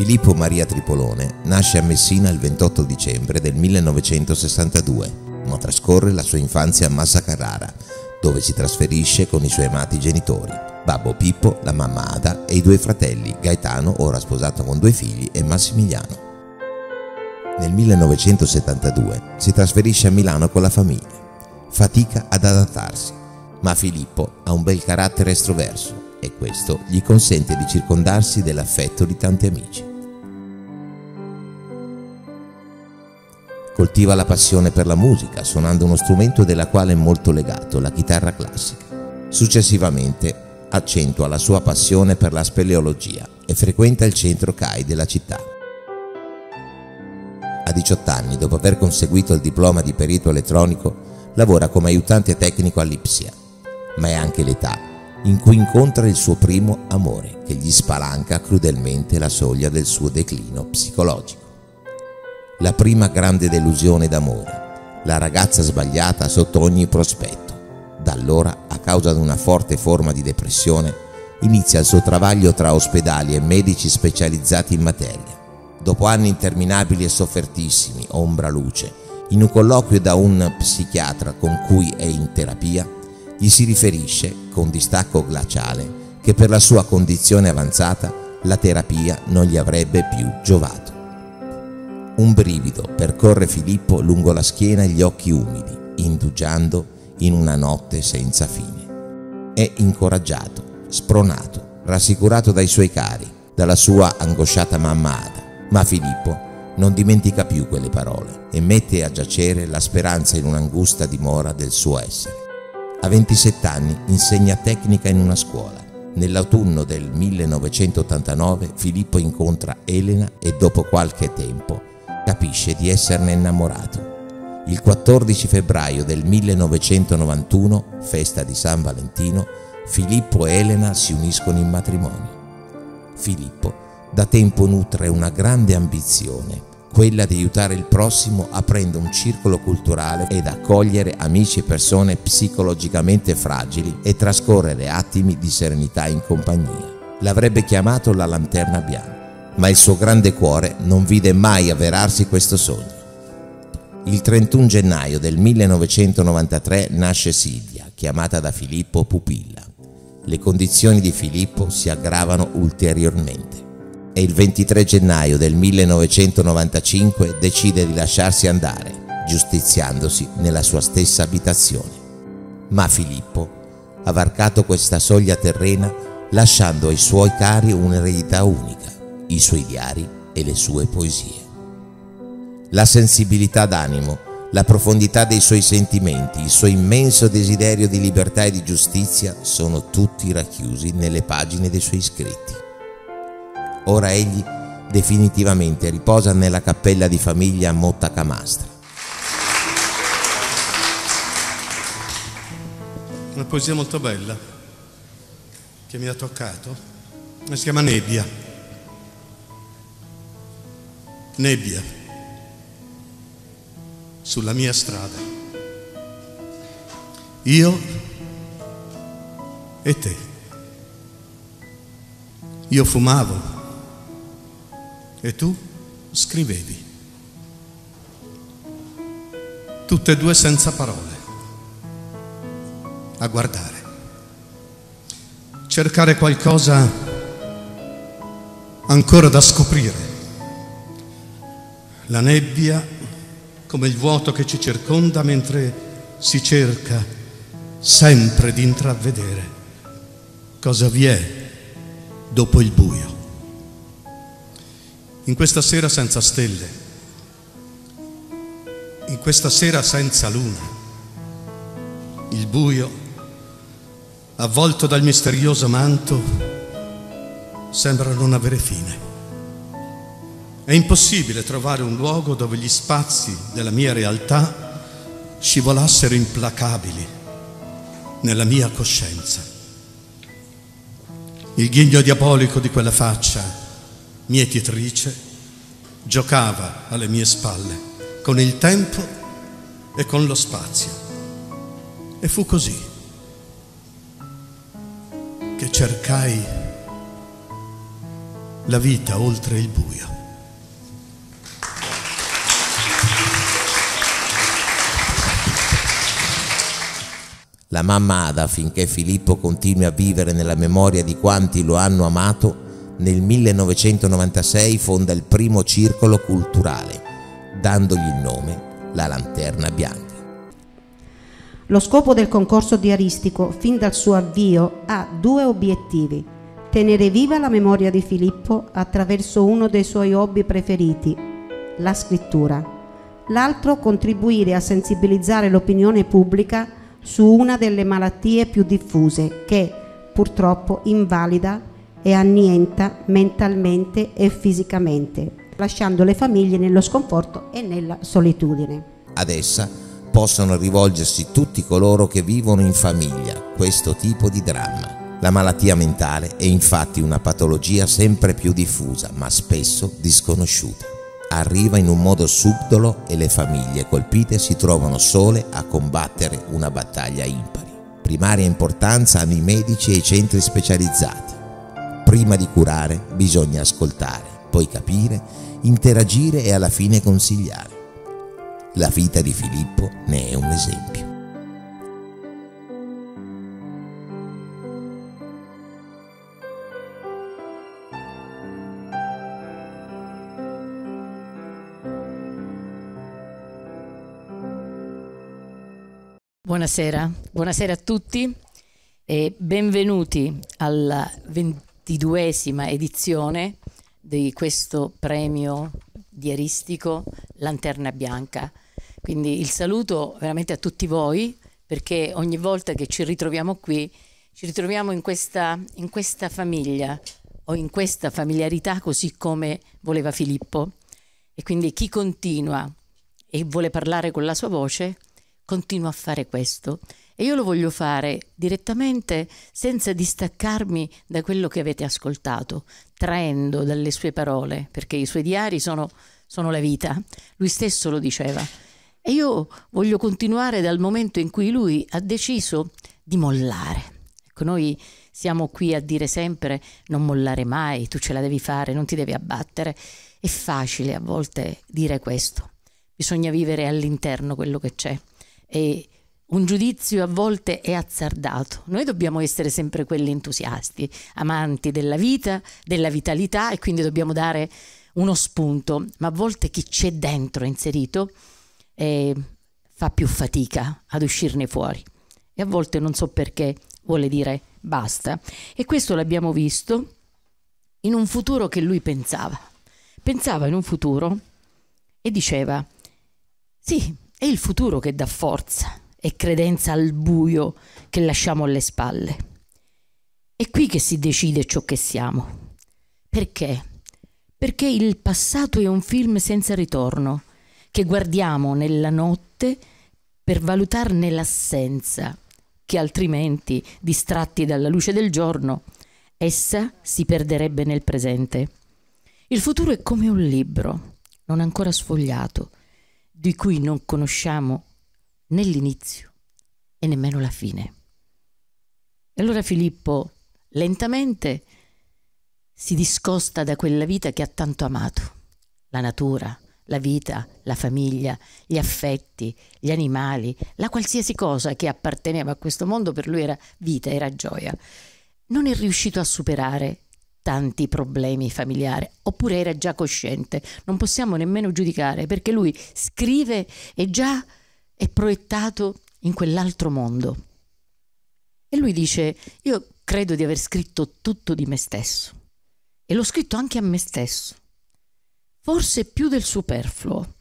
Filippo Maria Tripolone nasce a Messina il 28 dicembre del 1962, ma trascorre la sua infanzia a Massa Carrara, dove si trasferisce con i suoi amati genitori, babbo Pippo, la mamma Ada e i due fratelli, Gaetano, ora sposato con due figli, e Massimiliano. Nel 1972 si trasferisce a Milano con la famiglia. Fatica ad adattarsi, ma Filippo ha un bel carattere estroverso e questo gli consente di circondarsi dell'affetto di tanti amici. Coltiva la passione per la musica, suonando uno strumento della quale è molto legato, la chitarra classica. Successivamente accentua la sua passione per la speleologia e frequenta il centro CAI della città. A 18 anni, dopo aver conseguito il diploma di perito elettronico, lavora come aiutante tecnico all'Ipsia, ma è anche l'età in cui incontra il suo primo amore che gli spalanca crudelmente la soglia del suo declino psicologico la prima grande delusione d'amore, la ragazza sbagliata sotto ogni prospetto. Da allora, a causa di una forte forma di depressione, inizia il suo travaglio tra ospedali e medici specializzati in materia. Dopo anni interminabili e soffertissimi, ombra luce, in un colloquio da un psichiatra con cui è in terapia, gli si riferisce, con distacco glaciale, che per la sua condizione avanzata la terapia non gli avrebbe più giovato. Un brivido percorre Filippo lungo la schiena e gli occhi umidi, indugiando in una notte senza fine. È incoraggiato, spronato, rassicurato dai suoi cari, dalla sua angosciata mamma Ada. Ma Filippo non dimentica più quelle parole e mette a giacere la speranza in un'angusta dimora del suo essere. A 27 anni insegna tecnica in una scuola. Nell'autunno del 1989 Filippo incontra Elena e dopo qualche tempo capisce di esserne innamorato. Il 14 febbraio del 1991, festa di San Valentino, Filippo e Elena si uniscono in matrimonio. Filippo da tempo nutre una grande ambizione, quella di aiutare il prossimo aprendo un circolo culturale ed accogliere amici e persone psicologicamente fragili e trascorrere attimi di serenità in compagnia. L'avrebbe chiamato la lanterna bianca ma il suo grande cuore non vide mai avverarsi questo sogno. Il 31 gennaio del 1993 nasce Silvia, chiamata da Filippo pupilla. Le condizioni di Filippo si aggravano ulteriormente e il 23 gennaio del 1995 decide di lasciarsi andare, giustiziandosi nella sua stessa abitazione. Ma Filippo ha varcato questa soglia terrena lasciando ai suoi cari un'eredità unica i suoi diari e le sue poesie. La sensibilità d'animo, la profondità dei suoi sentimenti, il suo immenso desiderio di libertà e di giustizia sono tutti racchiusi nelle pagine dei suoi scritti. Ora egli definitivamente riposa nella cappella di famiglia Motta Camastra. Una poesia molto bella che mi ha toccato, si chiama Nebbia nebbia sulla mia strada. Io e te. Io fumavo e tu scrivevi. Tutte e due senza parole. A guardare. Cercare qualcosa ancora da scoprire la nebbia come il vuoto che ci circonda mentre si cerca sempre di intravedere cosa vi è dopo il buio. In questa sera senza stelle, in questa sera senza luna, il buio, avvolto dal misterioso manto, sembra non avere fine. È impossibile trovare un luogo dove gli spazi della mia realtà scivolassero implacabili nella mia coscienza. Il ghigno diabolico di quella faccia mietitrice giocava alle mie spalle con il tempo e con lo spazio. E fu così che cercai la vita oltre il buio. La mamma Ada, affinché Filippo continui a vivere nella memoria di quanti lo hanno amato, nel 1996 fonda il primo circolo culturale, dandogli il nome La Lanterna Bianca. Lo scopo del concorso diaristico, fin dal suo avvio, ha due obiettivi. Tenere viva la memoria di Filippo attraverso uno dei suoi hobby preferiti, la scrittura. L'altro contribuire a sensibilizzare l'opinione pubblica su una delle malattie più diffuse che purtroppo invalida e annienta mentalmente e fisicamente, lasciando le famiglie nello sconforto e nella solitudine. Ad essa possono rivolgersi tutti coloro che vivono in famiglia questo tipo di dramma. La malattia mentale è infatti una patologia sempre più diffusa, ma spesso disconosciuta arriva in un modo subdolo e le famiglie colpite si trovano sole a combattere una battaglia impari. Primaria importanza hanno i medici e i centri specializzati. Prima di curare bisogna ascoltare, poi capire, interagire e alla fine consigliare. La vita di Filippo ne è un esempio. Buonasera, buonasera a tutti e benvenuti alla ventiduesima edizione di questo premio diaristico Lanterna Bianca. Quindi il saluto veramente a tutti voi perché ogni volta che ci ritroviamo qui ci ritroviamo in questa, in questa famiglia o in questa familiarità così come voleva Filippo e quindi chi continua e vuole parlare con la sua voce continuo a fare questo e io lo voglio fare direttamente senza distaccarmi da quello che avete ascoltato, traendo dalle sue parole, perché i suoi diari sono, sono la vita, lui stesso lo diceva. E io voglio continuare dal momento in cui lui ha deciso di mollare. Ecco, noi siamo qui a dire sempre non mollare mai, tu ce la devi fare, non ti devi abbattere. È facile a volte dire questo. Bisogna vivere all'interno quello che c'è e un giudizio a volte è azzardato. Noi dobbiamo essere sempre quelli entusiasti, amanti della vita, della vitalità e quindi dobbiamo dare uno spunto, ma a volte chi c'è dentro inserito eh, fa più fatica ad uscirne fuori e a volte non so perché vuole dire basta. E questo l'abbiamo visto in un futuro che lui pensava. Pensava in un futuro e diceva sì, è il futuro che dà forza e credenza al buio che lasciamo alle spalle. È qui che si decide ciò che siamo. Perché? Perché il passato è un film senza ritorno, che guardiamo nella notte per valutarne l'assenza, che altrimenti, distratti dalla luce del giorno, essa si perderebbe nel presente. Il futuro è come un libro, non ancora sfogliato, di cui non conosciamo né l'inizio e nemmeno la fine. E allora Filippo lentamente si discosta da quella vita che ha tanto amato, la natura, la vita, la famiglia, gli affetti, gli animali, la qualsiasi cosa che apparteneva a questo mondo per lui era vita, era gioia. Non è riuscito a superare tanti problemi familiari, oppure era già cosciente, non possiamo nemmeno giudicare perché lui scrive e già è proiettato in quell'altro mondo. E lui dice, io credo di aver scritto tutto di me stesso e l'ho scritto anche a me stesso, forse più del superfluo.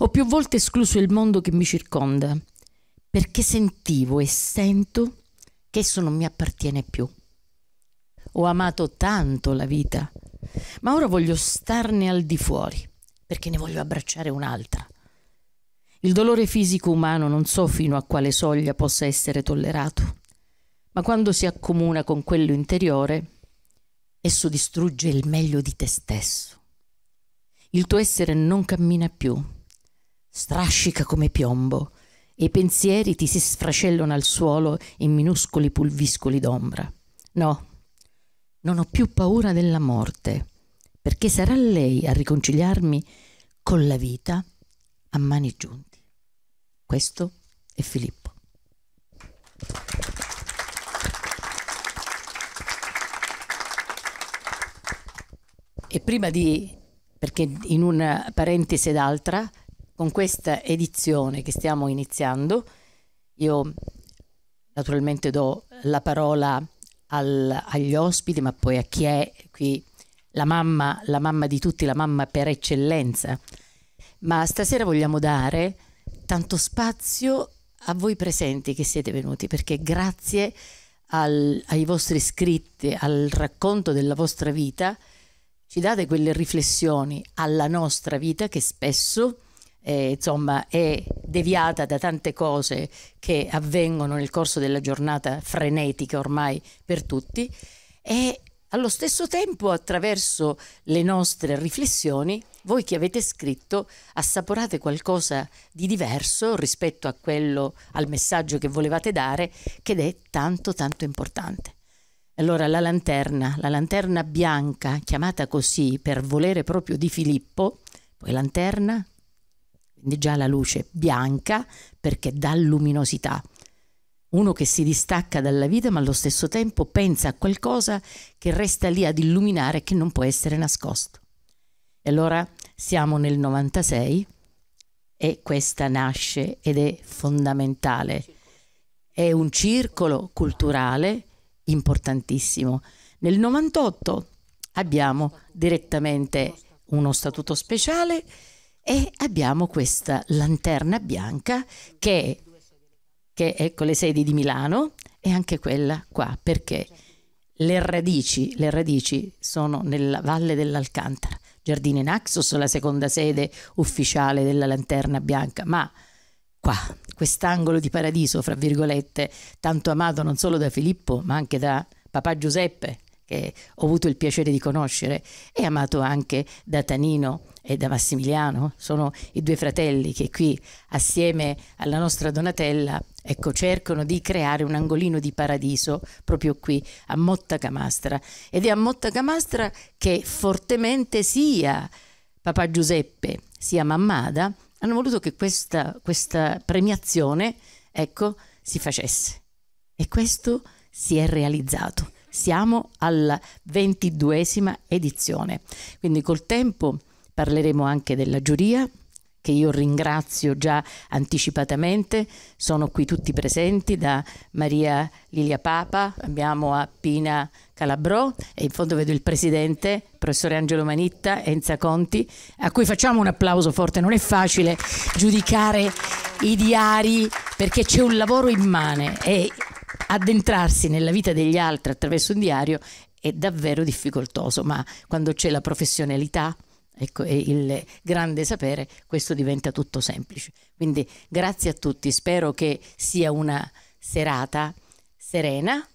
Ho più volte escluso il mondo che mi circonda perché sentivo e sento che esso non mi appartiene più. Ho amato tanto la vita, ma ora voglio starne al di fuori, perché ne voglio abbracciare un'altra. Il dolore fisico umano non so fino a quale soglia possa essere tollerato, ma quando si accomuna con quello interiore, esso distrugge il meglio di te stesso. Il tuo essere non cammina più, strascica come piombo, e i pensieri ti si sfracellano al suolo in minuscoli pulviscoli d'ombra. No, non ho più paura della morte, perché sarà lei a riconciliarmi con la vita a mani giunti. Questo è Filippo. E prima di, perché in una parentesi d'altra, con questa edizione che stiamo iniziando, io naturalmente do la parola a al, agli ospiti, ma poi a chi è qui la mamma, la mamma di tutti, la mamma per eccellenza. Ma stasera vogliamo dare tanto spazio a voi presenti che siete venuti, perché grazie al, ai vostri scritti, al racconto della vostra vita, ci date quelle riflessioni alla nostra vita che spesso eh, insomma, è deviata da tante cose che avvengono nel corso della giornata frenetica ormai per tutti e allo stesso tempo attraverso le nostre riflessioni voi che avete scritto assaporate qualcosa di diverso rispetto a quello, al messaggio che volevate dare, che è tanto tanto importante. Allora la lanterna, la lanterna bianca, chiamata così per volere proprio di Filippo, poi lanterna, quindi già la luce bianca perché dà luminosità. Uno che si distacca dalla vita ma allo stesso tempo pensa a qualcosa che resta lì ad illuminare e che non può essere nascosto. E allora siamo nel 96 e questa nasce ed è fondamentale. È un circolo culturale importantissimo. Nel 98 abbiamo direttamente uno statuto speciale e abbiamo questa lanterna bianca che, che è con le sedi di Milano e anche quella qua perché le radici, le radici sono nella valle dell'Alcantara. Giardini Naxos, la seconda sede ufficiale della Lanterna Bianca, ma qua, quest'angolo di paradiso, fra virgolette, tanto amato non solo da Filippo, ma anche da papà Giuseppe, che ho avuto il piacere di conoscere, e amato anche da Tanino e da Massimiliano, sono i due fratelli che qui assieme alla nostra Donatella ecco, cercano di creare un angolino di paradiso proprio qui a Motta Camastra ed è a Motta Camastra che fortemente sia papà Giuseppe sia Mammada hanno voluto che questa, questa premiazione ecco, si facesse e questo si è realizzato. Siamo alla ventiduesima edizione, quindi col tempo Parleremo anche della giuria, che io ringrazio già anticipatamente. Sono qui tutti presenti, da Maria Lilia Papa, abbiamo a Pina Calabrò e in fondo vedo il presidente, professore Angelo Manitta, Enza Conti, a cui facciamo un applauso forte. Non è facile giudicare i diari perché c'è un lavoro immane e addentrarsi nella vita degli altri attraverso un diario è davvero difficoltoso, ma quando c'è la professionalità Ecco, e il grande sapere, questo diventa tutto semplice. Quindi grazie a tutti, spero che sia una serata serena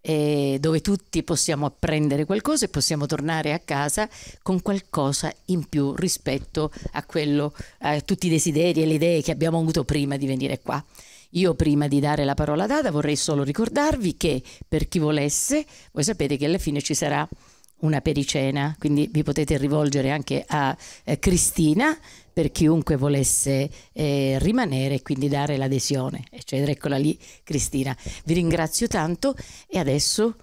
eh, dove tutti possiamo apprendere qualcosa e possiamo tornare a casa con qualcosa in più rispetto a, quello, a tutti i desideri e le idee che abbiamo avuto prima di venire qua. Io prima di dare la parola a Dada vorrei solo ricordarvi che per chi volesse, voi sapete che alla fine ci sarà una pericena, quindi vi potete rivolgere anche a eh, Cristina per chiunque volesse eh, rimanere e quindi dare l'adesione, eccetera. Eccola lì Cristina. Vi ringrazio tanto e adesso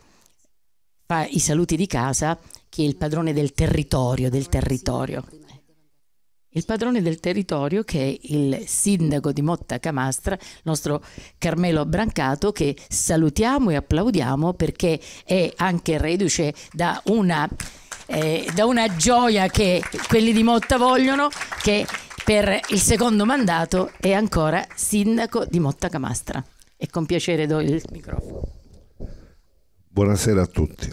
fa i saluti di casa che è il padrone del territorio, del territorio il padrone del territorio che è il sindaco di Motta Camastra, il nostro Carmelo Brancato, che salutiamo e applaudiamo perché è anche reduce da una, eh, da una gioia che quelli di Motta vogliono, che per il secondo mandato è ancora sindaco di Motta Camastra. E con piacere do il microfono. Buonasera a tutti.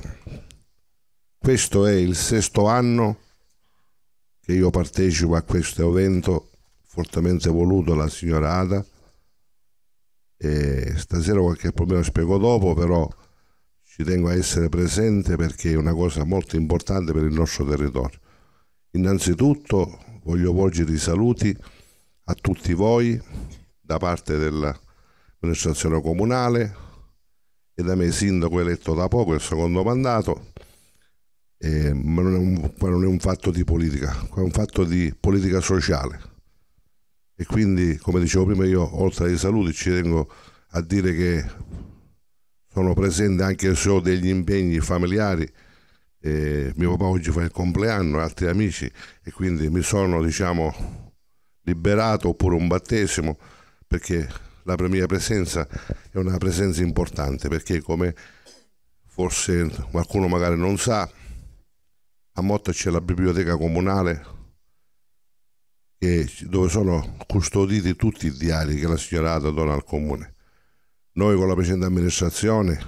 Questo è il sesto anno che io partecipo a questo evento fortemente voluto dalla signora Ada. E stasera qualche problema spiego dopo, però ci tengo a essere presente perché è una cosa molto importante per il nostro territorio. Innanzitutto voglio volgere i saluti a tutti voi da parte dell'amministrazione comunale e da me sindaco eletto da poco, il secondo mandato, eh, ma non è, un, non è un fatto di politica, è un fatto di politica sociale. E quindi, come dicevo prima, io oltre ai saluti ci tengo a dire che sono presente anche se ho degli impegni familiari. Eh, mio papà oggi fa il compleanno, altri amici, e quindi mi sono, diciamo, liberato oppure un battesimo perché la mia presenza è una presenza importante perché come forse qualcuno magari non sa a Motta c'è la biblioteca comunale dove sono custoditi tutti i diari che la signorata dona al comune. Noi con la precedente amministrazione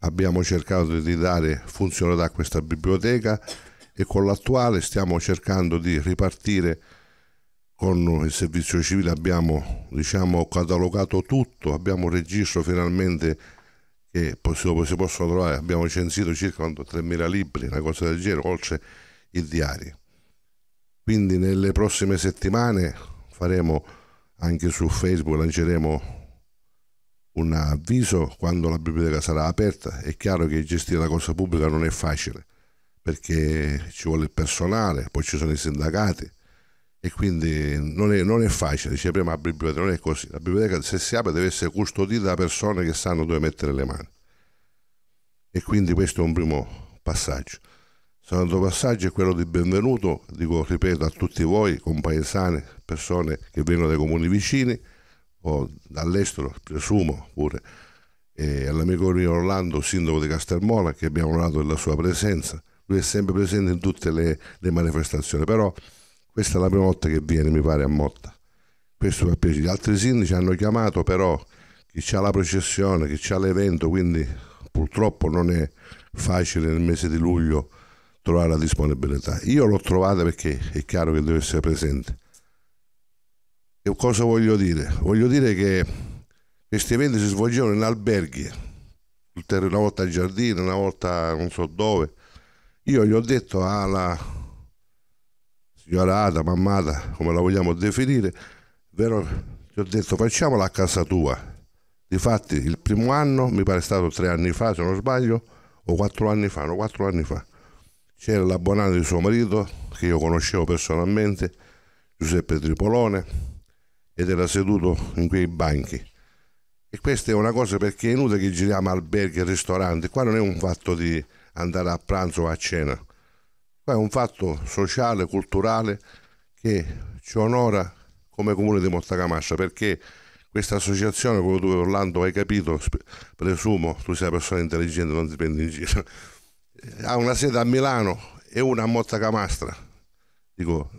abbiamo cercato di dare funzionalità a questa biblioteca e con l'attuale stiamo cercando di ripartire con il servizio civile abbiamo diciamo, catalogato tutto, abbiamo un registro finalmente e si possono trovare, abbiamo censito circa 3.000 libri, una cosa del genere, oltre i diari. Quindi nelle prossime settimane faremo anche su Facebook, lanceremo un avviso quando la biblioteca sarà aperta. È chiaro che gestire la cosa pubblica non è facile perché ci vuole il personale, poi ci sono i sindacati, e quindi non è, non è facile, dice prima la biblioteca, non è così, la biblioteca se si apre deve essere custodita da persone che sanno dove mettere le mani. E quindi questo è un primo passaggio. Il secondo passaggio è quello di benvenuto, dico, ripeto, a tutti voi, compaesani, persone che vengono dai comuni vicini o dall'estero, presumo pure, e all'amico mio Orlando, sindaco di Castelmola, che abbiamo onorato della sua presenza. Lui è sempre presente in tutte le, le manifestazioni, però questa è la prima volta che viene, mi pare, a Motta. Questo per piacere. Gli altri sindaci hanno chiamato però chi c'ha la processione, chi c'ha l'evento, quindi purtroppo non è facile nel mese di luglio trovare la disponibilità. Io l'ho trovata perché è chiaro che deve essere presente. E cosa voglio dire? Voglio dire che questi eventi si svolgevano in alberghi, una volta al giardino, una volta non so dove. Io gli ho detto alla ah, signora mammata, come la vogliamo definire, vero, ti ho detto facciamola a casa tua. Difatti il primo anno, mi pare stato tre anni fa se non sbaglio, o quattro anni fa, no quattro anni fa, c'era l'abbonato di suo marito, che io conoscevo personalmente, Giuseppe Tripolone, ed era seduto in quei banchi. E questa è una cosa perché è inutile che giriamo alberghi e ristoranti, qua non è un fatto di andare a pranzo o a cena, ma è un fatto sociale, culturale che ci onora come comune di Mottacamascia perché questa associazione, come tu Orlando hai capito, presumo, tu sei una persona intelligente, non ti prendi in giro, eh, ha una sede a Milano e una a Mottacamastra. Dico,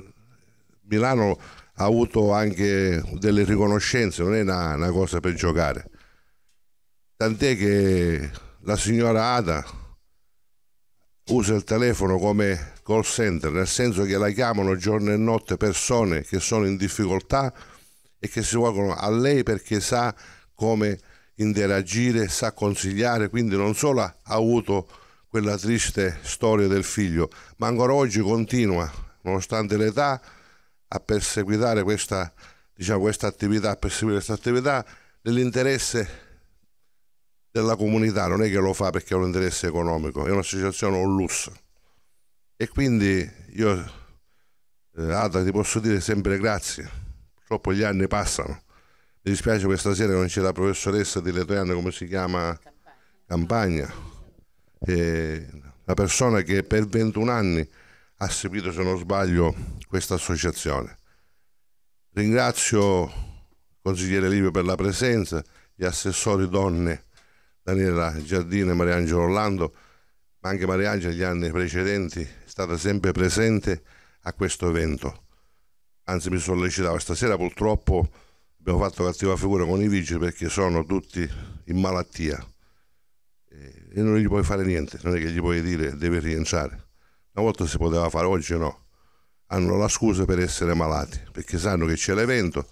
Milano ha avuto anche delle riconoscenze, non è una, una cosa per giocare. Tant'è che la signora Ada, usa il telefono come call center, nel senso che la chiamano giorno e notte persone che sono in difficoltà e che si rivolgono a lei perché sa come interagire, sa consigliare, quindi non solo ha avuto quella triste storia del figlio, ma ancora oggi continua, nonostante l'età, a perseguitare questa, diciamo, questa attività, a perseguire questa attività nell'interesse della comunità, non è che lo fa perché ha un interesse economico, è un'associazione un lusso. E quindi io, eh, Ada, ti posso dire sempre grazie, purtroppo gli anni passano. Mi dispiace questa sera non c'è la professoressa di Letriana, come si chiama? Campagna. Campagna. la persona che per 21 anni ha seguito, se non sbaglio, questa associazione. Ringrazio il consigliere Livio per la presenza, gli assessori donne Daniela Giardino e Mariangelo Orlando, ma anche Mariangelo negli anni precedenti è stata sempre presente a questo evento. Anzi mi sollecitava, stasera purtroppo abbiamo fatto cattiva figura con i vigili perché sono tutti in malattia e non gli puoi fare niente, non è che gli puoi dire devi rientrare. Una volta si poteva fare, oggi no. Hanno la scusa per essere malati perché sanno che c'è l'evento,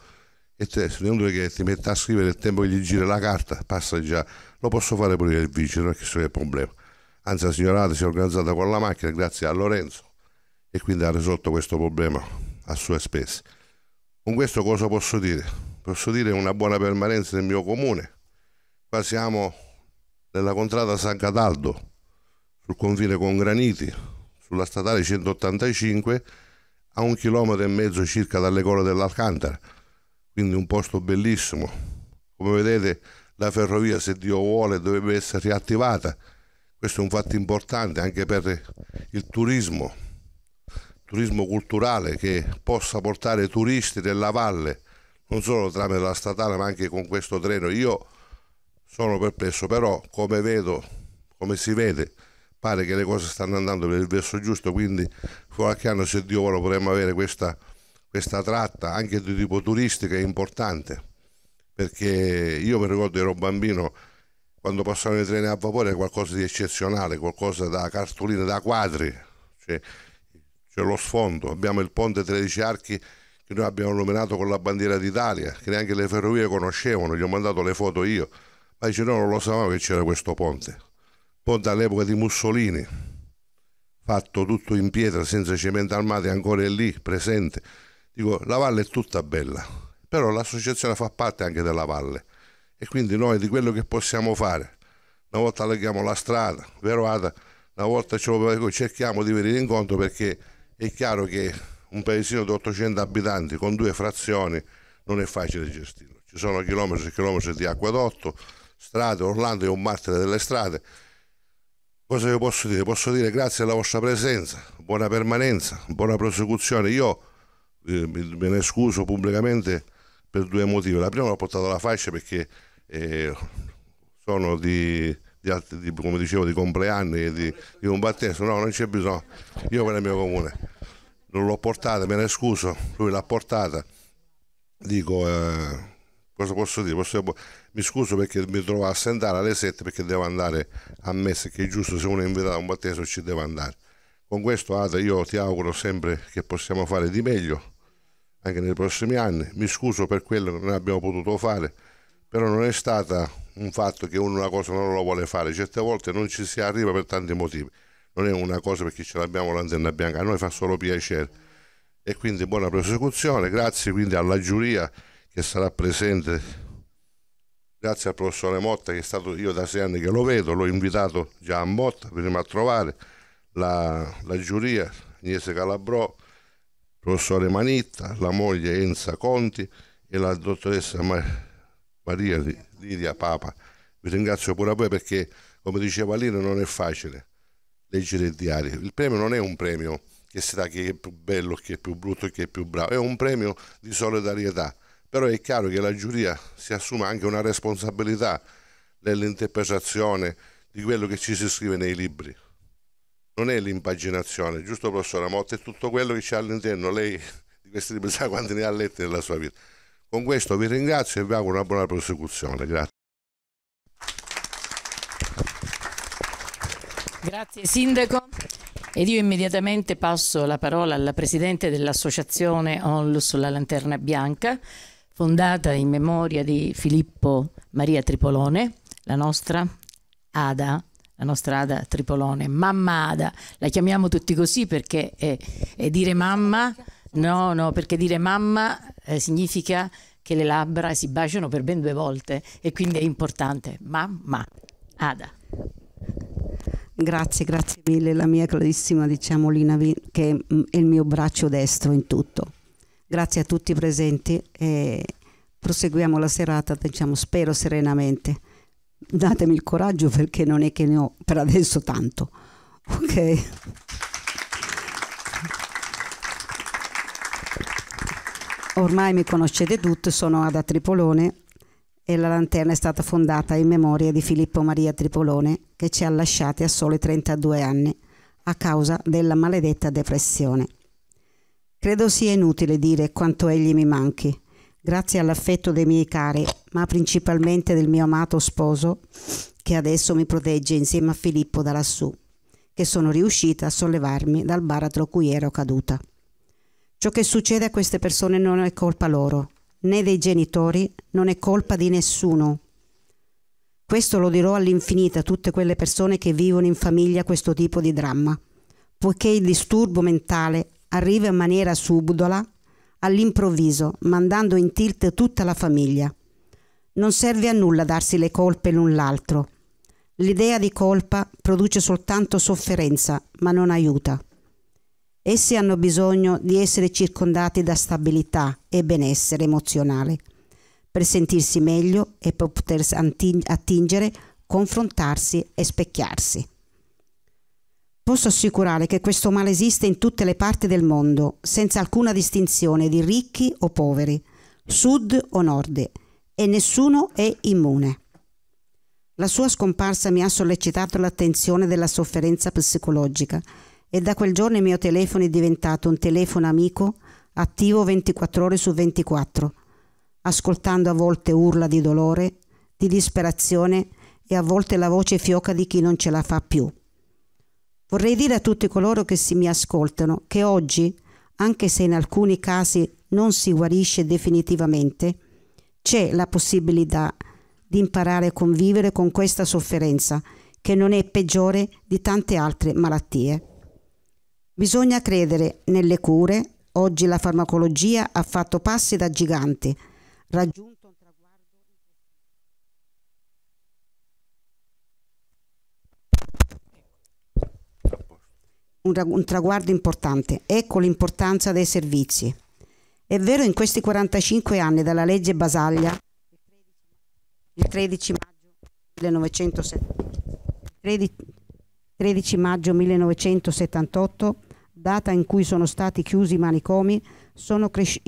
e tessere, è inutile che ti metta a scrivere il tempo che gli gira la carta, passa già, lo posso fare pure il vice, non è che so è il problema. Anzi la signorata si è organizzata con la macchina grazie a Lorenzo e quindi ha risolto questo problema a sue spese. Con questo cosa posso dire? Posso dire una buona permanenza nel mio comune. Qua siamo nella contrada San Cataldo, sul confine con Graniti, sulla statale 185, a un chilometro e mezzo circa dalle gole dell'Alcantara quindi un posto bellissimo. Come vedete la ferrovia, se Dio vuole, dovrebbe essere riattivata. Questo è un fatto importante anche per il turismo, turismo culturale che possa portare turisti della valle, non solo tramite la statale ma anche con questo treno. Io sono perplesso, però come vedo, come si vede, pare che le cose stanno andando per il verso giusto, quindi qualche anno se Dio vuole potremmo avere questa questa tratta anche di tipo turistico è importante perché io mi ricordo ero bambino quando passavano i treni a vapore è qualcosa di eccezionale, qualcosa da cartoline, da quadri, cioè, c'è lo sfondo, abbiamo il ponte 13 archi che noi abbiamo nominato con la bandiera d'Italia, che neanche le ferrovie conoscevano, gli ho mandato le foto io, ma dice no, non lo sapevamo che c'era questo ponte, ponte all'epoca di Mussolini, fatto tutto in pietra, senza cemento armato, ancora è lì, presente Dico, la valle è tutta bella, però l'associazione fa parte anche della valle e quindi noi di quello che possiamo fare, una volta allarghiamo la strada, veroata, una volta cerchiamo di venire incontro perché è chiaro che un paesino di 800 abitanti con due frazioni non è facile gestirlo. Ci sono chilometri e chilometri di acquadotto, strade, Orlando è un martire delle strade. Cosa vi posso dire? Posso dire grazie alla vostra presenza, buona permanenza, buona prosecuzione. Io eh, me ne scuso pubblicamente per due motivi. La prima l'ho portata alla fascia perché eh, sono di, di, altri, di, come dicevo, di compleanni e di, di un battesimo. No, non c'è bisogno. Io per il mio comune non l'ho portata, me ne scuso, lui l'ha portata. Dico, eh, cosa posso dire? Posso, mi scuso perché mi trovo a sentare alle 7 perché devo andare a messa, che è giusto se uno è invitato a un battesimo ci deve andare. Con questo Ada io ti auguro sempre che possiamo fare di meglio anche nei prossimi anni. Mi scuso per quello che non abbiamo potuto fare, però non è stato un fatto che uno una cosa non la vuole fare, certe volte non ci si arriva per tanti motivi, non è una cosa perché ce l'abbiamo l'antenna bianca, a noi fa solo piacere. E quindi buona prosecuzione, grazie quindi alla giuria che sarà presente grazie al professore Motta che è stato io da sei anni che lo vedo, l'ho invitato già a Motta, veniamo a trovare la, la giuria, Agnese Calabrò, professore Manitta, la moglie Enza Conti e la dottoressa Maria Lidia Papa. Vi ringrazio pure a voi perché, come diceva Lino, non è facile leggere il diario. Il premio non è un premio che si dà chi è più bello, chi è più brutto, chi è più bravo, è un premio di solidarietà. Però è chiaro che la giuria si assume anche una responsabilità nell'interpretazione di quello che ci si scrive nei libri non è l'impaginazione, giusto professore Motta? È tutto quello che c'è all'interno. Lei di questi libri sa quanti ne ha letti nella sua vita. Con questo vi ringrazio e vi auguro una buona prosecuzione. Grazie. Grazie Sindaco. Ed io immediatamente passo la parola alla Presidente dell'Associazione Onlus La Lanterna Bianca, fondata in memoria di Filippo Maria Tripolone, la nostra Ada la nostra Ada Tripolone, mamma Ada, la chiamiamo tutti così perché è, è dire mamma, no, no, perché dire mamma eh, significa che le labbra si baciano per ben due volte e quindi è importante, mamma Ada. Grazie, grazie mille, la mia carissima diciamo Lina che mm, è il mio braccio destro in tutto. Grazie a tutti i presenti e proseguiamo la serata, diciamo, spero serenamente datemi il coraggio perché non è che ne ho per adesso tanto. Ok? Ormai mi conoscete tutti, sono Ada Tripolone e la lanterna è stata fondata in memoria di Filippo Maria Tripolone che ci ha lasciati a soli 32 anni a causa della maledetta depressione. Credo sia inutile dire quanto egli mi manchi, grazie all'affetto dei miei cari, ma principalmente del mio amato sposo, che adesso mi protegge insieme a Filippo da lassù, che sono riuscita a sollevarmi dal baratro cui ero caduta. Ciò che succede a queste persone non è colpa loro, né dei genitori, non è colpa di nessuno. Questo lo dirò all'infinito a tutte quelle persone che vivono in famiglia questo tipo di dramma, poiché il disturbo mentale arriva in maniera subdola all'improvviso, mandando in tilt tutta la famiglia. Non serve a nulla darsi le colpe l'un l'altro. L'idea di colpa produce soltanto sofferenza, ma non aiuta. Essi hanno bisogno di essere circondati da stabilità e benessere emozionale, per sentirsi meglio e per poter attingere, confrontarsi e specchiarsi. Posso assicurare che questo male esiste in tutte le parti del mondo, senza alcuna distinzione di ricchi o poveri, sud o nord, e nessuno è immune. La sua scomparsa mi ha sollecitato l'attenzione della sofferenza psicologica e da quel giorno il mio telefono è diventato un telefono amico attivo 24 ore su 24, ascoltando a volte urla di dolore, di disperazione e a volte la voce fioca di chi non ce la fa più. Vorrei dire a tutti coloro che si mi ascoltano che oggi, anche se in alcuni casi non si guarisce definitivamente, c'è la possibilità di imparare a convivere con questa sofferenza che non è peggiore di tante altre malattie. Bisogna credere nelle cure, oggi la farmacologia ha fatto passi da gigante, raggiunto un, traguardo importante, ecco l'importanza dei servizi. È vero in questi 45 anni dalla legge Basaglia, il 13 maggio 1978, data in cui sono stati chiusi i manicomi, sono, cresci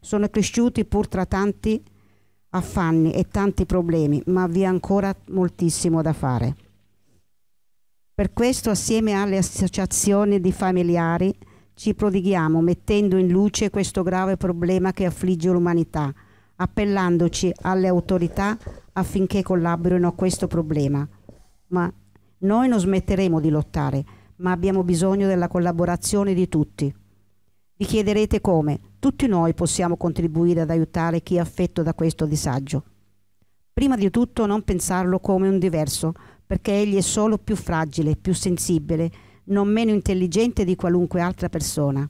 sono cresciuti pur tra tanti affanni e tanti problemi, ma vi è ancora moltissimo da fare. Per questo assieme alle associazioni di familiari ci prodighiamo mettendo in luce questo grave problema che affligge l'umanità, appellandoci alle autorità affinché collaborino a questo problema. Ma noi non smetteremo di lottare, ma abbiamo bisogno della collaborazione di tutti. Vi chiederete come tutti noi possiamo contribuire ad aiutare chi è affetto da questo disagio. Prima di tutto non pensarlo come un diverso, perché egli è solo più fragile, più sensibile, non meno intelligente di qualunque altra persona.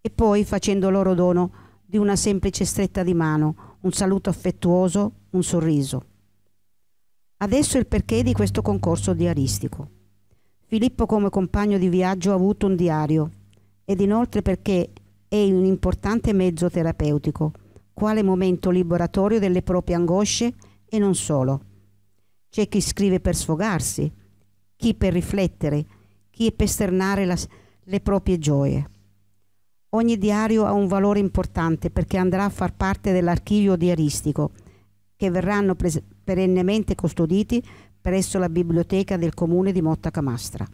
E poi facendo loro dono di una semplice stretta di mano, un saluto affettuoso, un sorriso. Adesso il perché di questo concorso diaristico. Filippo come compagno di viaggio ha avuto un diario ed inoltre perché è un importante mezzo terapeutico, quale momento liberatorio delle proprie angosce e non solo. C'è chi scrive per sfogarsi, chi per riflettere, chi per sternare la, le proprie gioie. Ogni diario ha un valore importante perché andrà a far parte dell'archivio diaristico, che verranno perennemente custoditi presso la biblioteca del comune di Motta Camastra.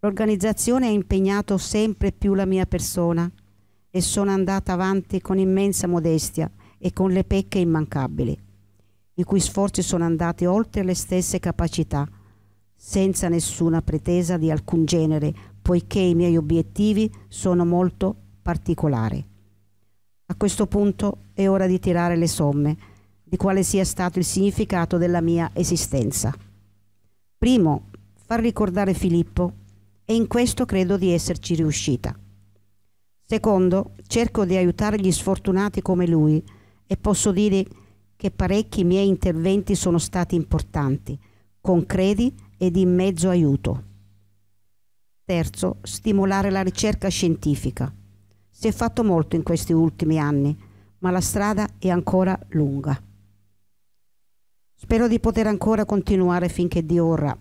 L'organizzazione ha impegnato sempre più la mia persona e sono andata avanti con immensa modestia e con le pecche immancabili i cui sforzi sono andati oltre le stesse capacità, senza nessuna pretesa di alcun genere, poiché i miei obiettivi sono molto particolari. A questo punto è ora di tirare le somme di quale sia stato il significato della mia esistenza. Primo, far ricordare Filippo e in questo credo di esserci riuscita. Secondo, cerco di aiutare gli sfortunati come lui e posso dire che che parecchi miei interventi sono stati importanti, concreti e di mezzo aiuto. Terzo, stimolare la ricerca scientifica. Si è fatto molto in questi ultimi anni, ma la strada è ancora lunga. Spero di poter ancora continuare finché Dio vorrà.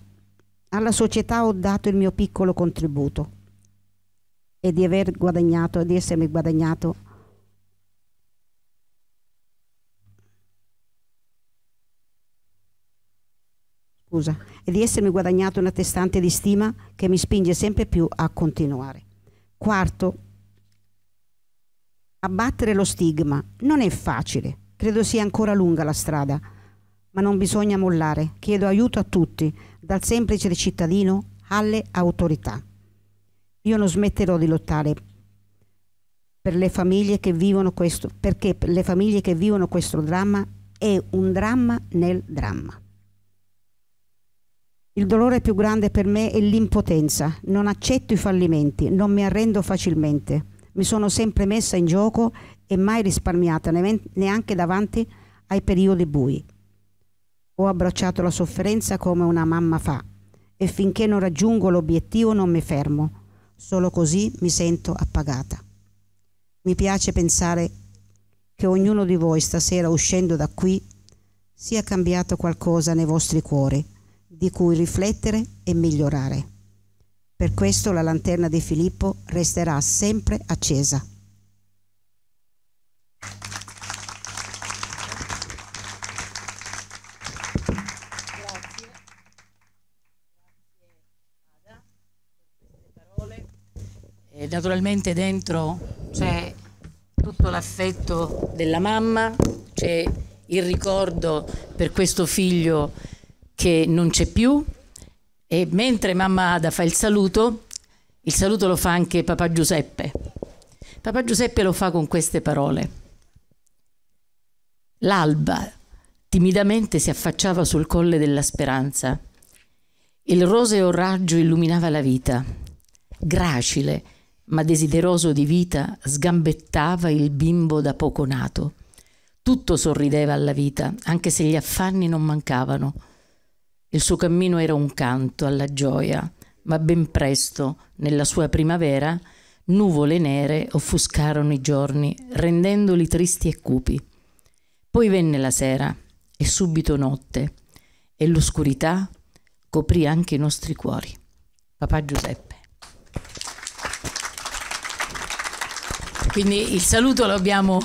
Alla società ho dato il mio piccolo contributo e di aver guadagnato, di essermi guadagnato scusa e di essermi guadagnato una testante di stima che mi spinge sempre più a continuare. Quarto, abbattere lo stigma non è facile, credo sia ancora lunga la strada, ma non bisogna mollare, chiedo aiuto a tutti, dal semplice cittadino alle autorità. Io non smetterò di lottare per le famiglie che vivono questo, perché per le famiglie che vivono questo dramma è un dramma nel dramma. Il dolore più grande per me è l'impotenza. Non accetto i fallimenti, non mi arrendo facilmente. Mi sono sempre messa in gioco e mai risparmiata, neanche davanti ai periodi bui. Ho abbracciato la sofferenza come una mamma fa e finché non raggiungo l'obiettivo non mi fermo. Solo così mi sento appagata. Mi piace pensare che ognuno di voi stasera uscendo da qui sia cambiato qualcosa nei vostri cuori di cui riflettere e migliorare. Per questo la lanterna di Filippo resterà sempre accesa. Eh, naturalmente dentro c'è tutto l'affetto della mamma, c'è il ricordo per questo figlio che non c'è più e mentre mamma Ada fa il saluto, il saluto lo fa anche papà Giuseppe. Papà Giuseppe lo fa con queste parole. L'alba timidamente si affacciava sul colle della speranza. Il roseo raggio illuminava la vita. Gracile, ma desideroso di vita, sgambettava il bimbo da poco nato. Tutto sorrideva alla vita, anche se gli affanni non mancavano. Il suo cammino era un canto alla gioia, ma ben presto, nella sua primavera, nuvole nere offuscarono i giorni, rendendoli tristi e cupi. Poi venne la sera, e subito notte, e l'oscurità coprì anche i nostri cuori. Papà Giuseppe. Quindi il saluto lo abbiamo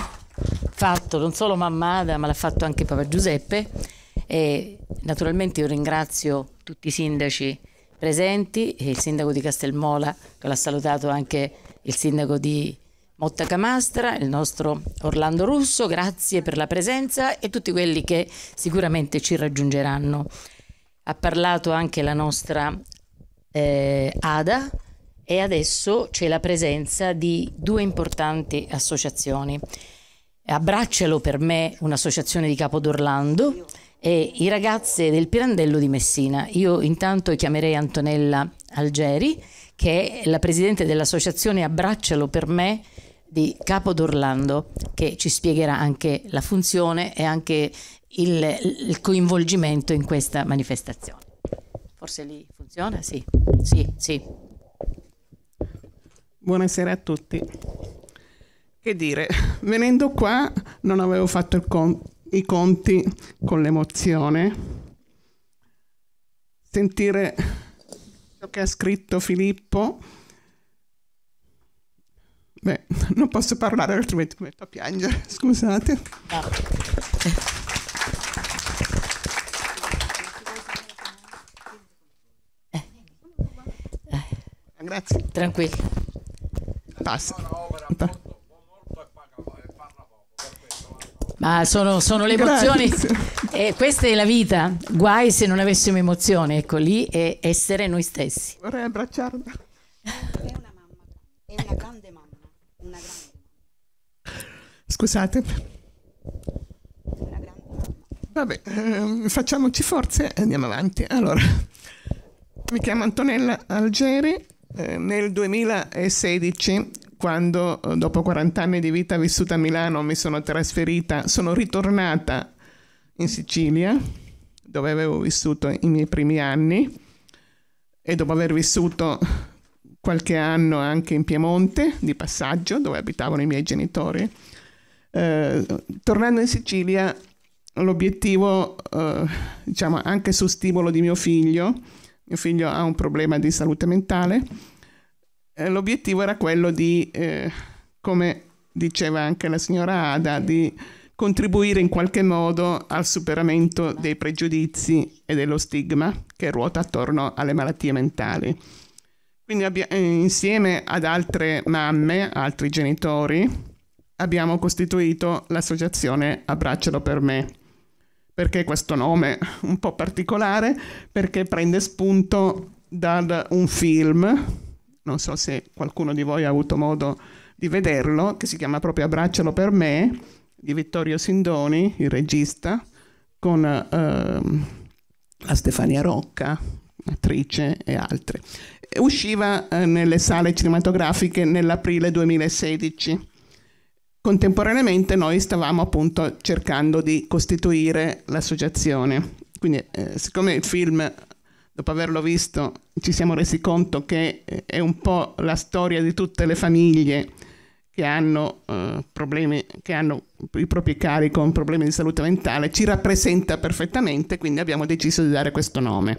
fatto non solo mamma Ada, ma l'ha fatto anche papà Giuseppe. E naturalmente io ringrazio tutti i sindaci presenti, il sindaco di Castelmola, che l'ha salutato anche il sindaco di Motta Camastra, il nostro Orlando Russo, grazie per la presenza e tutti quelli che sicuramente ci raggiungeranno. Ha parlato anche la nostra eh, Ada e adesso c'è la presenza di due importanti associazioni. Abbraccialo per me, un'associazione di Capodorlando e i ragazzi del Pirandello di Messina. Io intanto chiamerei Antonella Algeri, che è la presidente dell'associazione Abbraccialo per me di Capo d'Orlando, che ci spiegherà anche la funzione e anche il, il coinvolgimento in questa manifestazione. Forse lì funziona? Sì, sì, sì. Buonasera a tutti. Che dire, venendo qua non avevo fatto il conto i conti con l'emozione, sentire ciò che ha scritto Filippo. Beh, non posso parlare, altrimenti mi metto a piangere, scusate. Eh. Eh. Grazie. Tranquillo. Passa. Ma sono, sono le emozioni. Eh, questa è la vita. Guai se non avessimo emozioni. Ecco lì è essere noi stessi. Vorrei abbracciarla. È una mamma, è una grande mamma. Una grande. Scusate. Vabbè, eh, facciamoci forze e andiamo avanti. Allora, mi chiamo Antonella Algeri. Eh, nel 2016 quando eh, dopo 40 anni di vita vissuta a Milano mi sono trasferita, sono ritornata in Sicilia, dove avevo vissuto i miei primi anni e dopo aver vissuto qualche anno anche in Piemonte, di passaggio, dove abitavano i miei genitori, eh, tornando in Sicilia l'obiettivo, eh, diciamo anche su stimolo di mio figlio, mio figlio ha un problema di salute mentale, eh, l'obiettivo era quello di, eh, come diceva anche la signora Ada, di contribuire in qualche modo al superamento dei pregiudizi e dello stigma che ruota attorno alle malattie mentali. Quindi abbia- eh, insieme ad altre mamme, altri genitori, abbiamo costituito l'associazione Abbraccialo per me. Perché questo nome un po' particolare? Perché prende spunto da un film non so se qualcuno di voi ha avuto modo di vederlo, che si chiama proprio Abbraccialo per me, di Vittorio Sindoni, il regista, con eh, la Stefania Rocca, attrice e altre. Usciva eh, nelle sale cinematografiche nell'aprile 2016. Contemporaneamente noi stavamo appunto cercando di costituire l'associazione. Quindi eh, siccome il film dopo averlo visto, ci siamo resi conto che eh, è un po' la storia di tutte le famiglie che hanno eh, problemi, che hanno i propri cari con problemi di salute mentale, ci rappresenta perfettamente, quindi abbiamo deciso di dare questo nome.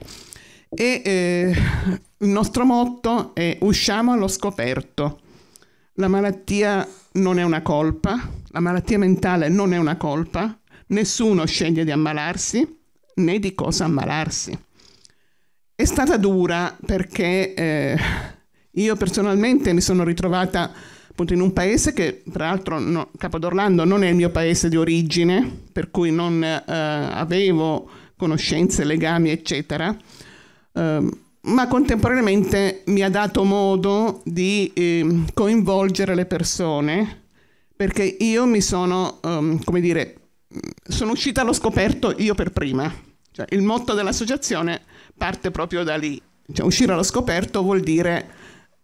E eh, il nostro motto è usciamo allo scoperto. La malattia non è una colpa, la malattia mentale non è una colpa, nessuno sceglie di ammalarsi né di cosa ammalarsi. È stata dura perché eh, io personalmente mi sono ritrovata appunto in un paese che tra l'altro no, Capodorlando non è il mio paese di origine, per cui non eh, avevo conoscenze, legami eccetera, eh, ma contemporaneamente mi ha dato modo di ehm, coinvolgere le persone perché io mi sono, um, come dire, sono uscita allo scoperto io per prima. Cioè, il motto dell'associazione è parte proprio da lì. Cioè, uscire allo scoperto vuol dire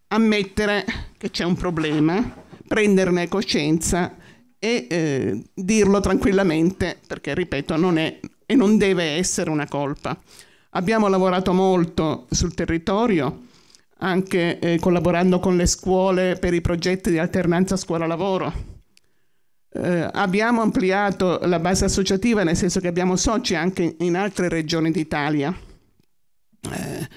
ammettere che c'è un problema, prenderne coscienza e eh, dirlo tranquillamente, perché ripeto, non è e non deve essere una colpa. Abbiamo lavorato molto sul territorio, anche eh, collaborando con le scuole per i progetti di alternanza scuola-lavoro. Eh, abbiamo ampliato la base associativa, nel senso che abbiamo soci anche in altre regioni d'Italia eh,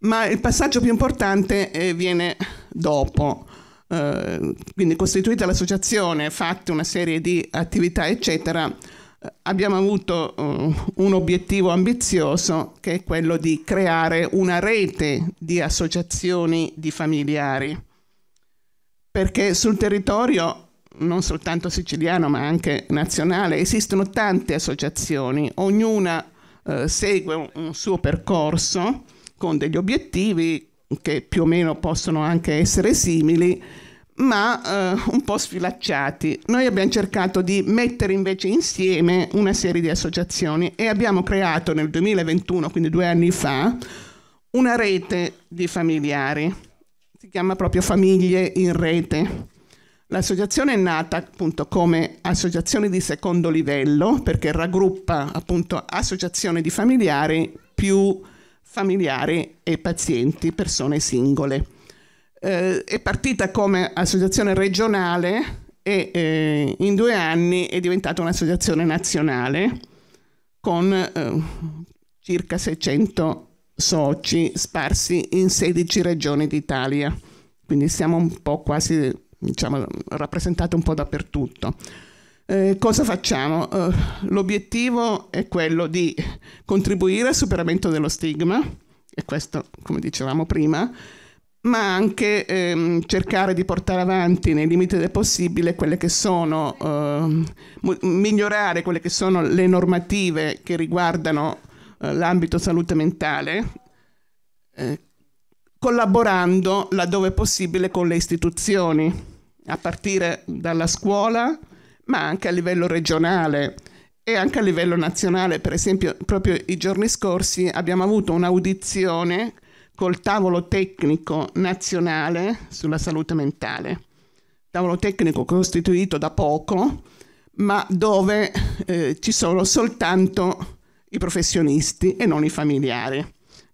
ma il passaggio più importante eh, viene dopo. Eh, quindi costituita l'associazione, fatte una serie di attività, eccetera, eh, abbiamo avuto eh, un obiettivo ambizioso che è quello di creare una rete di associazioni di familiari, perché sul territorio non soltanto siciliano ma anche nazionale esistono tante associazioni, ognuna eh, segue un, un suo percorso con degli obiettivi che più o meno possono anche essere simili, ma eh, un po' sfilacciati. Noi abbiamo cercato di mettere invece insieme una serie di associazioni e abbiamo creato nel 2021, quindi due anni fa, una rete di familiari. Si chiama proprio Famiglie in Rete. L'associazione è nata appunto come associazione di secondo livello perché raggruppa appunto associazioni di familiari più familiari e pazienti, persone singole. Eh, è partita come associazione regionale e eh, in due anni è diventata un'associazione nazionale con eh, circa 600 soci sparsi in 16 regioni d'Italia. Quindi siamo un po' quasi diciamo, rappresentate un po' dappertutto. Eh, cosa facciamo? Eh, l'obiettivo è quello di contribuire al superamento dello stigma, e questo come dicevamo prima, ma anche ehm, cercare di portare avanti nei limiti del possibile quelle che sono, ehm, migliorare quelle che sono le normative che riguardano eh, l'ambito salute mentale, eh, collaborando laddove possibile con le istituzioni a partire dalla scuola, ma anche a livello regionale e anche a livello nazionale. Per esempio, proprio i giorni scorsi abbiamo avuto un'audizione col tavolo tecnico nazionale sulla salute mentale. Tavolo tecnico costituito da poco, ma dove eh, ci sono soltanto i professionisti e non i familiari.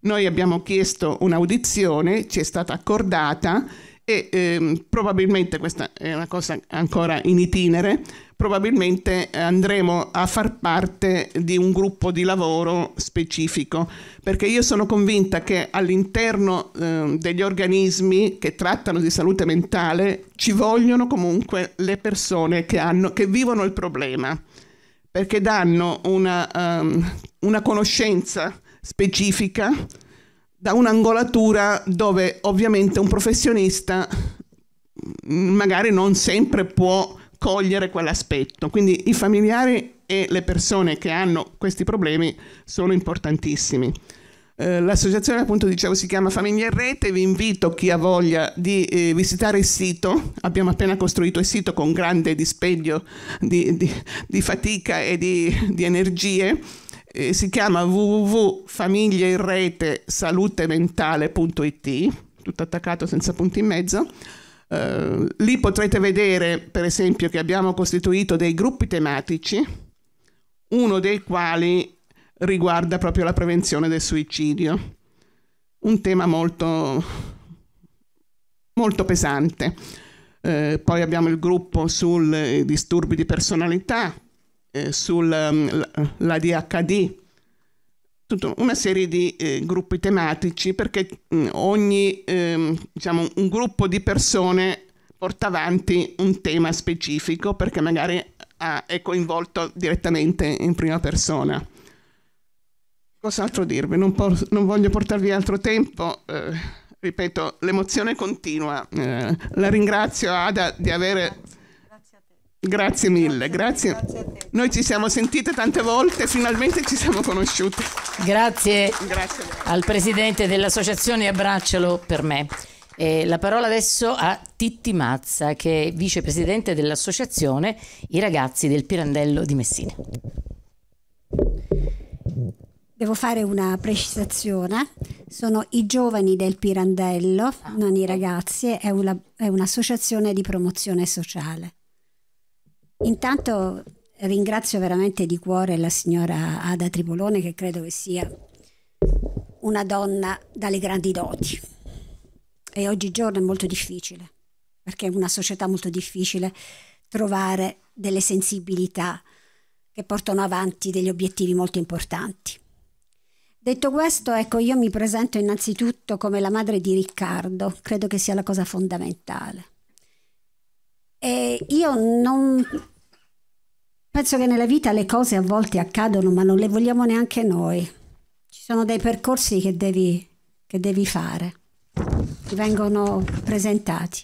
Noi abbiamo chiesto un'audizione, ci è stata accordata e ehm, probabilmente questa è una cosa ancora in itinere, probabilmente andremo a far parte di un gruppo di lavoro specifico, perché io sono convinta che all'interno eh, degli organismi che trattano di salute mentale ci vogliono comunque le persone che, hanno, che vivono il problema, perché danno una, um, una conoscenza specifica da un'angolatura dove ovviamente un professionista mm, magari non sempre può cogliere quell'aspetto. Quindi i familiari e le persone che hanno questi problemi sono importantissimi. Eh, l'associazione, appunto, dicevo, si chiama Famiglia in Rete. Vi invito, chi ha voglia, di eh, visitare il sito. Abbiamo appena costruito il sito con grande dispendio di, di, di fatica e di, di energie eh, si chiama www.famigliainretesalutementale.it, tutto attaccato senza punti in mezzo. Eh, lì potrete vedere, per esempio, che abbiamo costituito dei gruppi tematici, uno dei quali riguarda proprio la prevenzione del suicidio, un tema molto, molto pesante. Eh, poi abbiamo il gruppo sui eh, disturbi di personalità, eh, sulla ehm, DHD, tutta una serie di eh, gruppi tematici perché mh, mm, ogni ehm, diciamo, un gruppo di persone porta avanti un tema specifico perché magari ha, è coinvolto direttamente in prima persona. Cos'altro dirvi? Non, non, voglio portarvi altro tempo. Eh, ripeto, l'emozione continua. Eh, la ringrazio Ada di aver Grazie mille, grazie. Noi ci siamo sentite tante volte, finalmente ci siamo conosciute. Grazie, grazie. al presidente dell'associazione Abbraccialo per me. E la parola adesso a Titti Mazza, che è vicepresidente dell'associazione I ragazzi del Pirandello di Messina. Devo fare una precisazione, sono i giovani del Pirandello, ah. non i ragazzi, è un'associazione di promozione sociale. Intanto ringrazio veramente di cuore la signora Ada Tribolone che credo che sia una donna dalle grandi doti e oggigiorno è molto difficile perché è una società molto difficile trovare delle sensibilità che portano avanti degli obiettivi molto importanti. Detto questo, ecco, io mi presento innanzitutto come la madre di Riccardo, credo che sia la cosa fondamentale. E io non, Penso che nella vita le cose a volte accadono ma non le vogliamo neanche noi. Ci sono dei percorsi che devi, che devi fare, ti vengono presentati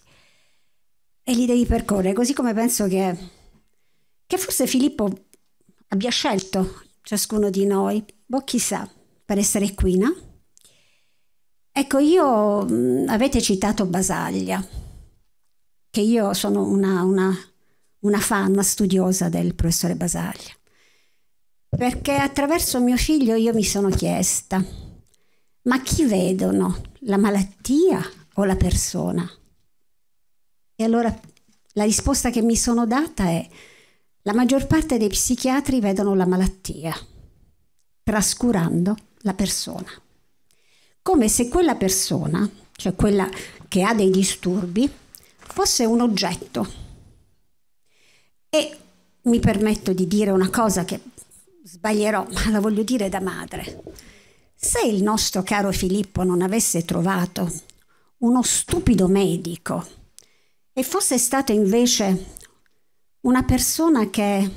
e li devi percorrere, così come penso che, che forse Filippo abbia scelto ciascuno di noi, boh chissà, per essere qui, no? Ecco, io mh, avete citato Basaglia, che io sono una, una una fan, studiosa del professore Basaglia, perché attraverso mio figlio io mi sono chiesta, ma chi vedono, la malattia o la persona? E allora la risposta che mi sono data è, la maggior parte dei psichiatri vedono la malattia, trascurando la persona, come se quella persona, cioè quella che ha dei disturbi, fosse un oggetto e mi permetto di dire una cosa che sbaglierò, ma la voglio dire da madre. Se il nostro caro Filippo non avesse trovato uno stupido medico e fosse stato invece una persona che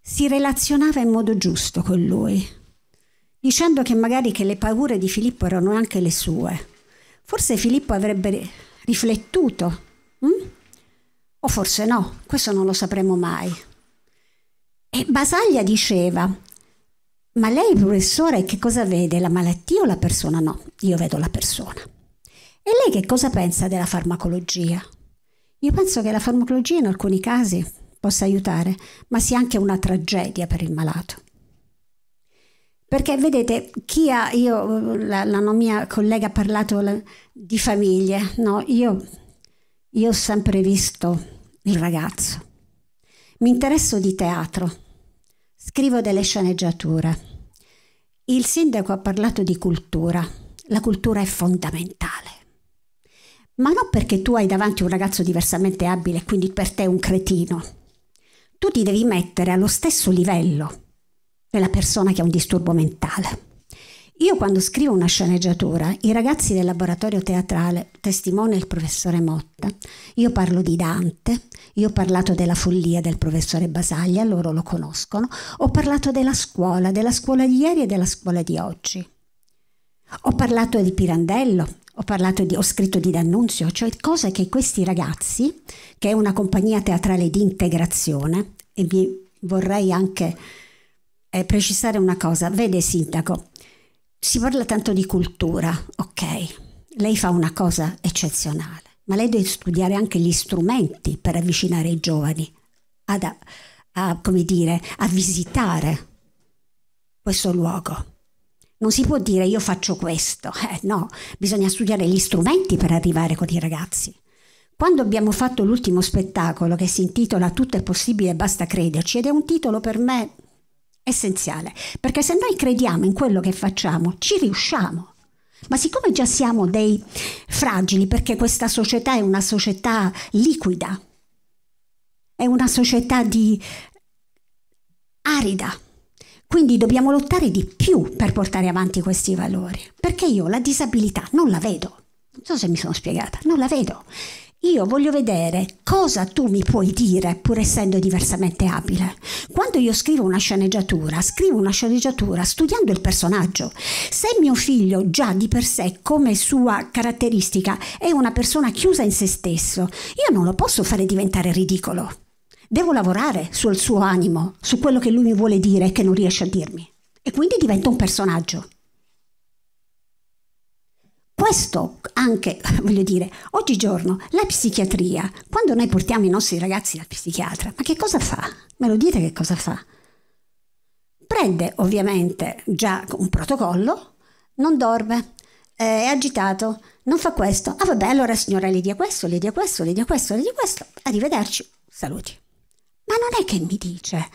si relazionava in modo giusto con lui, dicendo che magari che le paure di Filippo erano anche le sue, forse Filippo avrebbe riflettuto hm? O forse no, questo non lo sapremo mai. E Basaglia diceva, ma lei professore che cosa vede, la malattia o la persona? No, io vedo la persona. E lei che cosa pensa della farmacologia? Io penso che la farmacologia in alcuni casi possa aiutare, ma sia anche una tragedia per il malato. Perché vedete, chi ha, io, la, la mia collega ha parlato di famiglie, no, io io ho sempre visto il ragazzo. Mi interesso di teatro, scrivo delle sceneggiature. Il sindaco ha parlato di cultura. La cultura è fondamentale. Ma non perché tu hai davanti un ragazzo diversamente abile e quindi per te è un cretino. Tu ti devi mettere allo stesso livello della persona che ha un disturbo mentale. Io quando scrivo una sceneggiatura, i ragazzi del laboratorio teatrale, testimone il professore Motta, io parlo di Dante, io ho parlato della follia del professore Basaglia, loro lo conoscono, ho parlato della scuola, della scuola di ieri e della scuola di oggi. Ho parlato di Pirandello, ho, parlato di, ho scritto di D'Annunzio, cioè cose che questi ragazzi, che è una compagnia teatrale di integrazione, e vi vorrei anche eh, precisare una cosa, vede sindaco, si parla tanto di cultura, ok, lei fa una cosa eccezionale, ma lei deve studiare anche gli strumenti per avvicinare i giovani ad, a, a, come dire, a visitare questo luogo. Non si può dire io faccio questo, eh, no, bisogna studiare gli strumenti per arrivare con i ragazzi. Quando abbiamo fatto l'ultimo spettacolo che si intitola Tutto è possibile, basta crederci, ed è un titolo per me essenziale, perché se noi crediamo in quello che facciamo, ci riusciamo. Ma siccome già siamo dei fragili, perché questa società è una società liquida, è una società di arida, quindi dobbiamo lottare di più per portare avanti questi valori, perché io la disabilità non la vedo. Non so se mi sono spiegata, non la vedo. Io voglio vedere cosa tu mi puoi dire pur essendo diversamente abile. Quando io scrivo una sceneggiatura, scrivo una sceneggiatura studiando il personaggio. Se mio figlio già di per sé come sua caratteristica è una persona chiusa in se stesso, io non lo posso fare diventare ridicolo. Devo lavorare sul suo animo, su quello che lui mi vuole dire e che non riesce a dirmi. E quindi divento un personaggio questo anche, voglio dire, oggigiorno la psichiatria, quando noi portiamo i nostri ragazzi dal psichiatra, ma che cosa fa? Me lo dite che cosa fa? Prende ovviamente già un protocollo, non dorme, eh, è agitato, non fa questo. Ah vabbè, allora signora le dia questo, le dia questo, le dia questo, le dia questo. Arrivederci, saluti. Ma non è che mi dice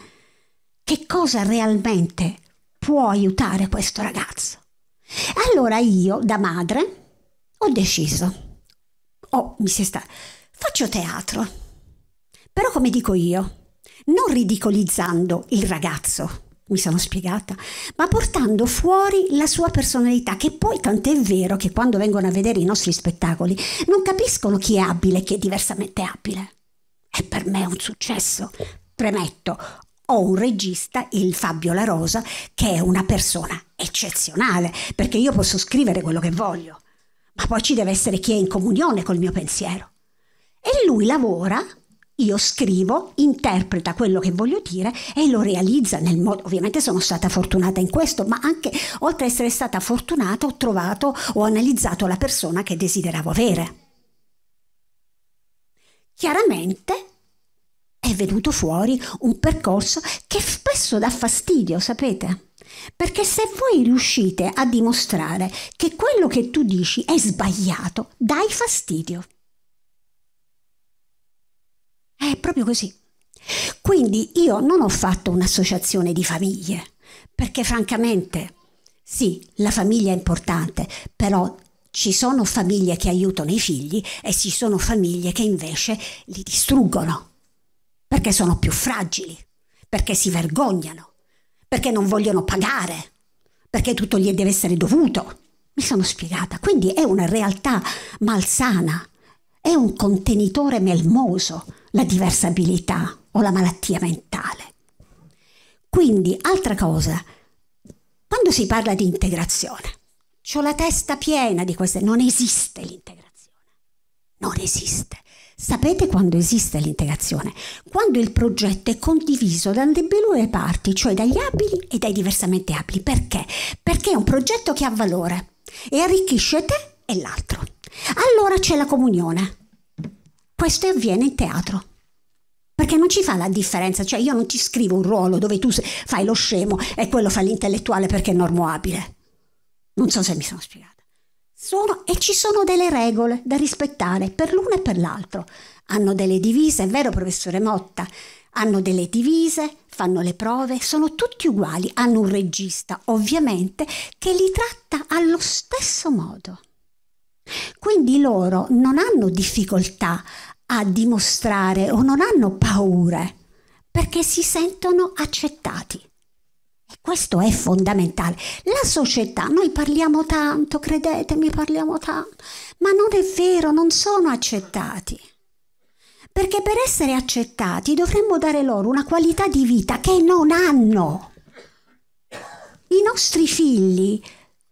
che cosa realmente può aiutare questo ragazzo. Allora io, da madre, ho deciso, oh, mi si sta, faccio teatro, però come dico io, non ridicolizzando il ragazzo, mi sono spiegata, ma portando fuori la sua personalità, che poi tant'è vero che quando vengono a vedere i nostri spettacoli non capiscono chi è abile e chi è diversamente abile. E per me è un successo. Premetto, ho un regista, il Fabio La Rosa, che è una persona eccezionale, perché io posso scrivere quello che voglio, ma poi ci deve essere chi è in comunione col mio pensiero. E lui lavora, io scrivo, interpreta quello che voglio dire e lo realizza nel modo. Ovviamente sono stata fortunata in questo, ma anche oltre ad essere stata fortunata ho trovato, ho analizzato la persona che desideravo avere. Chiaramente è venuto fuori un percorso che spesso dà fastidio, sapete? Perché se voi riuscite a dimostrare che quello che tu dici è sbagliato, dai fastidio. È proprio così. Quindi io non ho fatto un'associazione di famiglie, perché francamente sì, la famiglia è importante, però ci sono famiglie che aiutano i figli e ci sono famiglie che invece li distruggono, perché sono più fragili, perché si vergognano perché non vogliono pagare, perché tutto gli deve essere dovuto. Mi sono spiegata, quindi è una realtà malsana, è un contenitore melmoso la diversabilità o la malattia mentale. Quindi, altra cosa, quando si parla di integrazione, ho la testa piena di queste, non esiste l'integrazione, non esiste. Sapete quando esiste l'integrazione? Quando il progetto è condiviso da due parti, cioè dagli abili e dai diversamente abili. Perché? Perché è un progetto che ha valore e arricchisce te e l'altro. Allora c'è la comunione. Questo avviene in teatro. Perché non ci fa la differenza, cioè io non ti scrivo un ruolo dove tu fai lo scemo e quello fa l'intellettuale perché è normoabile. Non so se mi sono spiegato. Sono, e ci sono delle regole da rispettare per l'uno e per l'altro. Hanno delle divise, è vero professore Motta, hanno delle divise, fanno le prove, sono tutti uguali, hanno un regista ovviamente che li tratta allo stesso modo. Quindi loro non hanno difficoltà a dimostrare o non hanno paure perché si sentono accettati. E questo è fondamentale. La società, noi parliamo tanto, credetemi, parliamo tanto, ma non è vero, non sono accettati. Perché per essere accettati dovremmo dare loro una qualità di vita che non hanno. I nostri figli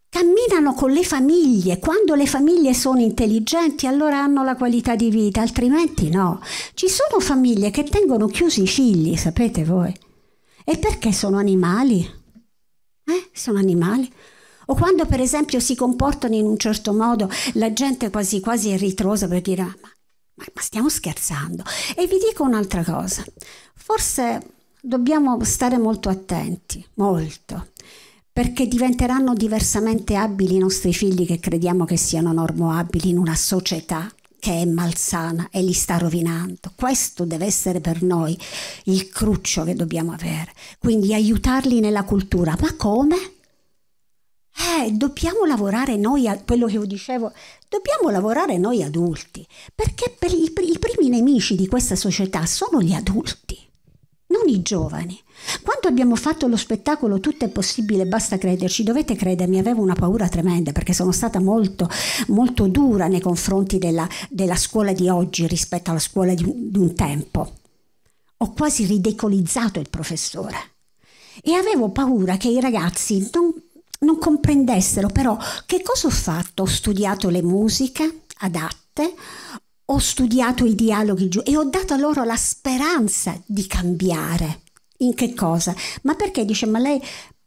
camminano con le famiglie, quando le famiglie sono intelligenti allora hanno la qualità di vita, altrimenti no. Ci sono famiglie che tengono chiusi i figli, sapete voi. E perché sono animali? Eh? Sono animali. O quando per esempio si comportano in un certo modo, la gente quasi quasi è ritrosa per dire ah, ma, ma, ma stiamo scherzando. E vi dico un'altra cosa, forse dobbiamo stare molto attenti, molto, perché diventeranno diversamente abili i nostri figli che crediamo che siano normoabili in una società che è malsana e li sta rovinando. Questo deve essere per noi il cruccio che dobbiamo avere. Quindi aiutarli nella cultura. Ma come? Eh, dobbiamo lavorare noi, quello che io dicevo, dobbiamo lavorare noi adulti, perché per i, i primi nemici di questa società sono gli adulti non i giovani. Quando abbiamo fatto lo spettacolo Tutto è possibile, basta crederci, dovete credermi, avevo una paura tremenda perché sono stata molto, molto dura nei confronti della, della scuola di oggi rispetto alla scuola di, di un tempo. Ho quasi ridicolizzato il professore e avevo paura che i ragazzi non, non comprendessero però che cosa ho fatto, ho studiato le musiche adatte, ho studiato i dialoghi giù e ho dato loro la speranza di cambiare. In che cosa? Ma perché dice, ma lei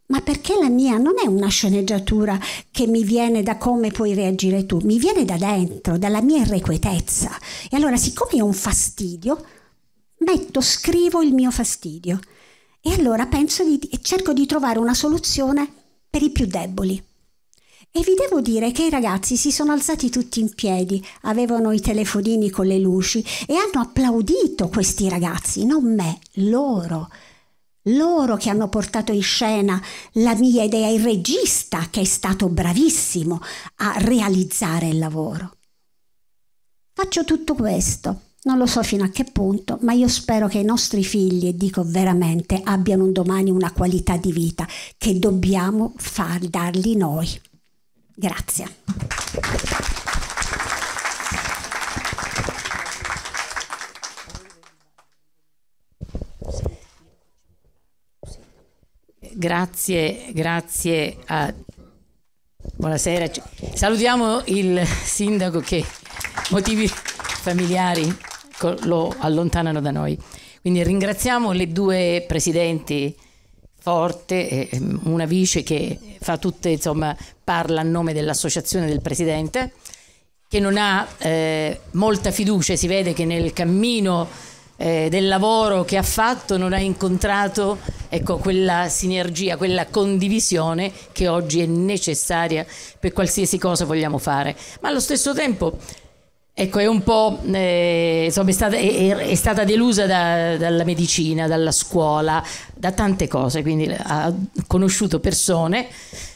ma perché la mia non è una sceneggiatura che mi viene da come puoi reagire tu, mi viene da dentro, dalla mia irrequietezza. E allora, siccome ho un fastidio, metto, scrivo il mio fastidio. E allora penso di, e cerco di trovare una soluzione per i più deboli. E vi devo dire che i ragazzi si sono alzati tutti in piedi, avevano i telefonini con le luci e hanno applaudito questi ragazzi, non me, loro. Loro che hanno portato in scena la mia idea, il regista che è stato bravissimo a realizzare il lavoro. Faccio tutto questo, non lo so fino a che punto, ma io spero che i nostri figli, e dico veramente, abbiano un domani una qualità di vita che dobbiamo far dargli noi. Grazie. Grazie, grazie a... Buonasera, salutiamo il sindaco che motivi familiari lo allontanano da noi. Quindi ringraziamo le due presidenti forte, una vice che fa tutte, insomma, parla a nome dell'associazione del presidente, che non ha eh, molta fiducia, si vede che nel cammino eh, del lavoro che ha fatto non ha incontrato ecco, quella sinergia, quella condivisione che oggi è necessaria per qualsiasi cosa vogliamo fare. Ma allo stesso tempo Ecco, è un po', eh, insomma, è stata, è, è stata delusa da, dalla medicina, dalla scuola, da tante cose, quindi ha conosciuto persone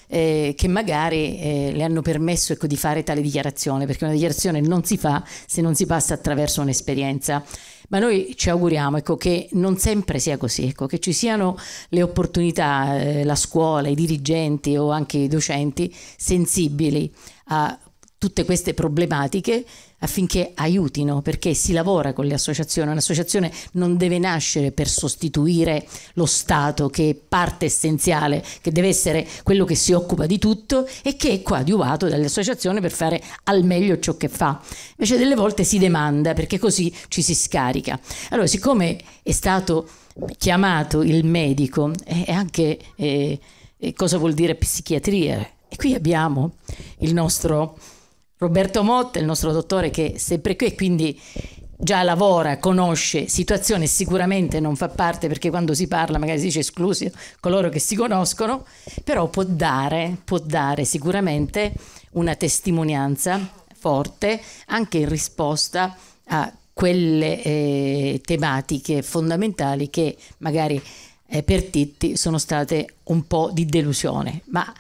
eh, che magari eh, le hanno permesso ecco, di fare tale dichiarazione, perché una dichiarazione non si fa se non si passa attraverso un'esperienza. Ma noi ci auguriamo ecco, che non sempre sia così, ecco, che ci siano le opportunità, eh, la scuola, i dirigenti o anche i docenti sensibili a tutte queste problematiche affinché aiutino, perché si lavora con le associazioni, un'associazione non deve nascere per sostituire lo Stato che è parte essenziale, che deve essere quello che si occupa di tutto e che è coadiuvato dalle associazioni per fare al meglio ciò che fa. Invece delle volte si demanda perché così ci si scarica. Allora, siccome è stato chiamato il medico, è anche eh, cosa vuol dire psichiatria? E qui abbiamo il nostro Roberto Motta, il nostro dottore che è sempre qui e quindi già lavora, conosce situazione, sicuramente non fa parte perché quando si parla magari si dice esclusi coloro che si conoscono, però può dare, può dare sicuramente una testimonianza forte anche in risposta a quelle eh, tematiche fondamentali che magari eh, per Titti sono state un po' di delusione, ma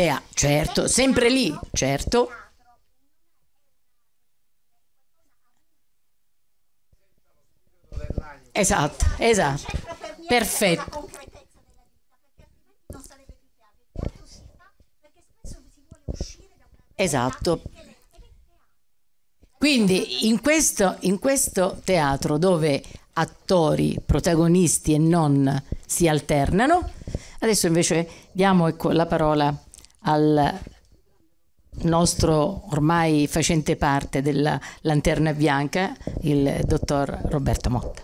Tea, certo, sempre lì, certo. Esatto, esatto. Perfetto. Esatto. Quindi in questo, in questo teatro dove attori, protagonisti e non si alternano, adesso invece diamo ecco, la parola a al nostro ormai facente parte della Lanterna Bianca, il dottor Roberto Motta.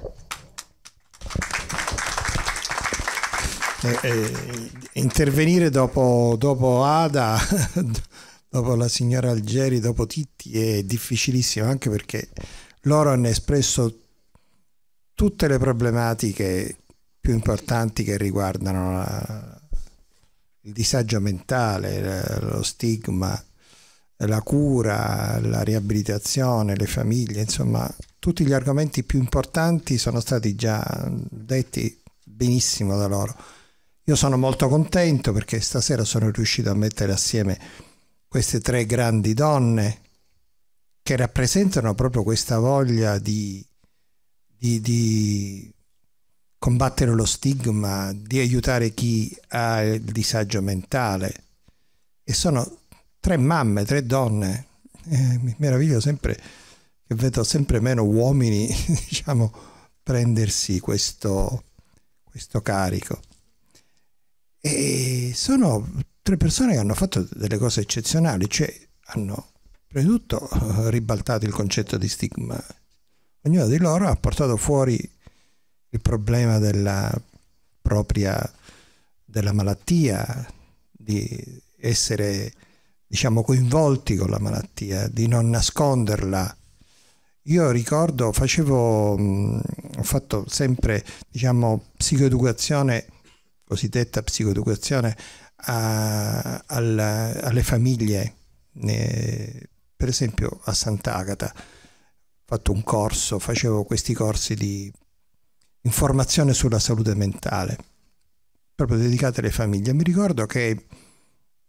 Eh, eh, intervenire dopo, dopo Ada, dopo la signora Algeri, dopo Titti è difficilissimo anche perché loro hanno espresso tutte le problematiche più importanti che riguardano la, il disagio mentale, eh, lo stigma, la cura, la riabilitazione, le famiglie, insomma tutti gli argomenti più importanti sono stati già detti benissimo da loro. Io sono molto contento perché stasera sono riuscito a mettere assieme queste tre grandi donne che rappresentano proprio questa voglia di, di, di combattere lo stigma, di aiutare chi ha il disagio mentale. E sono tre mamme, tre donne. Eh, mi meraviglio sempre che vedo sempre meno uomini, diciamo, prendersi questo, questo carico. E sono tre persone che hanno fatto delle cose eccezionali, cioè hanno prima di tutto eh, ribaltato il concetto di stigma. Ognuna di loro ha portato fuori il problema della propria della malattia, di essere diciamo coinvolti con la malattia, di non nasconderla. Io ricordo, facevo, mh, ho fatto sempre diciamo psicoeducazione, cosiddetta psicoeducazione a, alla, alle famiglie, eh, per esempio a Sant'Agata. Ho fatto un corso, facevo questi corsi di informazione sulla salute mentale, proprio dedicate alle famiglie. Mi ricordo che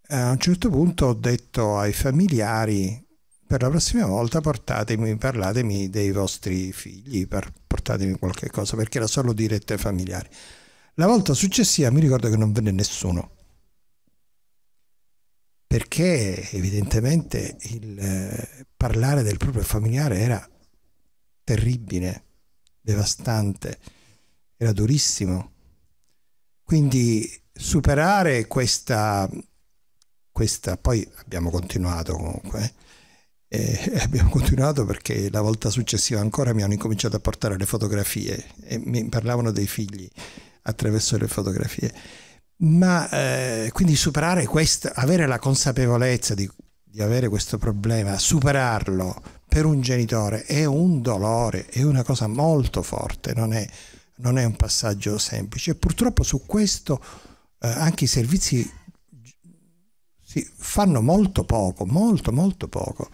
eh, a un certo punto ho detto ai familiari per la prossima volta portatemi, parlatemi dei vostri figli, portatemi qualche cosa, perché era solo dirette familiari. La volta successiva mi ricordo che non venne nessuno, perché evidentemente il eh, parlare del proprio familiare era terribile, devastante era durissimo. Quindi superare questa, questa poi abbiamo continuato comunque, eh, abbiamo continuato perché la volta successiva ancora mi hanno incominciato a portare le fotografie e mi parlavano dei figli attraverso le fotografie. Ma eh, quindi superare questo, avere la consapevolezza di, di avere questo problema, superarlo per un genitore è un dolore, è una cosa molto forte, non è non è un passaggio semplice purtroppo su questo eh, anche i servizi si fanno molto poco, molto molto poco,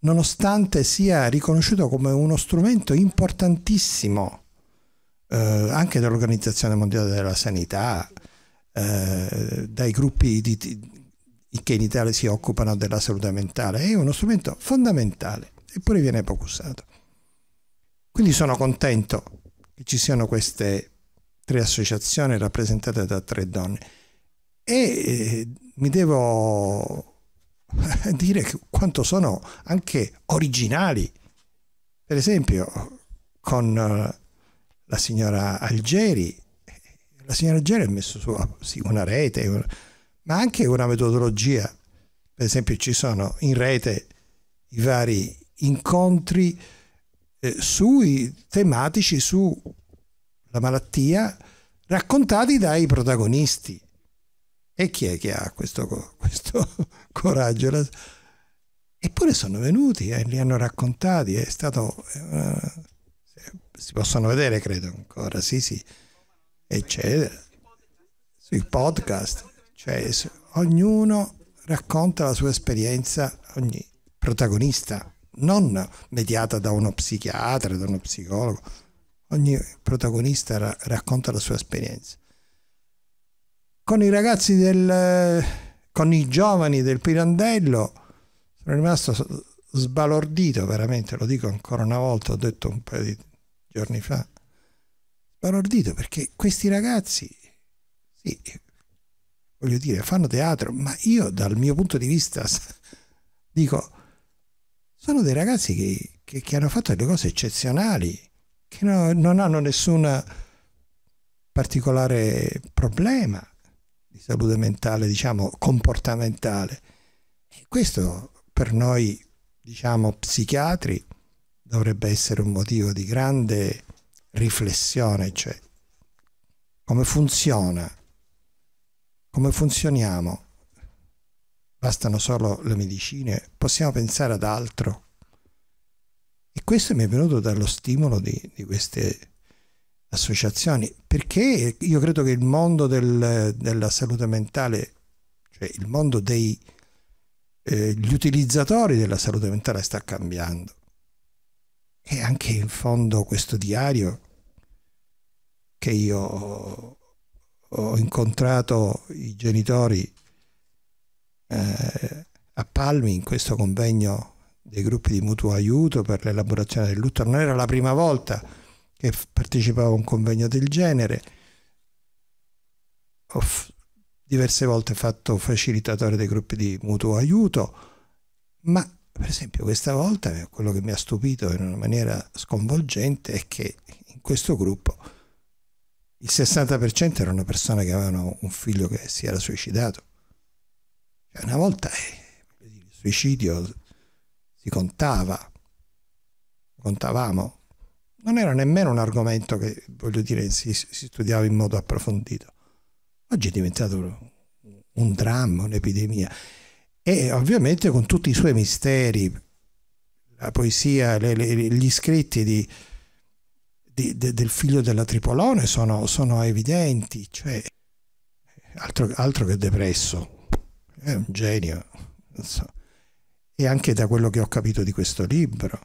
nonostante sia riconosciuto come uno strumento importantissimo eh, anche dall'Organizzazione Mondiale della Sanità, eh, dai gruppi di, di, che in Italia si occupano della salute mentale, è uno strumento fondamentale, eppure viene poco usato. Quindi sono contento che ci siano queste tre associazioni rappresentate da tre donne. E eh, mi devo dire quanto sono anche originali. Per esempio, con eh, la signora Algeri, la signora Algeri ha messo su sì, una rete, ma anche una metodologia. Per esempio, ci sono in rete i vari incontri eh, sui tematici sulla malattia raccontati dai protagonisti. E chi è che ha questo, questo coraggio? Eppure sono venuti e eh, li hanno raccontati, è stato... Eh, si possono vedere, credo ancora, sì, sì, eccetera. Sui podcast, cioè ognuno racconta la sua esperienza, ogni protagonista non mediata da uno psichiatra, da uno psicologo. Ogni protagonista ra racconta la sua esperienza. Con i ragazzi del... con i giovani del Pirandello sono rimasto sbalordito veramente, lo dico ancora una volta, ho detto un paio di giorni fa, sbalordito perché questi ragazzi, sì, voglio dire, fanno teatro, ma io dal mio punto di vista dico sono dei ragazzi che, che, che hanno fatto delle cose eccezionali, che no, non hanno nessun particolare problema di salute mentale, diciamo, comportamentale. E questo per noi, diciamo, psichiatri dovrebbe essere un motivo di grande riflessione, cioè come funziona, come funzioniamo bastano solo le medicine, possiamo pensare ad altro. E questo mi è venuto dallo stimolo di, di queste associazioni, perché io credo che il mondo del, della salute mentale, cioè il mondo degli eh, utilizzatori della salute mentale sta cambiando. E anche in fondo questo diario che io ho incontrato i genitori eh, a Palmi in questo convegno dei gruppi di mutuo aiuto per l'elaborazione del lutto. Non era la prima volta che partecipavo a un convegno del genere. Ho diverse volte fatto facilitatore dei gruppi di mutuo aiuto, ma per esempio questa volta quello che mi ha stupito in una maniera sconvolgente è che in questo gruppo il 60% erano persone che avevano un figlio che si era suicidato. Cioè, una volta eh, il suicidio si contava, contavamo, non era nemmeno un argomento che, voglio dire, si, si studiava in modo approfondito. Oggi è diventato un, dramma, un'epidemia. E ovviamente con tutti i suoi misteri, la poesia, le, le, gli scritti di, di, de, del figlio della Tripolone sono, sono evidenti, cioè altro, altro che depresso è un genio. So. E anche da quello che ho capito di questo libro.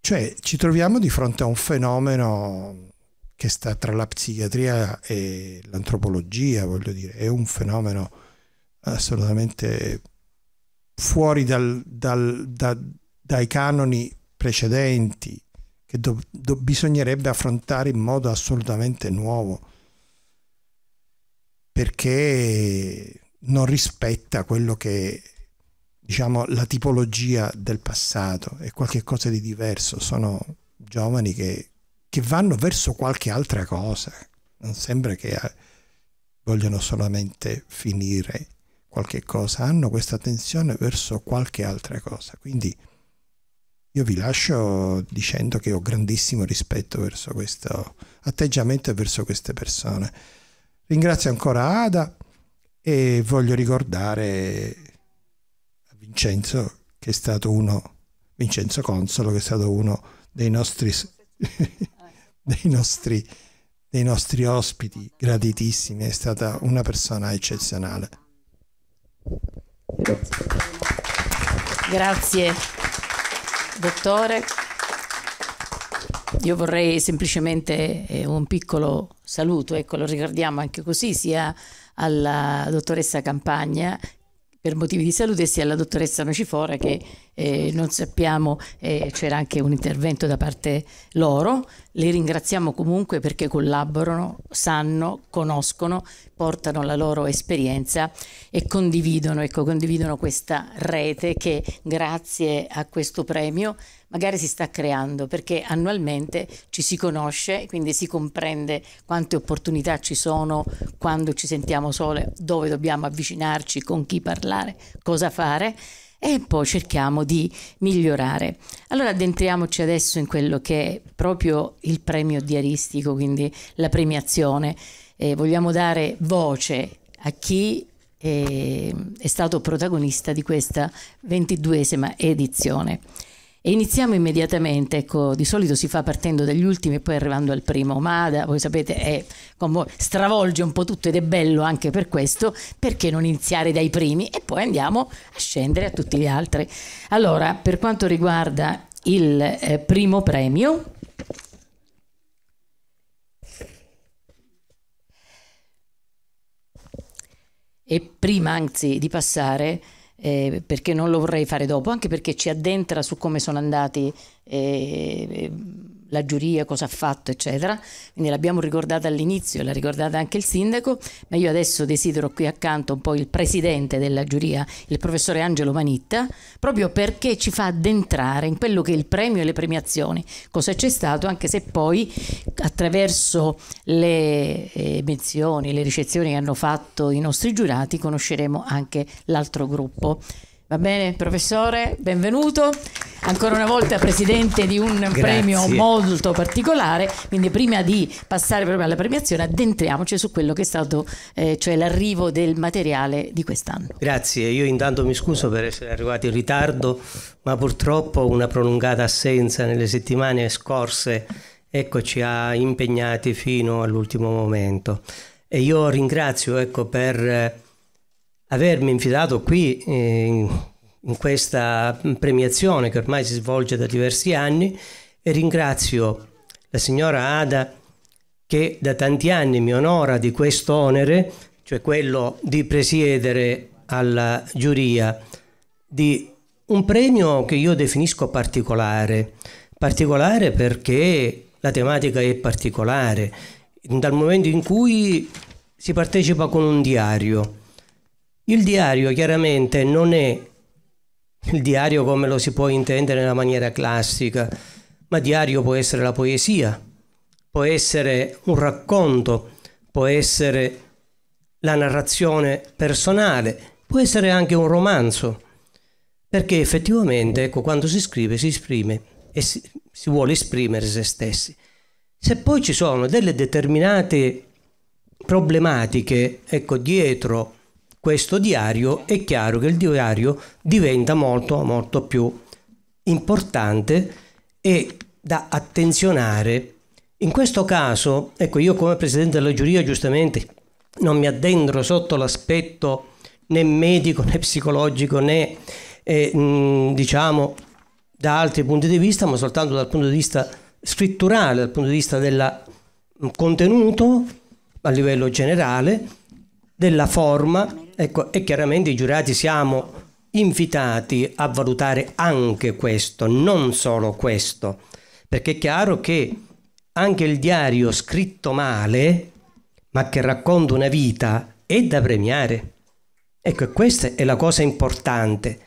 Cioè ci troviamo di fronte a un fenomeno che sta tra la psichiatria e l'antropologia, voglio dire, è un fenomeno assolutamente fuori dal, dal, da, dai canoni precedenti che do, do, bisognerebbe affrontare in modo assolutamente nuovo perché non rispetta quello che diciamo la tipologia del passato è qualcosa di diverso sono giovani che, che, vanno verso qualche altra cosa non sembra che eh, vogliono solamente finire qualche cosa hanno questa tensione verso qualche altra cosa quindi io vi lascio dicendo che ho grandissimo rispetto verso questo atteggiamento e verso queste persone Ringrazio ancora Ada e voglio ricordare a Vincenzo che è stato uno, Vincenzo Consolo, che è stato uno dei nostri, dei nostri, dei nostri ospiti graditissimi, è stata una persona eccezionale. Grazie, dottore. Io vorrei semplicemente eh, un piccolo saluto, ecco, lo ricordiamo anche così, sia alla dottoressa Campagna per motivi di salute sia alla dottoressa Nocifora che eh, non sappiamo, eh, c'era anche un intervento da parte loro, li ringraziamo comunque perché collaborano, sanno, conoscono, portano la loro esperienza e condividono, ecco, condividono questa rete che grazie a questo premio magari si sta creando perché annualmente ci si conosce, e quindi si comprende quante opportunità ci sono quando ci sentiamo sole, dove dobbiamo avvicinarci, con chi parlare, cosa fare e poi cerchiamo di migliorare. Allora addentriamoci adesso in quello che è proprio il premio diaristico, quindi la premiazione. Eh, vogliamo dare voce a chi è, ehm, è stato protagonista di questa ventiduesima edizione. E iniziamo immediatamente, ecco, di solito si fa partendo dagli ultimi e poi arrivando al primo. Omada, voi sapete, è, come stravolge un po' tutto ed è bello anche per questo, perché non iniziare dai primi e poi andiamo a scendere a tutti gli altri. Allora, per quanto riguarda il eh, primo premio, e prima anzi di passare eh, perché non lo vorrei fare dopo, anche perché ci addentra su come sono andati eh, la giuria cosa ha fatto, eccetera. Quindi l'abbiamo ricordata all'inizio, l'ha ricordata anche il sindaco, ma io adesso desidero qui accanto un po' il presidente della giuria, il professore Angelo Manitta, proprio perché ci fa addentrare in quello che è il premio e le premiazioni, cosa c'è stato, anche se poi attraverso le eh, menzioni, le ricezioni che hanno fatto i nostri giurati conosceremo anche l'altro gruppo. Va bene, professore, benvenuto. Ancora una volta presidente di un Grazie. premio molto particolare, quindi prima di passare proprio alla premiazione addentriamoci su quello che è stato eh, cioè l'arrivo del materiale di quest'anno. Grazie, io intanto mi scuso per essere arrivato in ritardo, ma purtroppo una prolungata assenza nelle settimane scorse ecco, ci ha impegnati fino all'ultimo momento. E io ringrazio ecco, per eh, avermi infilato qui eh, in questa premiazione che ormai si svolge da diversi anni e ringrazio la signora Ada che da tanti anni mi onora di questo onere, cioè quello di presiedere alla giuria di un premio che io definisco particolare, particolare perché la tematica è particolare, dal momento in cui si partecipa con un diario, il diario chiaramente non è il diario come lo si può intendere nella maniera classica, ma diario può essere la poesia, può essere un racconto, può essere la narrazione personale, può essere anche un romanzo, perché effettivamente ecco, quando si scrive si esprime e si, si vuole esprimere se stessi. Se poi ci sono delle determinate problematiche ecco, dietro questo diario, è chiaro che il diario diventa molto, molto più importante e da attenzionare. In questo caso, ecco, io come presidente della giuria giustamente non mi addentro sotto l'aspetto né medico né psicologico né eh, diciamo da altri punti di vista, ma soltanto dal punto di vista scritturale, dal punto di vista del contenuto a livello generale della forma, ecco, e chiaramente i giurati siamo invitati a valutare anche questo, non solo questo, perché è chiaro che anche il diario scritto male, ma che racconta una vita, è da premiare. Ecco, questa è la cosa importante.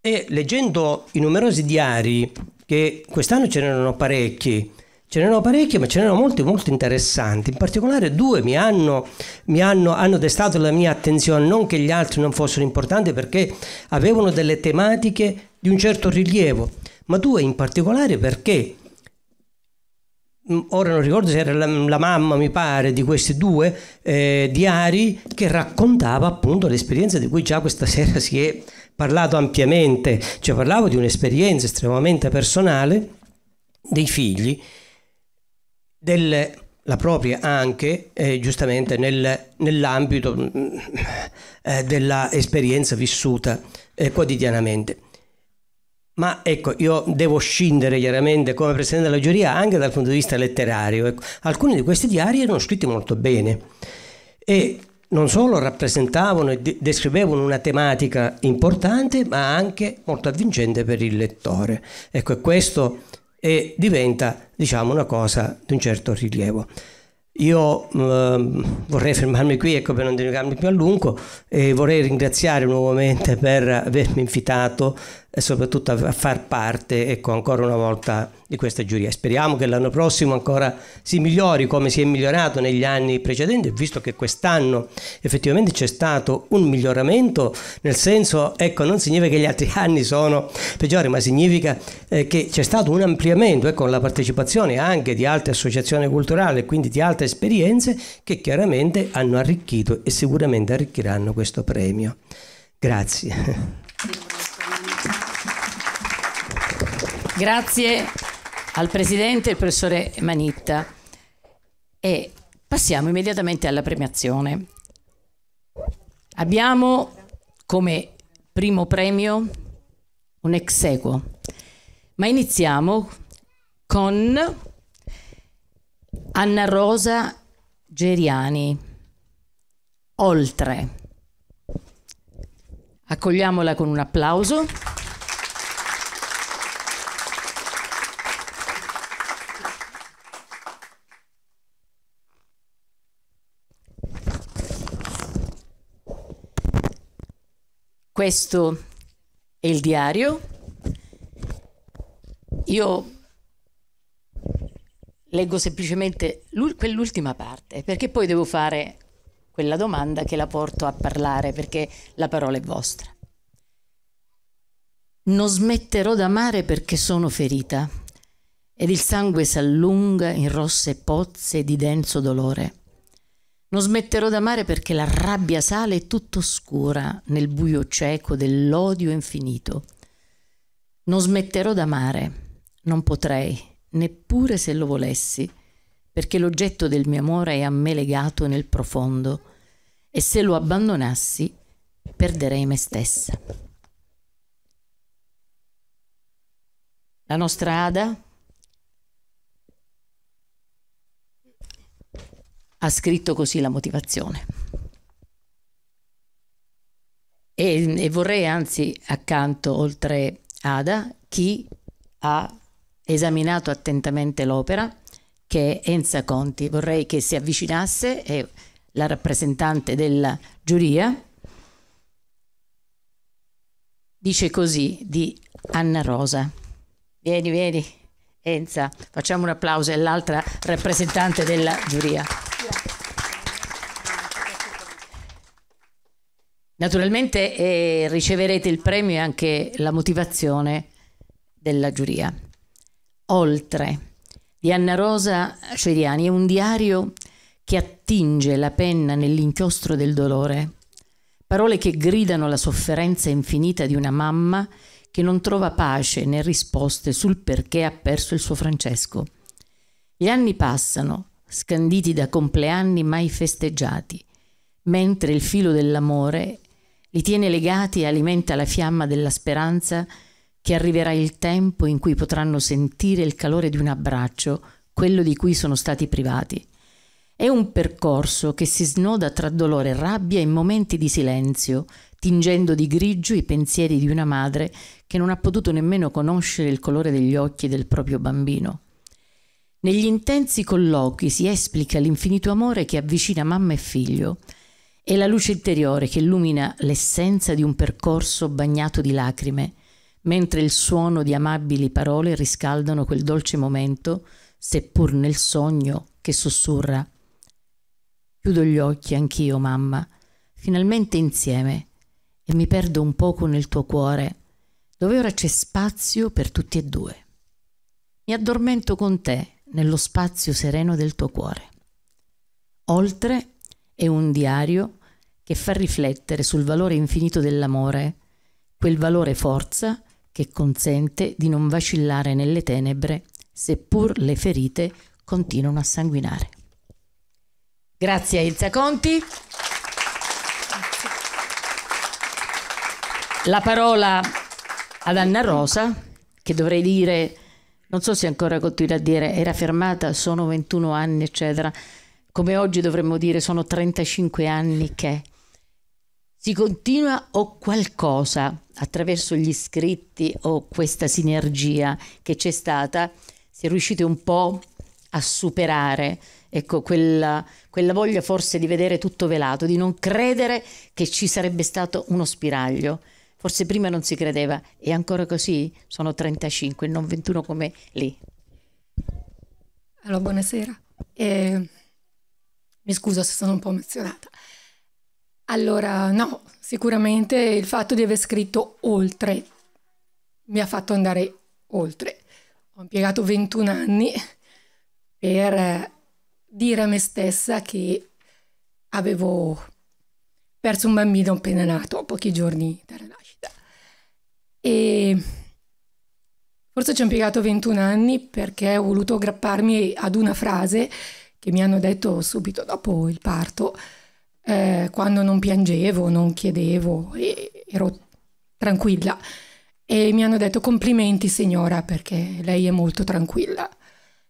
E leggendo i numerosi diari, che quest'anno ce n'erano parecchi, Ce n'erano parecchie, ma ce n'erano molte molto interessanti. In particolare due mi, hanno, mi hanno, hanno, destato la mia attenzione, non che gli altri non fossero importanti perché avevano delle tematiche di un certo rilievo, ma due in particolare perché, mm, ora non ricordo se era la, la mamma, mi pare, di questi due eh, diari che raccontava appunto l'esperienza di cui già questa sera si è parlato ampiamente, cioè parlavo di un'esperienza estremamente personale dei figli delle, la propria anche eh, giustamente nel, nell'ambito mm, eh, dell'esperienza vissuta eh, quotidianamente. Ma ecco, io devo scindere chiaramente come presidente della giuria anche dal punto di vista letterario. Ecco, alcuni di questi diari erano scritti molto bene e non solo rappresentavano e descrivevano una tematica importante, ma anche molto avvincente per il lettore. Ecco, e questo e diventa diciamo, una cosa di un certo rilievo. Io eh, vorrei fermarmi qui ecco, per non dilungarmi più a lungo e vorrei ringraziare nuovamente per avermi invitato e soprattutto a far parte, ecco, ancora una volta di questa giuria. Speriamo che l'anno prossimo ancora si migliori come si è migliorato negli anni precedenti, visto che quest'anno effettivamente c'è stato un miglioramento, nel senso, ecco, non significa che gli altri anni sono peggiori, ma significa eh, che c'è stato un ampliamento, con ecco, la partecipazione anche di altre associazioni culturali, e quindi di altre esperienze che chiaramente hanno arricchito e sicuramente arricchiranno questo premio. Grazie. Grazie al Presidente, il professore Manitta. E passiamo immediatamente alla premiazione. Abbiamo come primo premio un ex equo, ma iniziamo con Anna Rosa Geriani. Oltre. Accogliamola con un applauso. Questo è il diario. Io leggo semplicemente quell'ultima parte, perché poi devo fare quella domanda che la porto a parlare, perché la parola è vostra. Non smetterò d'amare perché sono ferita ed il sangue s'allunga in rosse pozze di denso dolore. Non smetterò d'amare perché la rabbia sale e tutto oscura nel buio cieco dell'odio infinito. Non smetterò d'amare, non potrei, neppure se lo volessi, perché l'oggetto del mio amore è a me legato nel profondo e se lo abbandonassi perderei me stessa. La nostra Ada ha scritto così la motivazione. E, e vorrei anzi accanto, oltre Ada, chi ha esaminato attentamente l'opera, che è Enza Conti. Vorrei che si avvicinasse, è la rappresentante della giuria. Dice così di Anna Rosa. Vieni, vieni, Enza, facciamo un applauso, è l'altra rappresentante della giuria. Naturalmente eh, riceverete il premio e anche la motivazione della giuria. Oltre di Anna Rosa Ceriani è un diario che attinge la penna nell'inchiostro del dolore, parole che gridano la sofferenza infinita di una mamma che non trova pace né risposte sul perché ha perso il suo Francesco. Gli anni passano, scanditi da compleanni mai festeggiati, mentre il filo dell'amore è li tiene legati e alimenta la fiamma della speranza che arriverà il tempo in cui potranno sentire il calore di un abbraccio, quello di cui sono stati privati. È un percorso che si snoda tra dolore e rabbia in momenti di silenzio, tingendo di grigio i pensieri di una madre che non ha potuto nemmeno conoscere il colore degli occhi del proprio bambino. Negli intensi colloqui si esplica l'infinito amore che avvicina mamma e figlio, è la luce interiore che illumina l'essenza di un percorso bagnato di lacrime, mentre il suono di amabili parole riscaldano quel dolce momento, seppur nel sogno, che sussurra. Chiudo gli occhi anch'io, mamma, finalmente insieme, e mi perdo un poco nel tuo cuore, dove ora c'è spazio per tutti e due. Mi addormento con te nello spazio sereno del tuo cuore. Oltre è un diario che fa riflettere sul valore infinito dell'amore, quel valore forza che consente di non vacillare nelle tenebre, seppur le ferite continuano a sanguinare. Grazie a Ilza Conti. La parola ad Anna Rosa, che dovrei dire, non so se ancora continua a dire, era fermata, sono 21 anni, eccetera. Come oggi dovremmo dire, sono 35 anni che si continua o qualcosa attraverso gli scritti o questa sinergia che c'è stata, si è riusciti un po' a superare ecco, quella, quella voglia forse di vedere tutto velato, di non credere che ci sarebbe stato uno spiraglio. Forse prima non si credeva e ancora così sono 35, non 21 come lì. Allora, buonasera. Eh, mi scuso se sono un po' emozionata. Allora, no, sicuramente il fatto di aver scritto oltre mi ha fatto andare oltre. Ho impiegato 21 anni per dire a me stessa che avevo perso un bambino appena nato, pochi giorni dalla nascita. E forse ci ho impiegato 21 anni perché ho voluto aggrapparmi ad una frase che mi hanno detto subito dopo il parto eh, quando non piangevo, non chiedevo, e ero tranquilla. E mi hanno detto complimenti signora perché lei è molto tranquilla.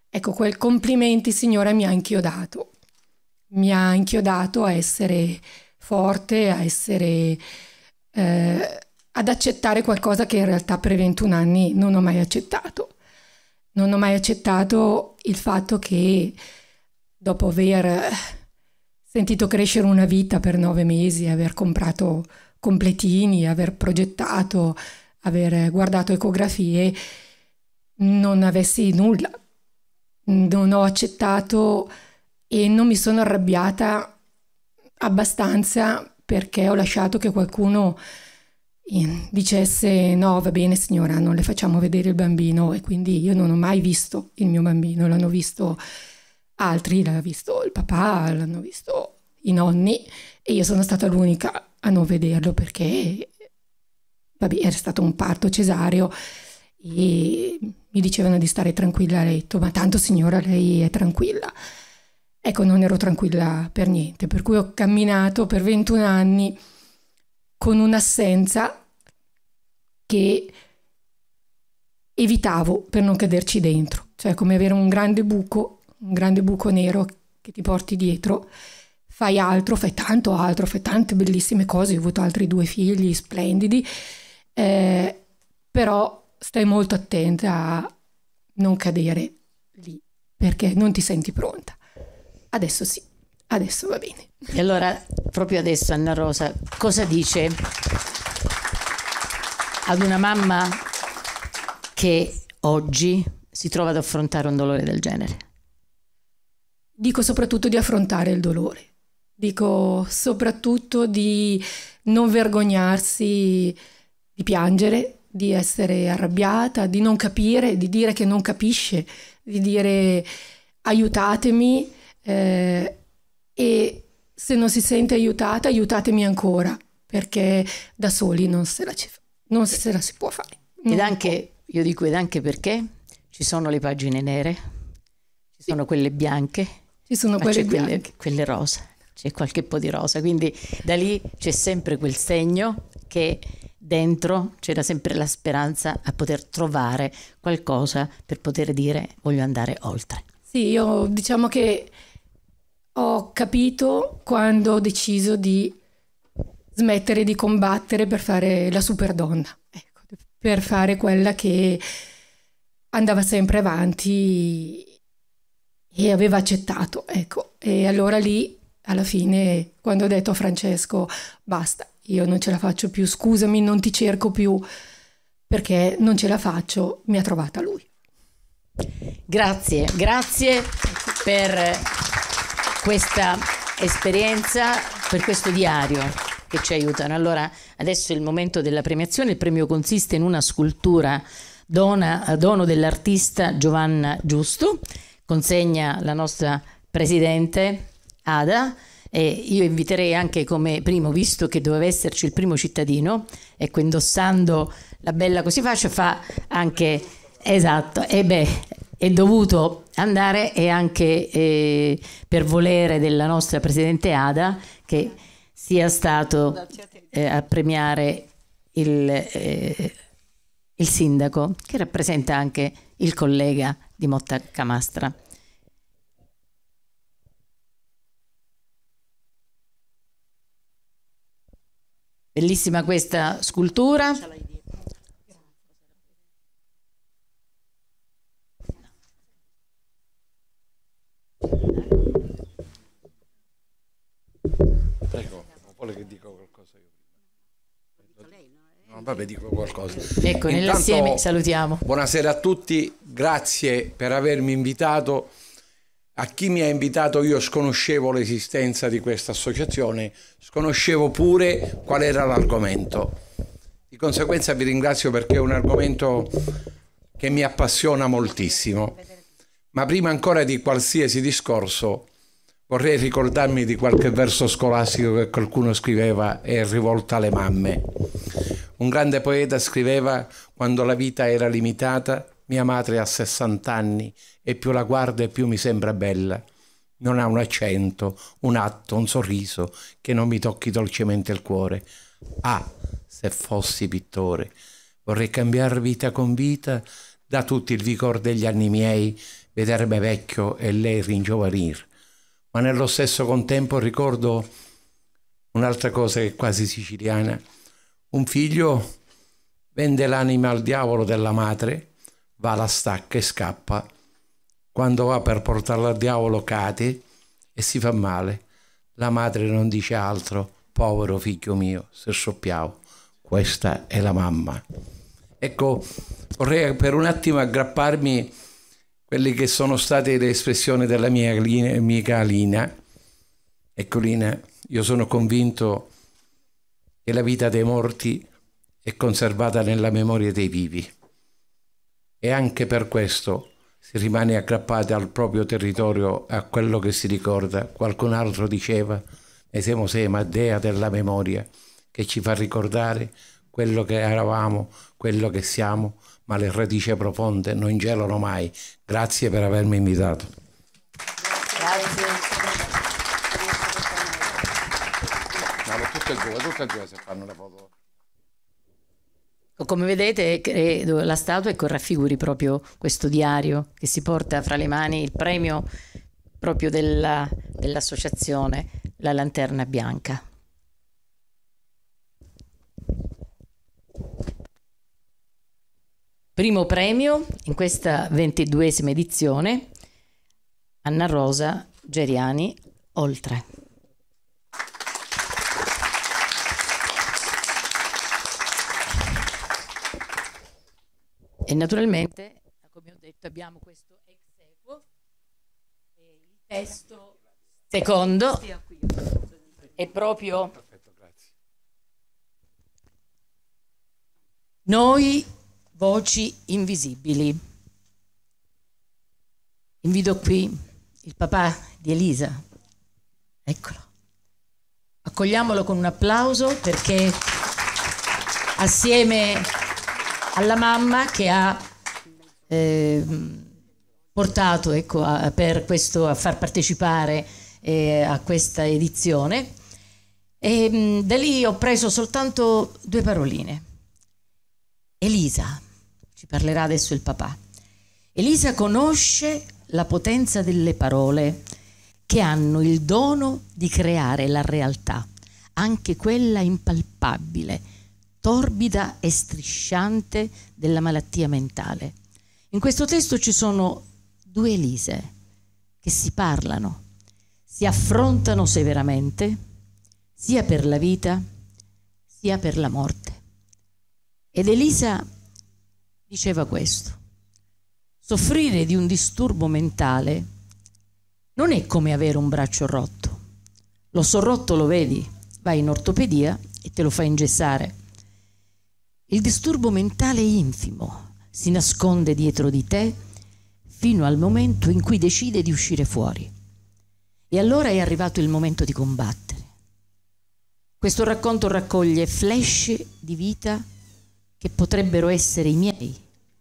Ecco, quel complimenti signora mi ha inchiodato. Mi ha inchiodato a essere forte, a essere... Eh, ad accettare qualcosa che in realtà per 21 anni non ho mai accettato. Non ho mai accettato il fatto che dopo aver sentito crescere una vita per nove mesi, aver comprato completini, aver progettato, aver guardato ecografie, non avessi nulla, non ho accettato e non mi sono arrabbiata abbastanza perché ho lasciato che qualcuno dicesse no va bene signora non le facciamo vedere il bambino e quindi io non ho mai visto il mio bambino l'hanno visto altri l'hanno visto il papà, l'hanno visto i nonni e io sono stata l'unica a non vederlo perché vabbè, era stato un parto cesareo e mi dicevano di stare tranquilla a letto, ma tanto signora lei è tranquilla. Ecco, non ero tranquilla per niente, per cui ho camminato per 21 anni con un'assenza che evitavo per non caderci dentro, cioè come avere un grande buco un grande buco nero che ti porti dietro, fai altro, fai tanto altro, fai tante bellissime cose, ho avuto altri due figli splendidi, eh, però stai molto attenta a non cadere lì perché non ti senti pronta. Adesso sì, adesso va bene. E allora, proprio adesso, Anna Rosa, cosa dice ad una mamma che oggi si trova ad affrontare un dolore del genere? dico soprattutto di affrontare il dolore, dico soprattutto di non vergognarsi di piangere, di essere arrabbiata, di non capire, di dire che non capisce, di dire aiutatemi eh, e se non si sente aiutata aiutatemi ancora perché da soli non se la, ci, non se la si può fare. Ed anche, io dico ed anche perché ci sono le pagine nere, ci sono quelle bianche ci sono quelle, quelle, quelle rosa, c'è qualche po' di rosa, quindi da lì c'è sempre quel segno che dentro c'era sempre la speranza a poter trovare qualcosa per poter dire voglio andare oltre. Sì, io diciamo che ho capito quando ho deciso di smettere di combattere per fare la superdonna, ecco, per fare quella che andava sempre avanti e aveva accettato, ecco. E allora lì, alla fine, quando ho detto a Francesco, basta, io non ce la faccio più, scusami, non ti cerco più, perché non ce la faccio, mi ha trovata lui. Grazie, grazie per questa esperienza, per questo diario che ci aiutano. Allora, adesso è il momento della premiazione, il premio consiste in una scultura dona, dono dell'artista Giovanna Giusto consegna la nostra presidente Ada e io inviterei anche come primo, visto che doveva esserci il primo cittadino, ecco indossando la bella così faccia fa anche, esatto, e beh, è dovuto andare e anche eh, per volere della nostra presidente Ada che sia stato eh, a premiare il, eh, il sindaco che rappresenta anche il collega di Motta Camastra. Bellissima questa scultura. Prego, vuole che dico qualcosa io. No, vabbè, dico qualcosa. Ecco, Intanto, nell'assieme salutiamo. Buonasera a tutti grazie per avermi invitato. A chi mi ha invitato io sconoscevo l'esistenza di questa associazione, sconoscevo pure qual era l'argomento. Di conseguenza vi ringrazio perché è un argomento che mi appassiona moltissimo. Ma prima ancora di qualsiasi discorso vorrei ricordarmi di qualche verso scolastico che qualcuno scriveva e rivolto alle mamme. Un grande poeta scriveva quando la vita era limitata mia madre ha 60 anni e più la guardo e più mi sembra bella. Non ha un accento, un atto, un sorriso che non mi tocchi dolcemente il cuore. Ah, se fossi pittore, vorrei cambiare vita con vita da tutto il vigor degli anni miei, vedermi vecchio e lei ringiovanir. Ma nello stesso contempo ricordo un'altra cosa che è quasi siciliana. Un figlio vende l'anima al diavolo della madre va alla stacca e scappa. Quando va per portarla al diavolo cade e si fa male. La madre non dice altro, povero figlio mio, se soppiavo. Questa è la mamma. Ecco, vorrei per un attimo aggrapparmi quelle che sono state le espressioni della mia amica Alina. Ecco Lina, io sono convinto che la vita dei morti è conservata nella memoria dei vivi e anche per questo si rimane aggrappati al proprio territorio, a quello che si ricorda. Qualcun altro diceva, Esemo Sema, dea della memoria, che ci fa ricordare quello che eravamo, quello che siamo, ma le radici profonde non gelano mai. Grazie per avermi invitato. Grazie. Grazie. No, tutto è giù, tutto è giù se fanno la foto. Come vedete, credo, la statua ecco, raffiguri proprio questo diario che si porta fra le mani il premio proprio della, dell'associazione La Lanterna Bianca. Primo premio in questa ventiduesima edizione, Anna Rosa Geriani Oltre. E naturalmente, come ho detto, abbiamo questo ex equo, il testo secondo è proprio Noi voci invisibili. Invito qui il papà di Elisa. Eccolo. Accogliamolo con un applauso perché assieme alla mamma che ha eh, portato ecco, a, questo, a, far partecipare eh, a questa edizione. E, ehm, mh, da lì ho preso soltanto due paroline. Elisa, ci parlerà adesso il papà. Elisa conosce la potenza delle parole che hanno il dono di creare la realtà, anche quella impalpabile torbida e strisciante della malattia mentale. In questo testo ci sono due Elise che si parlano, si affrontano severamente, sia per la vita sia per la morte. Ed Elisa diceva questo, soffrire di un disturbo mentale non è come avere un braccio rotto. L'osso rotto lo vedi, vai in ortopedia e te lo fai ingessare. Il disturbo mentale infimo si nasconde dietro di te fino al momento in cui decide di uscire fuori. E allora è arrivato il momento di combattere. Questo racconto raccoglie flash di vita che potrebbero essere i miei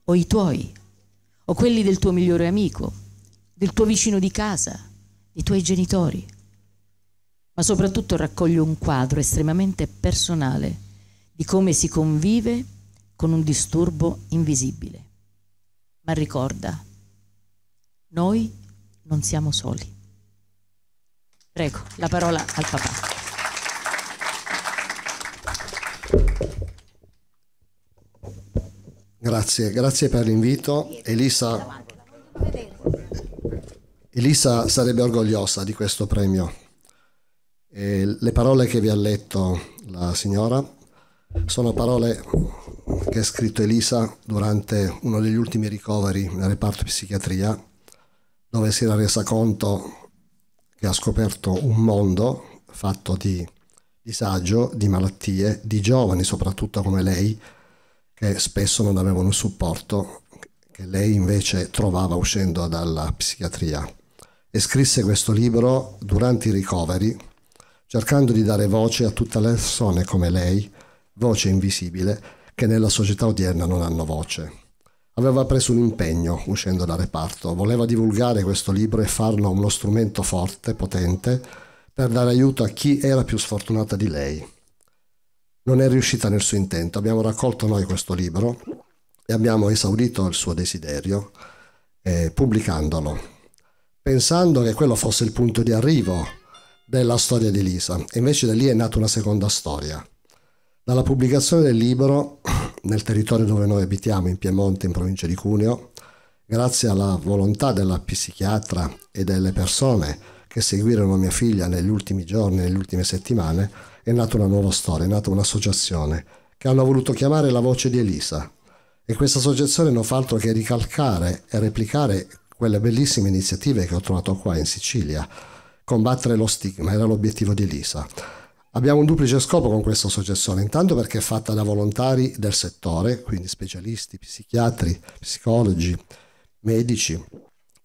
o i tuoi o quelli del tuo migliore amico, del tuo vicino di casa, dei tuoi genitori. Ma soprattutto raccoglie un quadro estremamente personale di come si convive con un disturbo invisibile. Ma ricorda, noi non siamo soli. Prego, la parola al papà. Grazie, grazie per l'invito. Elisa, Elisa, sarebbe orgogliosa di questo premio. E le parole che vi ha letto la signora sono parole che ha scritto Elisa durante uno degli ultimi ricoveri nel reparto psichiatria, dove si era resa conto che ha scoperto un mondo fatto di disagio, di malattie, di giovani soprattutto come lei, che spesso non avevano il supporto che lei invece trovava uscendo dalla psichiatria. E scrisse questo libro durante i ricoveri, cercando di dare voce a tutte le persone come lei, voce invisibile, che nella società odierna non hanno voce. Aveva preso un impegno uscendo dal reparto, voleva divulgare questo libro e farlo uno strumento forte, potente, per dare aiuto a chi era più sfortunata di lei. Non è riuscita nel suo intento, abbiamo raccolto noi questo libro e abbiamo esaurito il suo desiderio eh, pubblicandolo, pensando che quello fosse il punto di arrivo della storia di Lisa. Invece da lì è nata una seconda storia dalla pubblicazione del libro nel territorio dove noi abitiamo, in Piemonte, in provincia di Cuneo, grazie alla volontà della psichiatra e delle persone che seguirono mia figlia negli ultimi giorni, nelle ultime settimane, è nata una nuova storia, è nata un'associazione che hanno voluto chiamare La Voce di Elisa. E questa associazione non fa altro che ricalcare e replicare quelle bellissime iniziative che ho trovato qua in Sicilia. Combattere lo stigma era l'obiettivo di Elisa Abbiamo un duplice scopo con questa associazione, intanto perché è fatta da volontari del settore, quindi specialisti, psichiatri, psicologi, medici,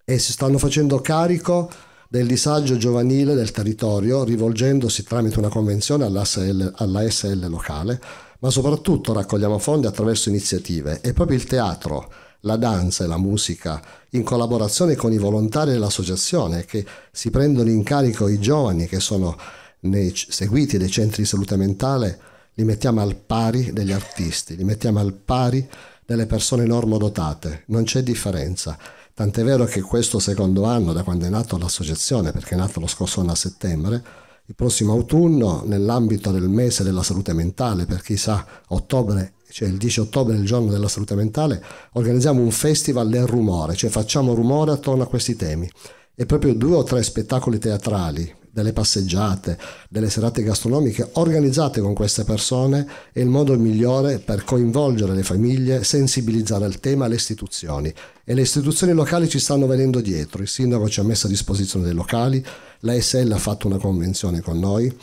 e si stanno facendo carico del disagio giovanile del territorio, rivolgendosi tramite una convenzione all'ASL, all'ASL locale, ma soprattutto raccogliamo fondi attraverso iniziative. E proprio il teatro, la danza e la musica, in collaborazione con i volontari dell'associazione che si prendono in carico i giovani che sono nei seguiti dei centri di salute mentale li mettiamo al pari degli artisti, li mettiamo al pari delle persone normodotate, non c'è differenza. Tant'è vero che questo secondo anno, da quando è nata l'associazione, perché è nato lo scorso anno a settembre, il prossimo autunno, nell'ambito del mese della salute mentale, per chi sa, ottobre, cioè il 10 ottobre è il giorno della salute mentale, organizziamo un festival del rumore, cioè facciamo rumore attorno a questi temi. E proprio due o tre spettacoli teatrali, delle passeggiate, delle serate gastronomiche organizzate con queste persone è il modo migliore per coinvolgere le famiglie, sensibilizzare al tema le istituzioni. E le istituzioni locali ci stanno venendo dietro. Il sindaco ci ha messo a disposizione dei locali, l'ASL ha fatto una convenzione con noi.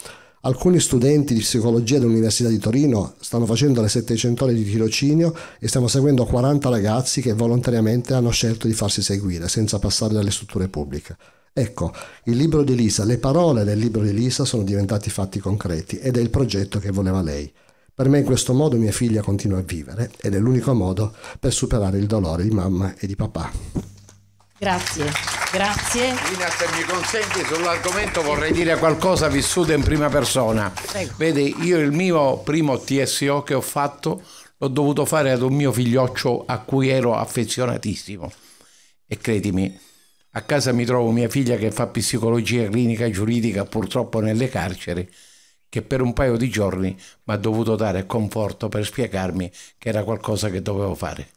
Alcuni studenti di psicologia dell'Università di Torino stanno facendo le 700 ore di tirocinio e stiamo seguendo 40 ragazzi che volontariamente hanno scelto di farsi seguire senza passare dalle strutture pubbliche. Ecco, il libro di Elisa, le parole del libro di Elisa sono diventati fatti concreti ed è il progetto che voleva lei. Per me in questo modo mia figlia continua a vivere ed è l'unico modo per superare il dolore di mamma e di papà. Grazie, grazie. Lina, se mi consenti, sull'argomento vorrei dire qualcosa vissuto in prima persona. Prego. Vede, io il mio primo TSO che ho fatto l'ho dovuto fare ad un mio figlioccio a cui ero affezionatissimo. E credimi, a casa mi trovo mia figlia che fa psicologia clinica giuridica purtroppo nelle carceri, che per un paio di giorni mi ha dovuto dare conforto per spiegarmi che era qualcosa che dovevo fare.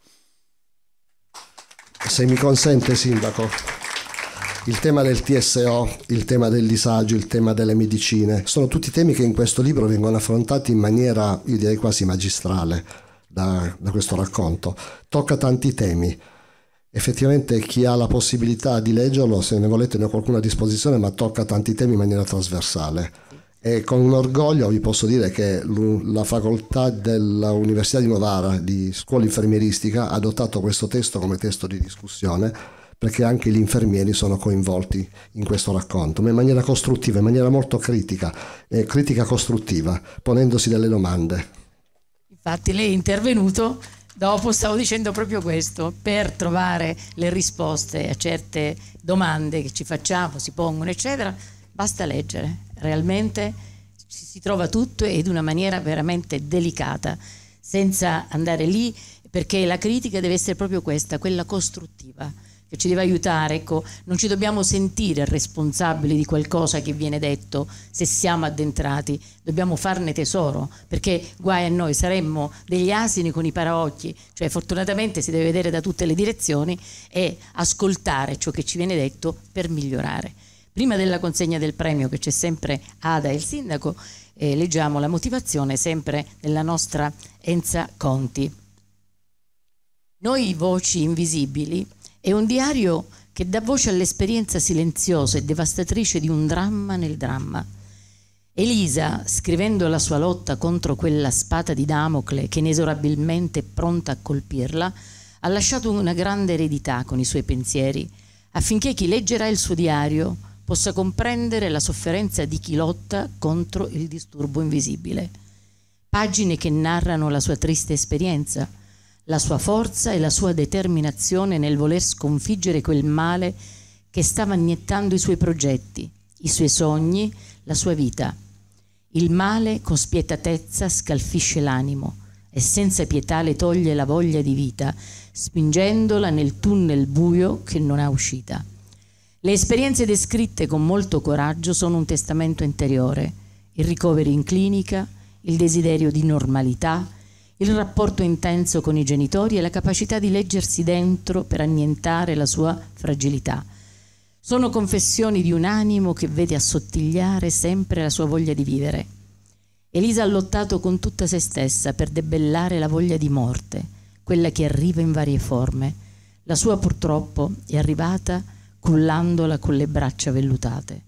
Se mi consente, Sindaco, il tema del TSO, il tema del disagio, il tema delle medicine, sono tutti temi che in questo libro vengono affrontati in maniera, io direi quasi magistrale, da, da questo racconto. Tocca tanti temi effettivamente chi ha la possibilità di leggerlo, se ne volete ne ho qualcuno a disposizione, ma tocca tanti temi in maniera trasversale. E con orgoglio vi posso dire che la facoltà dell'Università di Novara di scuola infermieristica ha adottato questo testo come testo di discussione perché anche gli infermieri sono coinvolti in questo racconto, ma in maniera costruttiva, in maniera molto critica, eh, critica costruttiva, ponendosi delle domande. Infatti lei è intervenuto dopo stavo dicendo proprio questo, per trovare le risposte a certe domande che ci facciamo, si pongono, eccetera, basta leggere, realmente ci si trova tutto ed in una maniera veramente delicata, senza andare lì, perché la critica deve essere proprio questa, quella costruttiva che ci deve aiutare, ecco, non ci dobbiamo sentire responsabili di qualcosa che viene detto se siamo addentrati, dobbiamo farne tesoro, perché guai a noi, saremmo degli asini con i paraocchi, cioè fortunatamente si deve vedere da tutte le direzioni e ascoltare ciò che ci viene detto per migliorare. Prima della consegna del premio che c'è sempre Ada e il sindaco, eh, leggiamo la motivazione sempre della nostra Enza Conti. Noi voci invisibili è un diario che dà voce all'esperienza silenziosa e devastatrice di un dramma nel dramma. Elisa, scrivendo la sua lotta contro quella spada di Damocle che inesorabilmente è pronta a colpirla, ha lasciato una grande eredità con i suoi pensieri, affinché chi leggerà il suo diario possa comprendere la sofferenza di chi lotta contro il disturbo invisibile. Pagine che narrano la sua triste esperienza, la sua forza e la sua determinazione nel voler sconfiggere quel male che stava iniettando i suoi progetti, i suoi sogni, la sua vita. Il male con spietatezza scalfisce l'animo e senza pietà le toglie la voglia di vita, spingendola nel tunnel buio che non ha uscita. Le esperienze descritte con molto coraggio sono un testamento interiore, il ricovero in clinica, il desiderio di normalità, il rapporto intenso con i genitori e la capacità di leggersi dentro per annientare la sua fragilità. Sono confessioni di un animo che vede assottigliare sempre la sua voglia di vivere. Elisa ha lottato con tutta se stessa per debellare la voglia di morte, quella che arriva in varie forme. La sua purtroppo è arrivata cullandola con le braccia vellutate.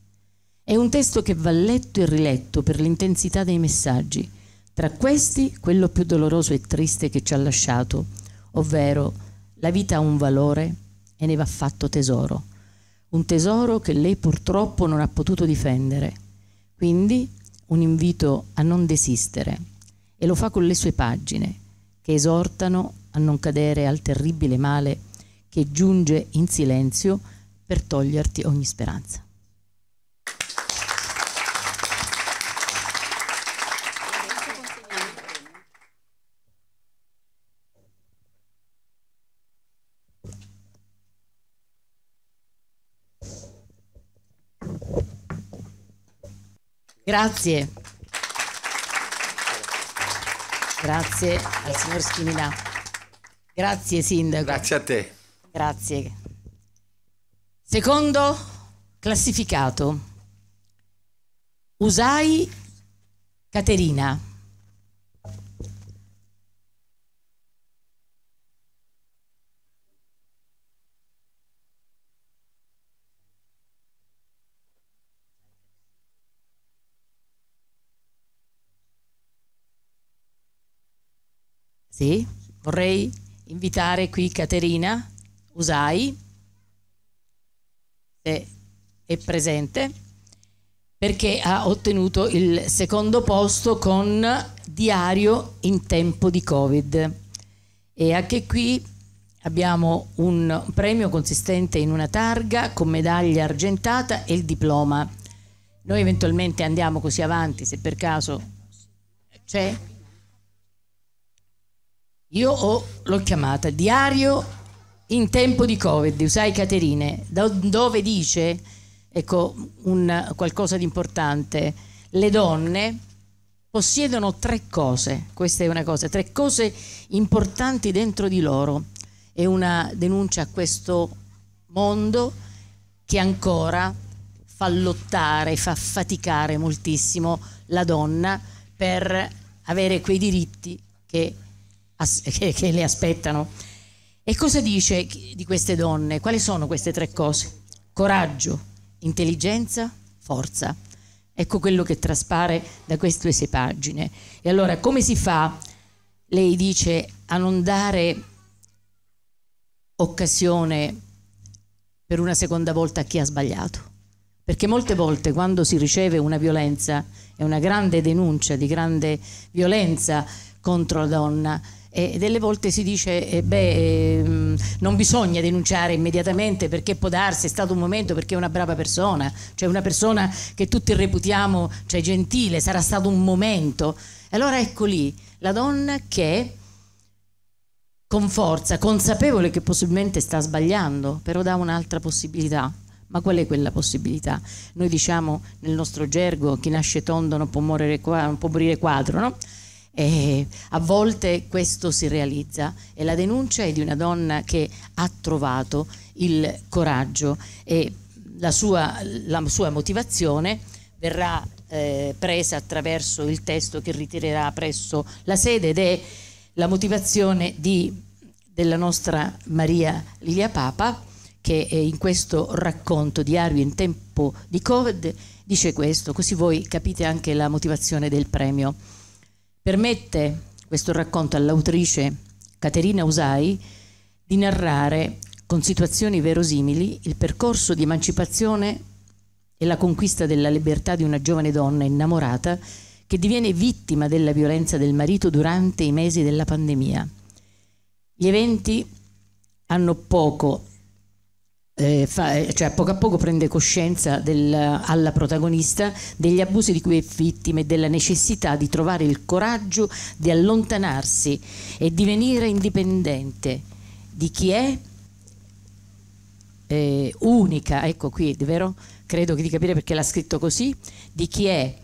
È un testo che va letto e riletto per l'intensità dei messaggi, tra questi quello più doloroso e triste che ci ha lasciato, ovvero la vita ha un valore e ne va fatto tesoro, un tesoro che lei purtroppo non ha potuto difendere. Quindi un invito a non desistere e lo fa con le sue pagine che esortano a non cadere al terribile male che giunge in silenzio per toglierti ogni speranza. Grazie. Grazie al signor Schimilà. Grazie sindaco. Grazie a te. Grazie. Secondo classificato, Usai Caterina. Sì, vorrei invitare qui Caterina Usai, se è presente, perché ha ottenuto il secondo posto con Diario in tempo di Covid. E anche qui abbiamo un premio consistente in una targa con medaglia argentata e il diploma. Noi eventualmente andiamo così avanti se per caso c'è. Io ho, l'ho chiamata Diario in tempo di Covid, usai Caterine, dove dice, ecco, un, qualcosa di importante, le donne possiedono tre cose, questa è una cosa, tre cose importanti dentro di loro. È una denuncia a questo mondo che ancora fa lottare, fa faticare moltissimo la donna per avere quei diritti che che, che le aspettano. E cosa dice di queste donne? Quali sono queste tre cose? Coraggio, intelligenza, forza. Ecco quello che traspare da queste sei pagine. E allora come si fa, lei dice, a non dare occasione per una seconda volta a chi ha sbagliato? Perché molte volte quando si riceve una violenza è una grande denuncia di grande violenza contro la donna, e delle volte si dice eh, beh eh, non bisogna denunciare immediatamente perché può darsi è stato un momento perché è una brava persona cioè una persona che tutti reputiamo cioè gentile sarà stato un momento allora ecco lì la donna che con forza consapevole che possibilmente sta sbagliando però dà un'altra possibilità ma qual è quella possibilità? Noi diciamo nel nostro gergo chi nasce tondo non può, qua, non può morire quadro, no? E a volte questo si realizza e la denuncia è di una donna che ha trovato il coraggio e la sua, la sua motivazione verrà eh, presa attraverso il testo che ritirerà presso la sede ed è la motivazione di, della nostra Maria Lilia Papa che in questo racconto diario in tempo di Covid dice questo, così voi capite anche la motivazione del premio. Permette questo racconto all'autrice Caterina Usai di narrare con situazioni verosimili il percorso di emancipazione e la conquista della libertà di una giovane donna innamorata che diviene vittima della violenza del marito durante i mesi della pandemia. Gli eventi hanno poco eh, fa, cioè, a poco a poco prende coscienza del, alla protagonista degli abusi di cui è vittima e della necessità di trovare il coraggio di allontanarsi e divenire indipendente di chi è eh, unica, ecco qui, vero? Credo di capire perché l'ha scritto così, di chi è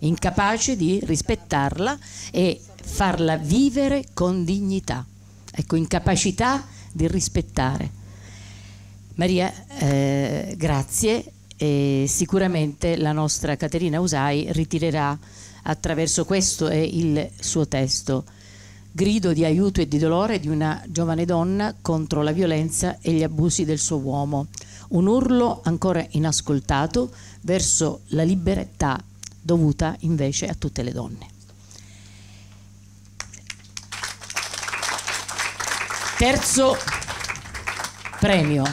incapace di rispettarla e farla vivere con dignità. Ecco, incapacità di rispettare. Maria, eh, grazie e sicuramente la nostra Caterina Usai ritirerà attraverso questo e il suo testo grido di aiuto e di dolore di una giovane donna contro la violenza e gli abusi del suo uomo, un urlo ancora inascoltato verso la libertà dovuta invece a tutte le donne. Terzo premio.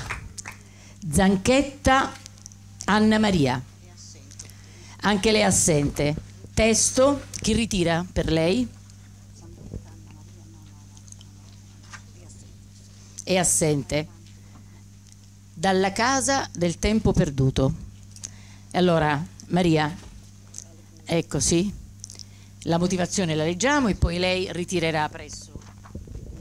Zanchetta Anna Maria. Anche lei assente. Testo, chi ritira per lei? È assente. Dalla casa del tempo perduto. E allora, Maria, ecco sì, la motivazione la leggiamo e poi lei ritirerà presto.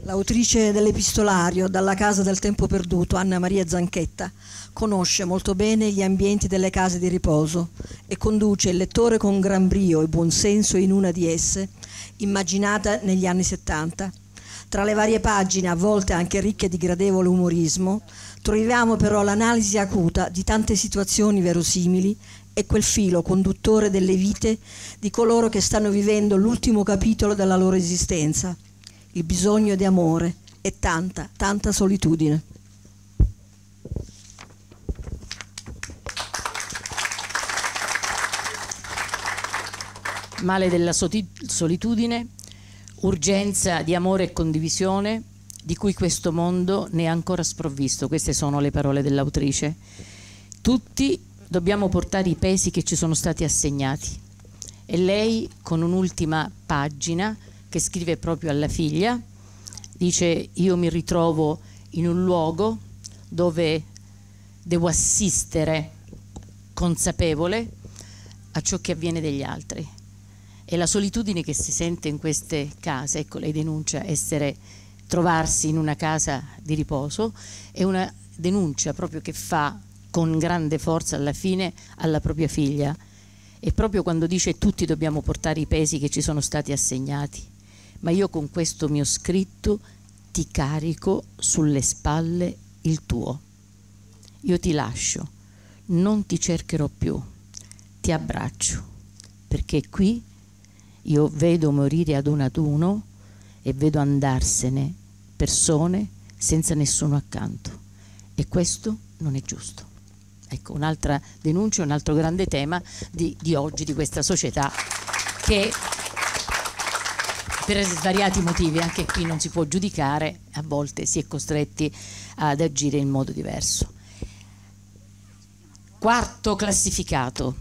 L'autrice dell'epistolario Dalla casa del tempo perduto, Anna Maria Zanchetta, conosce molto bene gli ambienti delle case di riposo e conduce il lettore con gran brio e buonsenso in una di esse, immaginata negli anni 70. Tra le varie pagine, a volte anche ricche di gradevole umorismo, troviamo però l'analisi acuta di tante situazioni verosimili e quel filo conduttore delle vite di coloro che stanno vivendo l'ultimo capitolo della loro esistenza il bisogno di amore e tanta, tanta solitudine. Male della solitudine, urgenza di amore e condivisione di cui questo mondo ne è ancora sprovvisto. Queste sono le parole dell'autrice. Tutti dobbiamo portare i pesi che ci sono stati assegnati. E lei, con un'ultima pagina, che scrive proprio alla figlia, dice io mi ritrovo in un luogo dove devo assistere consapevole a ciò che avviene degli altri. E la solitudine che si sente in queste case, ecco lei denuncia essere, trovarsi in una casa di riposo, è una denuncia proprio che fa con grande forza alla fine alla propria figlia. E proprio quando dice tutti dobbiamo portare i pesi che ci sono stati assegnati ma io con questo mio scritto ti carico sulle spalle il tuo. Io ti lascio, non ti cercherò più, ti abbraccio, perché qui io vedo morire ad uno ad uno e vedo andarsene persone senza nessuno accanto e questo non è giusto. Ecco, un'altra denuncia, un altro grande tema di, di oggi, di questa società che per svariati motivi, anche qui non si può giudicare, a volte si è costretti ad agire in modo diverso. Quarto classificato,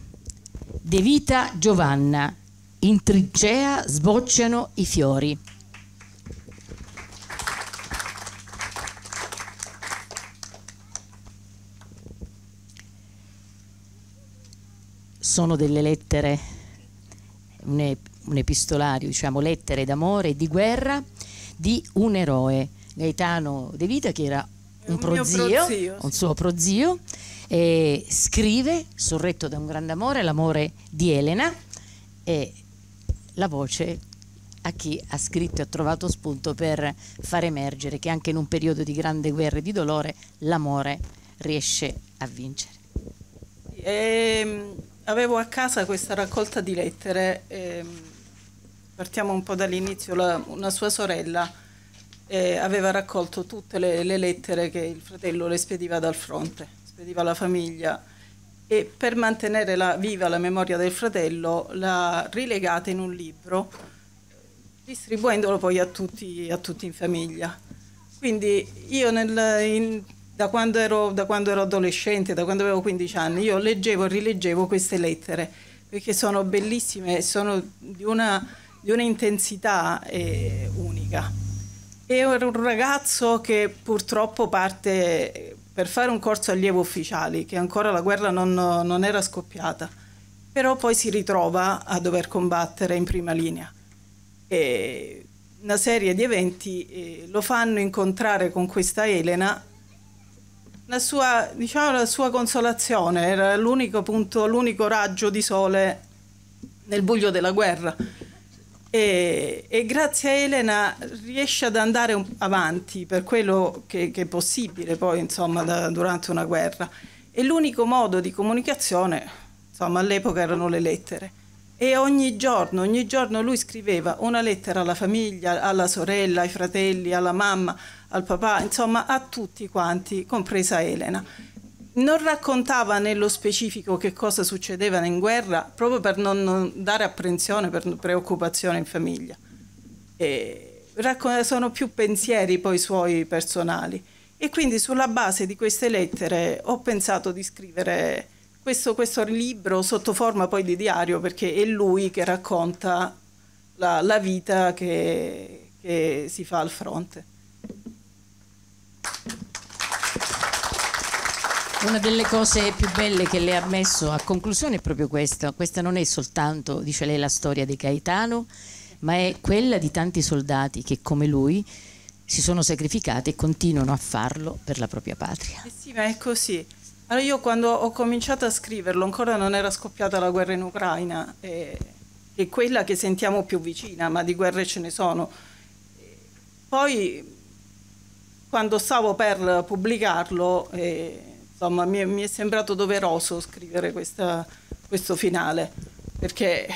De Vita Giovanna, in trincea sbocciano i fiori. Sono delle lettere, un epistolario, diciamo lettere d'amore e di guerra di un eroe, Gaetano De Vita, che era un, prozio, prozio, un suo prozio, e scrive, sorretto da un grande amore, l'amore di Elena e la voce a chi ha scritto e ha trovato spunto per far emergere che anche in un periodo di grande guerra e di dolore l'amore riesce a vincere. E, ehm, avevo a casa questa raccolta di lettere. E ehm, partiamo un po' dall'inizio, la, una sua sorella eh, aveva raccolto tutte le, le, lettere che il fratello le spediva dal fronte, spediva alla famiglia e per mantenere la, viva la memoria del fratello l'ha rilegata in un libro distribuendolo poi a tutti, a tutti in famiglia. Quindi io nel, in, da, quando ero, da quando ero adolescente, da quando avevo 15 anni, io leggevo e rileggevo queste lettere perché sono bellissime, sono di una di un'intensità eh, unica. Era un ragazzo che purtroppo parte eh, per fare un corso allievo ufficiali, che ancora la guerra non, non era scoppiata, però poi si ritrova a dover combattere in prima linea. E una serie di eventi eh, lo fanno incontrare con questa Elena. La sua, diciamo, la sua consolazione era l'unico punto, l'unico raggio di sole nel buio della guerra e, e, grazie a Elena riesce ad andare un, avanti per quello che, che, è possibile poi insomma da, durante una guerra e l'unico modo di comunicazione insomma all'epoca erano le lettere e ogni giorno, ogni giorno lui scriveva una lettera alla famiglia, alla sorella, ai fratelli, alla mamma, al papà, insomma a tutti quanti, compresa Elena non raccontava nello specifico che cosa succedeva in guerra proprio per non, non dare apprensione, per preoccupazione in famiglia. E sono più pensieri poi suoi personali. E quindi sulla base di queste lettere ho pensato di scrivere questo, questo libro sotto forma poi di diario perché è lui che racconta la, la vita che, che si fa al fronte. Una delle cose più belle che lei ha messo a conclusione è proprio questa. Questa non è soltanto, dice lei, la storia di Gaetano, ma è quella di tanti soldati che come lui si sono sacrificati e continuano a farlo per la propria patria. Eh sì, ma è così. Allora io quando ho cominciato a scriverlo ancora non era scoppiata la guerra in Ucraina, eh, è quella che sentiamo più vicina, ma di guerre ce ne sono. Poi quando stavo per pubblicarlo... Eh, insomma, mi, è, mi è sembrato doveroso scrivere questa, questo finale, perché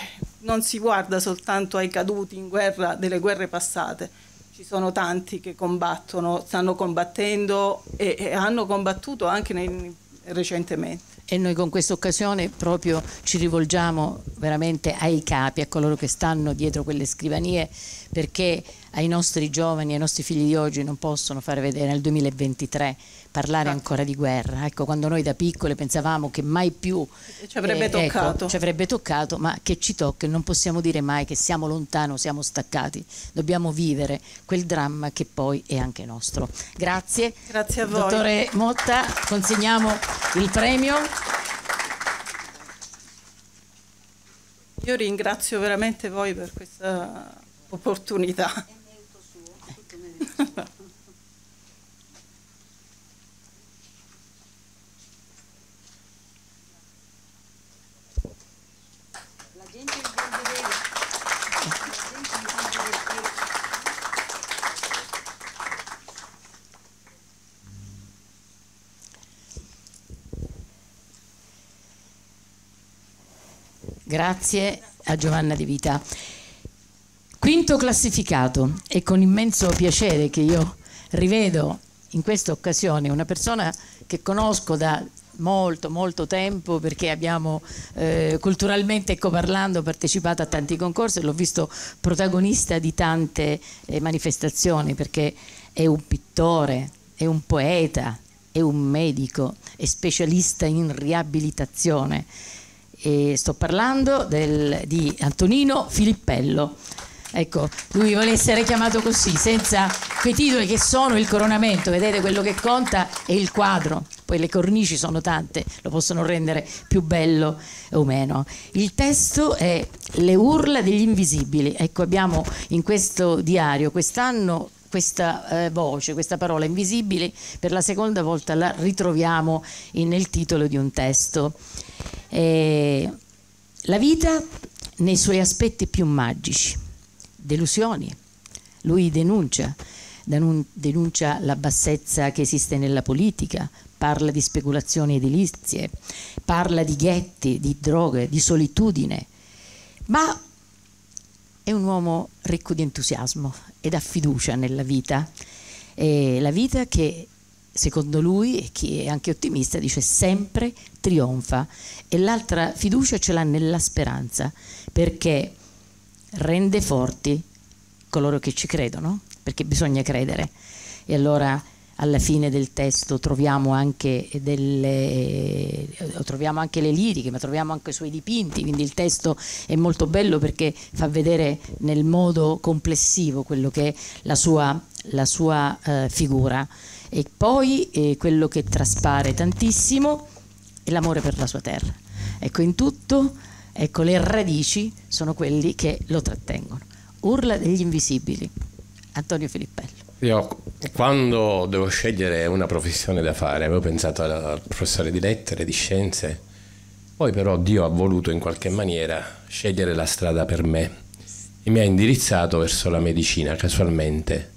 non si guarda soltanto ai caduti in guerra delle guerre passate, ci sono tanti che combattono, stanno combattendo e, e hanno combattuto anche nei, recentemente. E noi con questa occasione proprio ci rivolgiamo veramente ai capi, a coloro che stanno dietro quelle scrivanie, perché ai nostri giovani, ai nostri figli di oggi non possono fare vedere nel 2023 parlare ancora di guerra. Ecco, quando noi da piccole pensavamo che mai più ci avrebbe, eh, ecco, toccato. Ecco, ci avrebbe toccato, ma che ci tocca, non possiamo dire mai che siamo lontano, siamo staccati, dobbiamo vivere quel dramma che poi è anche nostro. Grazie. Grazie a voi. Dottore Motta, consegniamo il premio. Io ringrazio veramente voi per questa opportunità. È merito suo, tutto merito suo. Grazie a Giovanna De Vita. Quinto classificato e con immenso piacere che io rivedo in questa occasione una persona che conosco da molto molto tempo perché abbiamo eh, culturalmente ecco parlando partecipato a tanti concorsi e l'ho visto protagonista di tante eh, manifestazioni perché è un pittore, è un poeta, è un medico, è specialista in riabilitazione e sto parlando del, di Antonino Filippello. Ecco, lui vuole essere chiamato così, senza quei titoli che sono il coronamento, vedete quello che conta è il quadro, poi le cornici sono tante, lo possono rendere più bello o meno. Il testo è Le urla degli invisibili, ecco abbiamo in questo diario quest'anno questa eh, voce, questa parola invisibile, per la seconda volta la ritroviamo in, nel titolo di un testo. Eh, la vita nei suoi aspetti più magici, delusioni, lui denuncia, denuncia la bassezza che esiste nella politica, parla di speculazioni edilizie, parla di ghetti, di droghe, di solitudine, ma è un uomo ricco di entusiasmo ed ha fiducia nella vita, e la vita che secondo lui, e chi è anche ottimista, dice sempre trionfa. E l'altra fiducia ce l'ha nella speranza, perché rende forti coloro che ci credono, perché bisogna credere. E allora alla fine del testo troviamo anche, delle, eh, troviamo anche le liriche, ma troviamo anche i suoi dipinti, quindi il testo è molto bello perché fa vedere nel modo complessivo quello che è la sua, la sua eh, figura. E poi eh, quello che traspare tantissimo è l'amore per la sua terra. Ecco, in tutto, ecco, le radici sono quelli che lo trattengono. Urla degli invisibili. Antonio Filippello. Io quando devo scegliere una professione da fare, avevo pensato al professore di lettere, di scienze, poi però Dio ha voluto in qualche maniera scegliere la strada per me e mi ha indirizzato verso la medicina casualmente.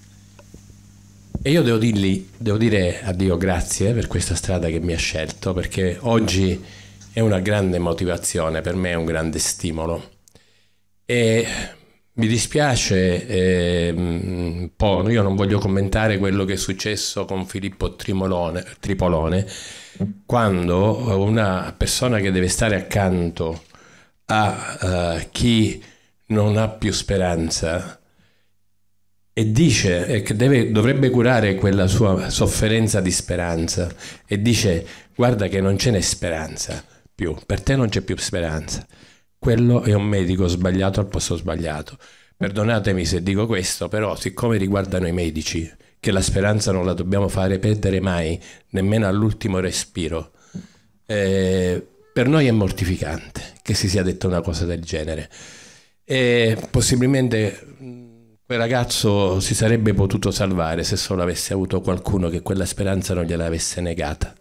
E io devo, dirgli, devo dire a Dio grazie per questa strada che mi ha scelto, perché oggi è una grande motivazione, per me è un grande stimolo. E mi dispiace eh, un po', io non voglio commentare quello che è successo con Filippo Trimolone, Tripolone, quando una persona che deve stare accanto a uh, chi non ha più speranza e dice che deve, dovrebbe curare quella sua sofferenza di speranza e dice guarda che non ce n'è speranza più, per te non c'è più speranza. Quello è un medico sbagliato al posto sbagliato. Perdonatemi se dico questo, però siccome riguardano i medici, che la speranza non la dobbiamo fare perdere mai, nemmeno all'ultimo respiro, eh, per noi è mortificante che si sia detto una cosa del genere. E possibilmente Quel ragazzo si sarebbe potuto salvare se solo avesse avuto qualcuno che quella speranza non gliela avesse negata.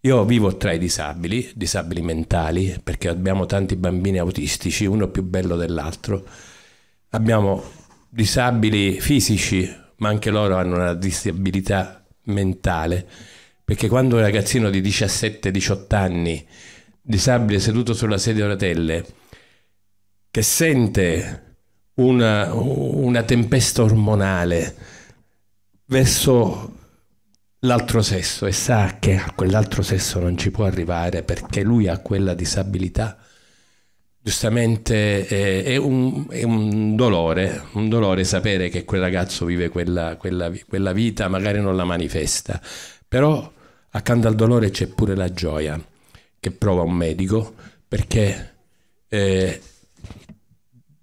Io vivo tra i disabili, disabili mentali, perché abbiamo tanti bambini autistici, uno più bello dell'altro. Abbiamo disabili fisici, ma anche loro hanno una disabilità mentale, perché quando un ragazzino di 17-18 anni, disabile seduto sulla sedia a rotelle, che sente una, una tempesta ormonale verso l'altro sesso e sa che a quell'altro sesso non ci può arrivare perché lui ha quella disabilità, giustamente è, eh, è, un, è un, dolore, un dolore sapere che quel ragazzo vive quella, quella, quella vita, magari non la manifesta, però accanto al dolore c'è pure la gioia che prova un medico perché eh,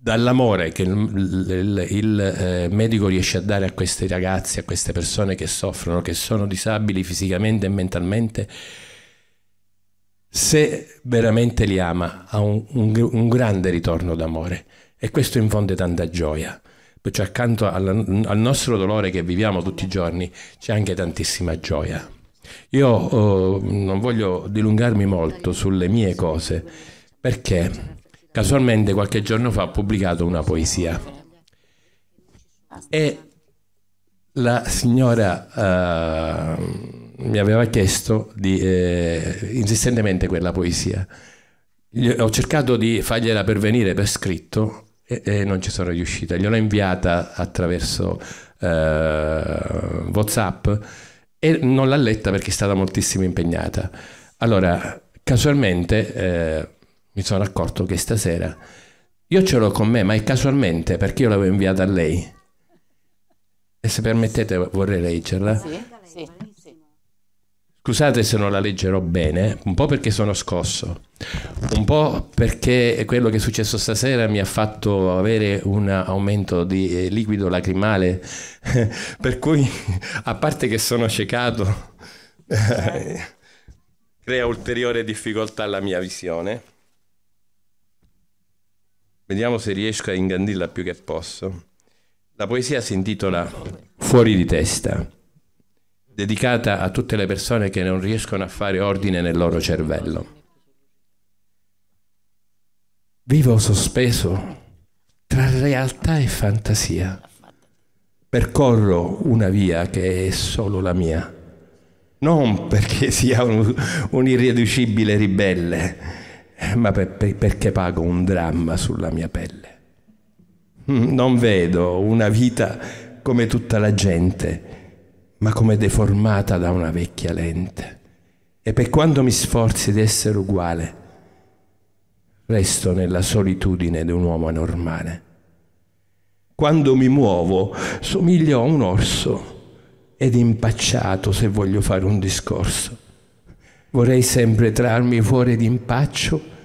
dall'amore che il, il, il eh, medico riesce a dare a questi ragazzi, a queste persone che soffrono, che sono disabili fisicamente e mentalmente, se veramente li ama, ha un, un, un grande ritorno d'amore e questo infonde tanta gioia. Cioè accanto alla, al nostro dolore che viviamo tutti i giorni c'è anche tantissima gioia. Io oh, non voglio dilungarmi molto sulle mie cose perché casualmente qualche giorno fa ha pubblicato una poesia e la signora uh, mi aveva chiesto di, eh, insistentemente quella poesia. ho cercato di fargliela pervenire per scritto e, e non ci sono riuscita. Gliel'ho inviata attraverso uh, WhatsApp e non l'ha letta perché è stata moltissimo impegnata. Allora, casualmente... Eh, mi sono accorto che stasera io ce l'ho con me, ma è casualmente perché io l'avevo inviata a lei. E se permettete vorrei leggerla. Scusate se non la leggerò bene, un po' perché sono scosso, un po' perché quello che è successo stasera mi ha fatto avere un aumento di eh, liquido lacrimale, per cui a parte che sono ciecato, crea ulteriore difficoltà alla mia visione. Vediamo se riesco a ingandirla più che posso. La poesia si intitola Fuori di testa, dedicata a tutte le persone che non riescono a fare ordine nel loro cervello. Vivo sospeso tra realtà e fantasia. Percorro una via che è solo la mia non perché sia un, un irriducibile ribelle, eh, ma per, per, perché pago un dramma sulla mia pelle? Mm, non vedo una vita come tutta la gente, ma come deformata da una vecchia lente. E per quanto mi sforzi di essere uguale, resto nella solitudine di un uomo anormale. Quando mi muovo, somiglio a un orso ed impacciato se voglio fare un discorso. Vorrei sempre trarmi fuori d'impaccio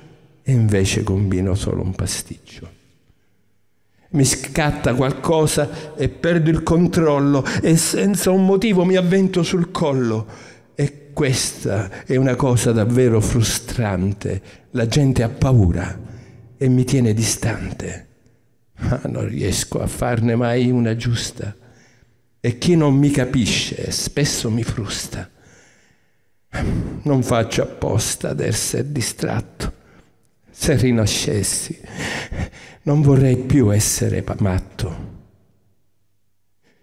e invece combino solo un pasticcio. Mi scatta qualcosa e perdo il controllo e senza un motivo mi avvento sul collo. E questa è una cosa davvero frustrante. La gente ha paura e mi tiene distante. Ma non riesco a farne mai una giusta. E chi non mi capisce spesso mi frusta non faccio apposta ad essere distratto. Se rinascessi, non vorrei più essere matto.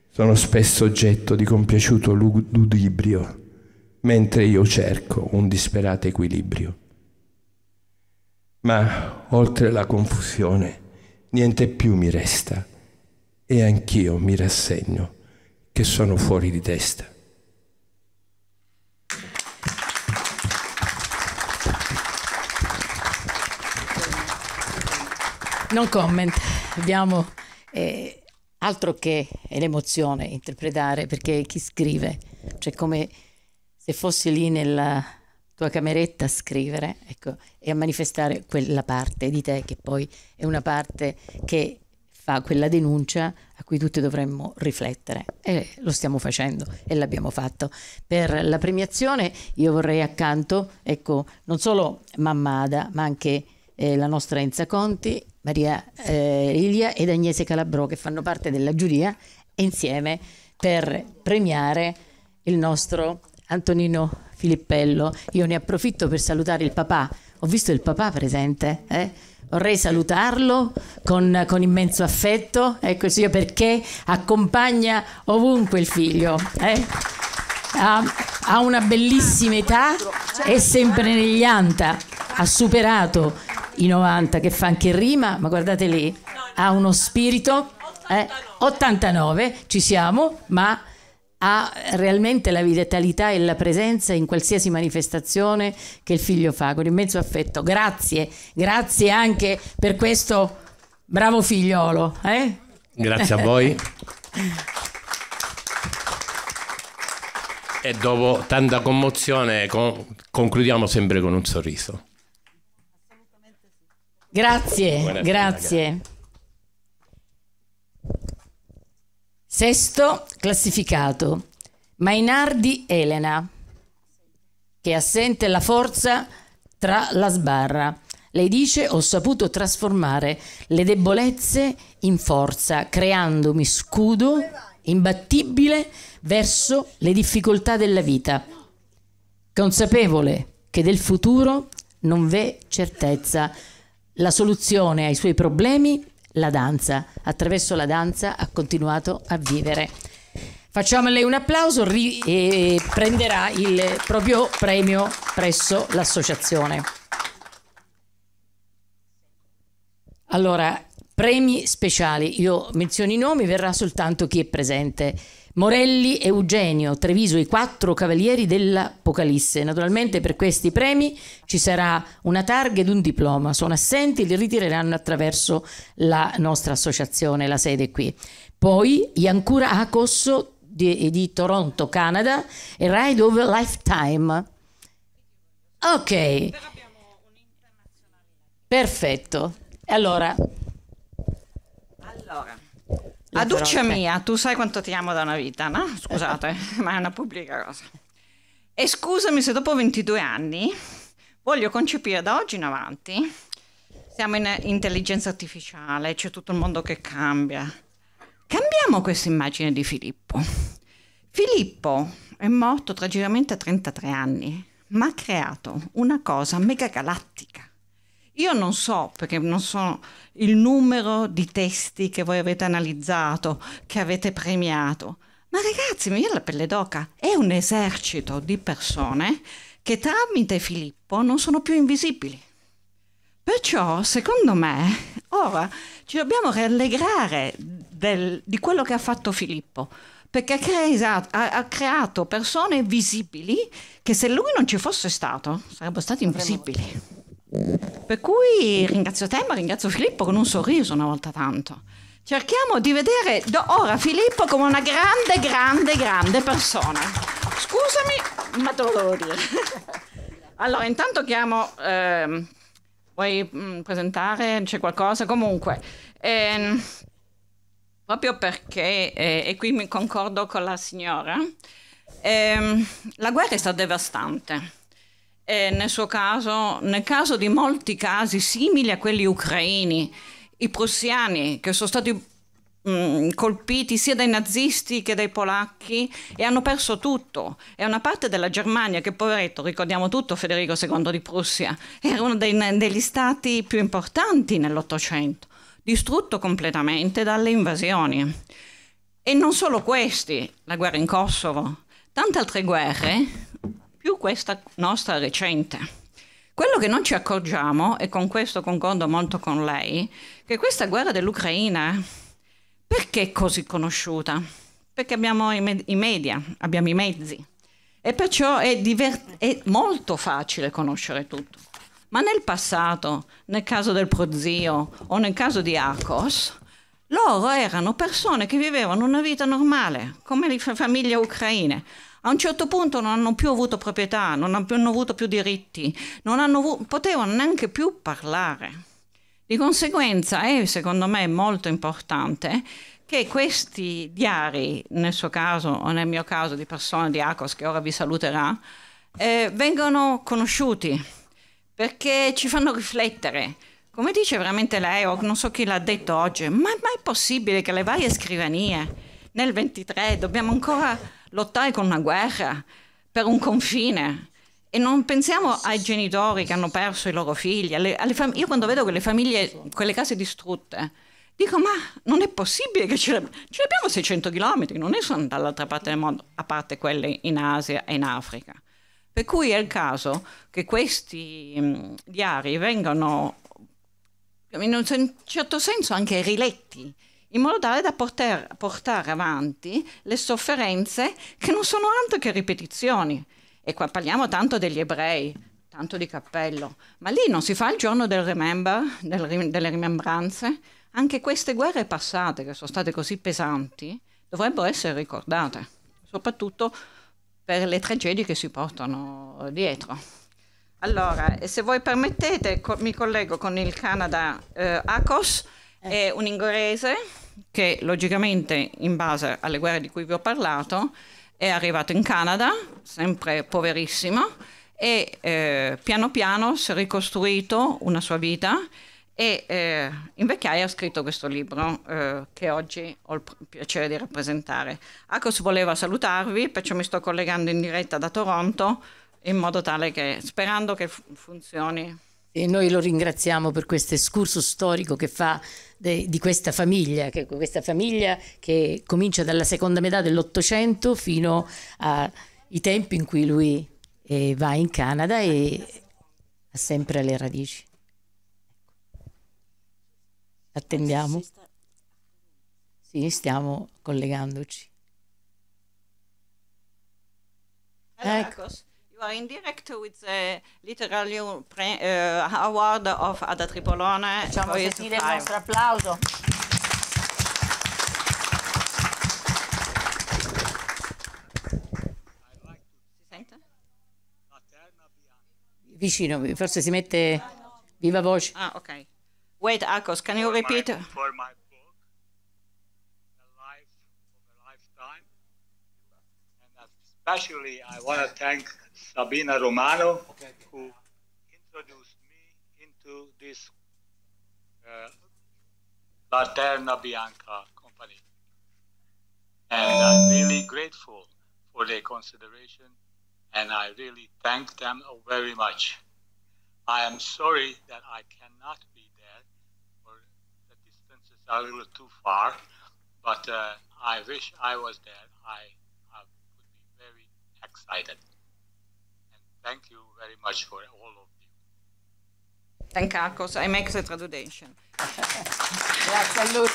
Sono spesso oggetto di compiaciuto ludibrio, mentre io cerco un disperato equilibrio. Ma oltre la confusione, niente più mi resta e anch'io mi rassegno che sono fuori di testa. Non comment, abbiamo eh, altro che l'emozione, interpretare, perché chi scrive, cioè come se fossi lì nella tua cameretta a scrivere ecco, e a manifestare quella parte di te che poi è una parte che fa quella denuncia a cui tutti dovremmo riflettere e lo stiamo facendo e l'abbiamo fatto. Per la premiazione io vorrei accanto, ecco, non solo Mammada, ma anche eh, la nostra Enza Conti Maria eh, Ilia ed Agnese Calabro che fanno parte della giuria insieme per premiare il nostro Antonino Filippello. Io ne approfitto per salutare il papà. Ho visto il papà presente, eh? vorrei salutarlo con, con, immenso affetto, ecco sì, perché accompagna ovunque il figlio. Eh? Ha, ha, una bellissima età, è sempre neglianta ha superato i 90 che fa anche rima, ma guardate lì, ha uno spirito, eh, 89, ci siamo, ma ha realmente la vitalità e la presenza in qualsiasi manifestazione che il figlio fa, con immenso affetto. Grazie, grazie anche per questo bravo figliolo. Eh? Grazie a voi. e dopo tanta commozione con concludiamo sempre con un sorriso. Grazie, Buonasera, grazie. Ragazzi. Sesto classificato, Mainardi Elena, che assente la forza tra la sbarra. Lei dice ho saputo trasformare le debolezze in forza, creandomi scudo imbattibile verso le difficoltà della vita, consapevole che del futuro non v'è certezza. La soluzione ai suoi problemi? La danza. Attraverso la danza ha continuato a vivere. Facciamo lei un applauso e prenderà il proprio premio presso l'associazione. Allora, premi speciali, io menziono i nomi, verrà soltanto chi è presente. Morelli, Eugenio, Treviso, i quattro cavalieri dell'Apocalisse. Naturalmente per questi premi ci sarà una targa ed un diploma. Sono assenti, li ritireranno attraverso la nostra associazione, la sede qui. Poi Yankura Akosso di, di Toronto, Canada, e Ride of a Lifetime. Ok. Perfetto. Allora. Allora. Duccia mia, tu sai quanto ti amo da una vita, no? Scusate, ma è una pubblica cosa. E scusami se dopo 22 anni voglio concepire da oggi in avanti. Siamo in intelligenza artificiale, c'è tutto il mondo che cambia. Cambiamo questa immagine di Filippo. Filippo è morto tragicamente a 33 anni, ma ha creato una cosa mega galattica. Io non so, perché non so il numero di testi che voi avete analizzato, che avete premiato, ma ragazzi, mi viene la pelle d'oca, è un esercito di persone che tramite Filippo non sono più invisibili. Perciò, secondo me, ora ci dobbiamo rallegrare del, di quello che ha fatto Filippo, perché ha creato, ha, ha creato persone visibili che se lui non ci fosse stato sarebbero stati invisibili. Per cui ringrazio te, ma ringrazio Filippo con un sorriso una volta tanto. Cerchiamo di vedere ora Filippo come una grande, grande, grande persona. Scusami, ma te lo devo dire. Allora, intanto chiamo... Ehm, vuoi mm, presentare? C'è qualcosa? Comunque, ehm, proprio perché, eh, e qui mi concordo con la signora, ehm, la guerra è stata devastante eh, nel suo caso, nel caso di molti casi simili a quelli ucraini, i prussiani che sono stati mh, mm, colpiti sia dai nazisti che dai polacchi e hanno perso tutto. E una parte della Germania che, poveretto, ricordiamo tutto, Federico II di Prussia, era uno dei, degli stati più importanti nell'Ottocento, distrutto completamente dalle invasioni. E non solo questi, la guerra in Kosovo, tante altre guerre più questa nostra recente. Quello che non ci accorgiamo, e con questo concordo molto con lei, è che questa guerra dell'Ucraina perché è così conosciuta? Perché abbiamo i, med i media, abbiamo i mezzi e perciò è, è molto facile conoscere tutto. Ma nel passato, nel caso del prozio o nel caso di Akos, loro erano persone che vivevano una vita normale, come le famiglie ucraine a un certo punto non hanno più avuto proprietà, non hanno avuto più diritti, non avuto, potevano neanche più parlare. Di conseguenza è, secondo me, molto importante che questi diari, nel suo caso o nel mio caso di persona di Acos che ora vi saluterà, eh, vengano conosciuti perché ci fanno riflettere. Come dice veramente lei, o non so chi l'ha detto oggi, ma è mai possibile che le varie scrivanie nel 23 dobbiamo ancora lottare con una guerra, per un confine. E non pensiamo ai genitori che hanno perso i loro figli. Alle, alle Io quando vedo quelle famiglie, quelle case distrutte, dico ma non è possibile che ce, le, abbiamo 600 km, non ne sono dall'altra parte del mondo, a parte quelle in Asia e in Africa. Per cui è il caso che questi mh, diari vengano in un certo senso anche riletti, in modo tale da poter portare avanti le sofferenze che non sono altro che ripetizioni. E qua parliamo tanto degli ebrei, tanto di cappello, ma lì non si fa il giorno del remember, del, delle rimembranze. Anche queste guerre passate, che sono state così pesanti, dovrebbero essere ricordate, soprattutto per le tragedie che si portano dietro. Allora, se voi permettete, co mi collego con il Canada eh, ACOS, eh. è un ingorese che logicamente in base alle guerre di cui vi ho parlato è arrivato in Canada, sempre poverissimo, e eh, piano piano si è ricostruito una sua vita e eh, in vecchiaia ha scritto questo libro eh, che oggi ho il piacere di rappresentare. Acos voleva salutarvi, perciò mi sto collegando in diretta da Toronto in modo tale che sperando che funzioni. E noi lo ringraziamo per questo escurso storico che fa de, di questa famiglia, che, questa famiglia che comincia dalla seconda metà dell'Ottocento fino ai tempi in cui lui eh, va in Canada e ha sempre le radici. Attendiamo. Sì, stiamo collegandoci. Ecco are indirect with the literary uh, eh, award of Ada Tripolone. Facciamo sentire il nostro applauso. Si sente? Vicino, forse si mette viva voce. Ah, ok. Wait, Akos, can you repeat? for my book, The Life of a Lifetime, and especially I want to thank Sabina Romano, okay, who introduced me into this uh, Laterna Bianca company. And I'm really grateful for their consideration, and I really thank them very much. I am sorry that I cannot be there, or the distances are a little too far, but uh, I wish I was there. I, I would be very excited. Thank you very much for all of you. Thank Arcos, I make the traduction. Grazie a lui.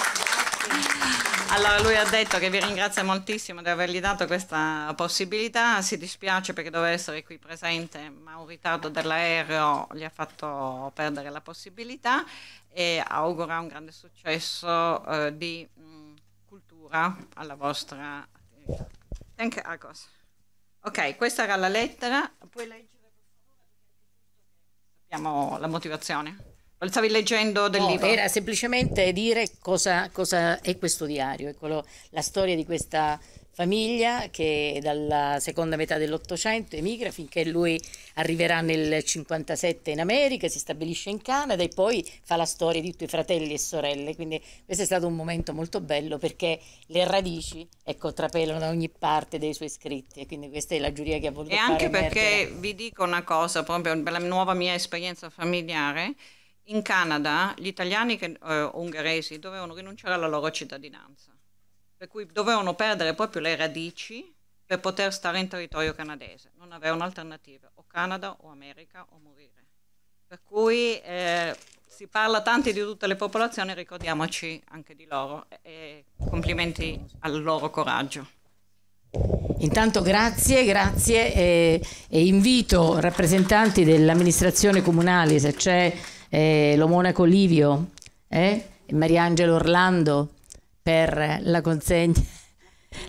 Allora lui ha detto che vi ringrazia moltissimo di avergli dato questa possibilità, si dispiace perché doveva essere qui presente ma un ritardo dell'aereo gli ha fatto perdere la possibilità e augura un grande successo eh, di mh, mm, cultura alla vostra attività. Thank you, Arcos. Ok, questa era la lettera. Puoi leggere per favore? Sappiamo la motivazione. stavi leggendo del no, libro? Era semplicemente dire cosa, cosa è questo diario, quello, la storia di questa famiglia che dalla seconda metà dell'Ottocento emigra finché lui arriverà nel 57 in America, si stabilisce in Canada e poi fa la storia di tutti i fratelli e sorelle. Quindi questo è stato un momento molto bello perché le radici ecco, trapelano da ogni parte dei suoi scritti e quindi questa è la giuria che ha voluto e E anche perché emergere. vi dico una cosa, proprio per la nuova mia esperienza familiare, in Canada gli italiani che, eh, ungheresi dovevano rinunciare alla loro cittadinanza per cui dovevano perdere proprio le radici per poter stare in territorio canadese, non avevano alternative, o Canada o America o morire. Per cui eh, si parla tanto di tutte le popolazioni, ricordiamoci anche di loro e complimenti al loro coraggio. Intanto grazie, grazie e, eh, e invito rappresentanti dell'amministrazione comunale, se c'è eh, Monaco Livio, eh, Mariangelo Orlando, per la consegna,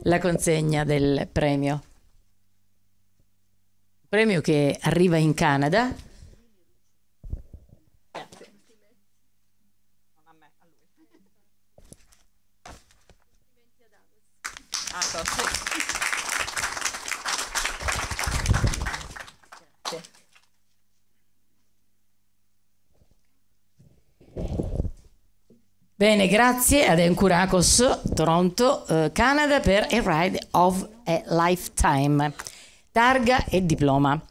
la consegna del premio. Premio che arriva in Canada Bene, grazie ad Enkuracos, Toronto, eh, Canada per A Ride of a Lifetime, targa e diploma.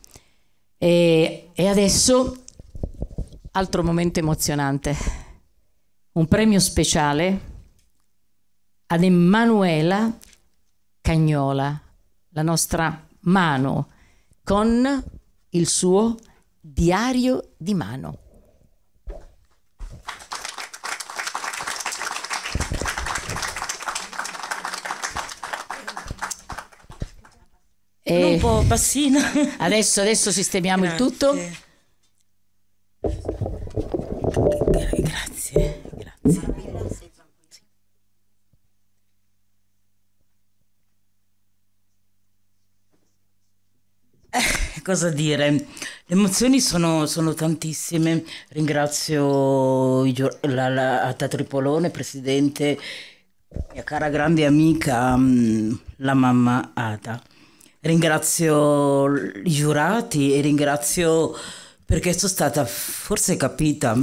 E, e adesso, altro momento emozionante, un premio speciale ad Emanuela Cagnola, la nostra mano, con il suo diario di mano. E eh. un po' bassino. Adesso, adesso sistemiamo Grazie. il tutto. Grazie. Grazie. Eh, cosa dire? Le emozioni sono, sono tantissime. Ringrazio la, la, Atta Tripolone, presidente, mia cara grande amica, mm, la mamma Ada ringrazio i giurati e ringrazio perché sono stata forse capita.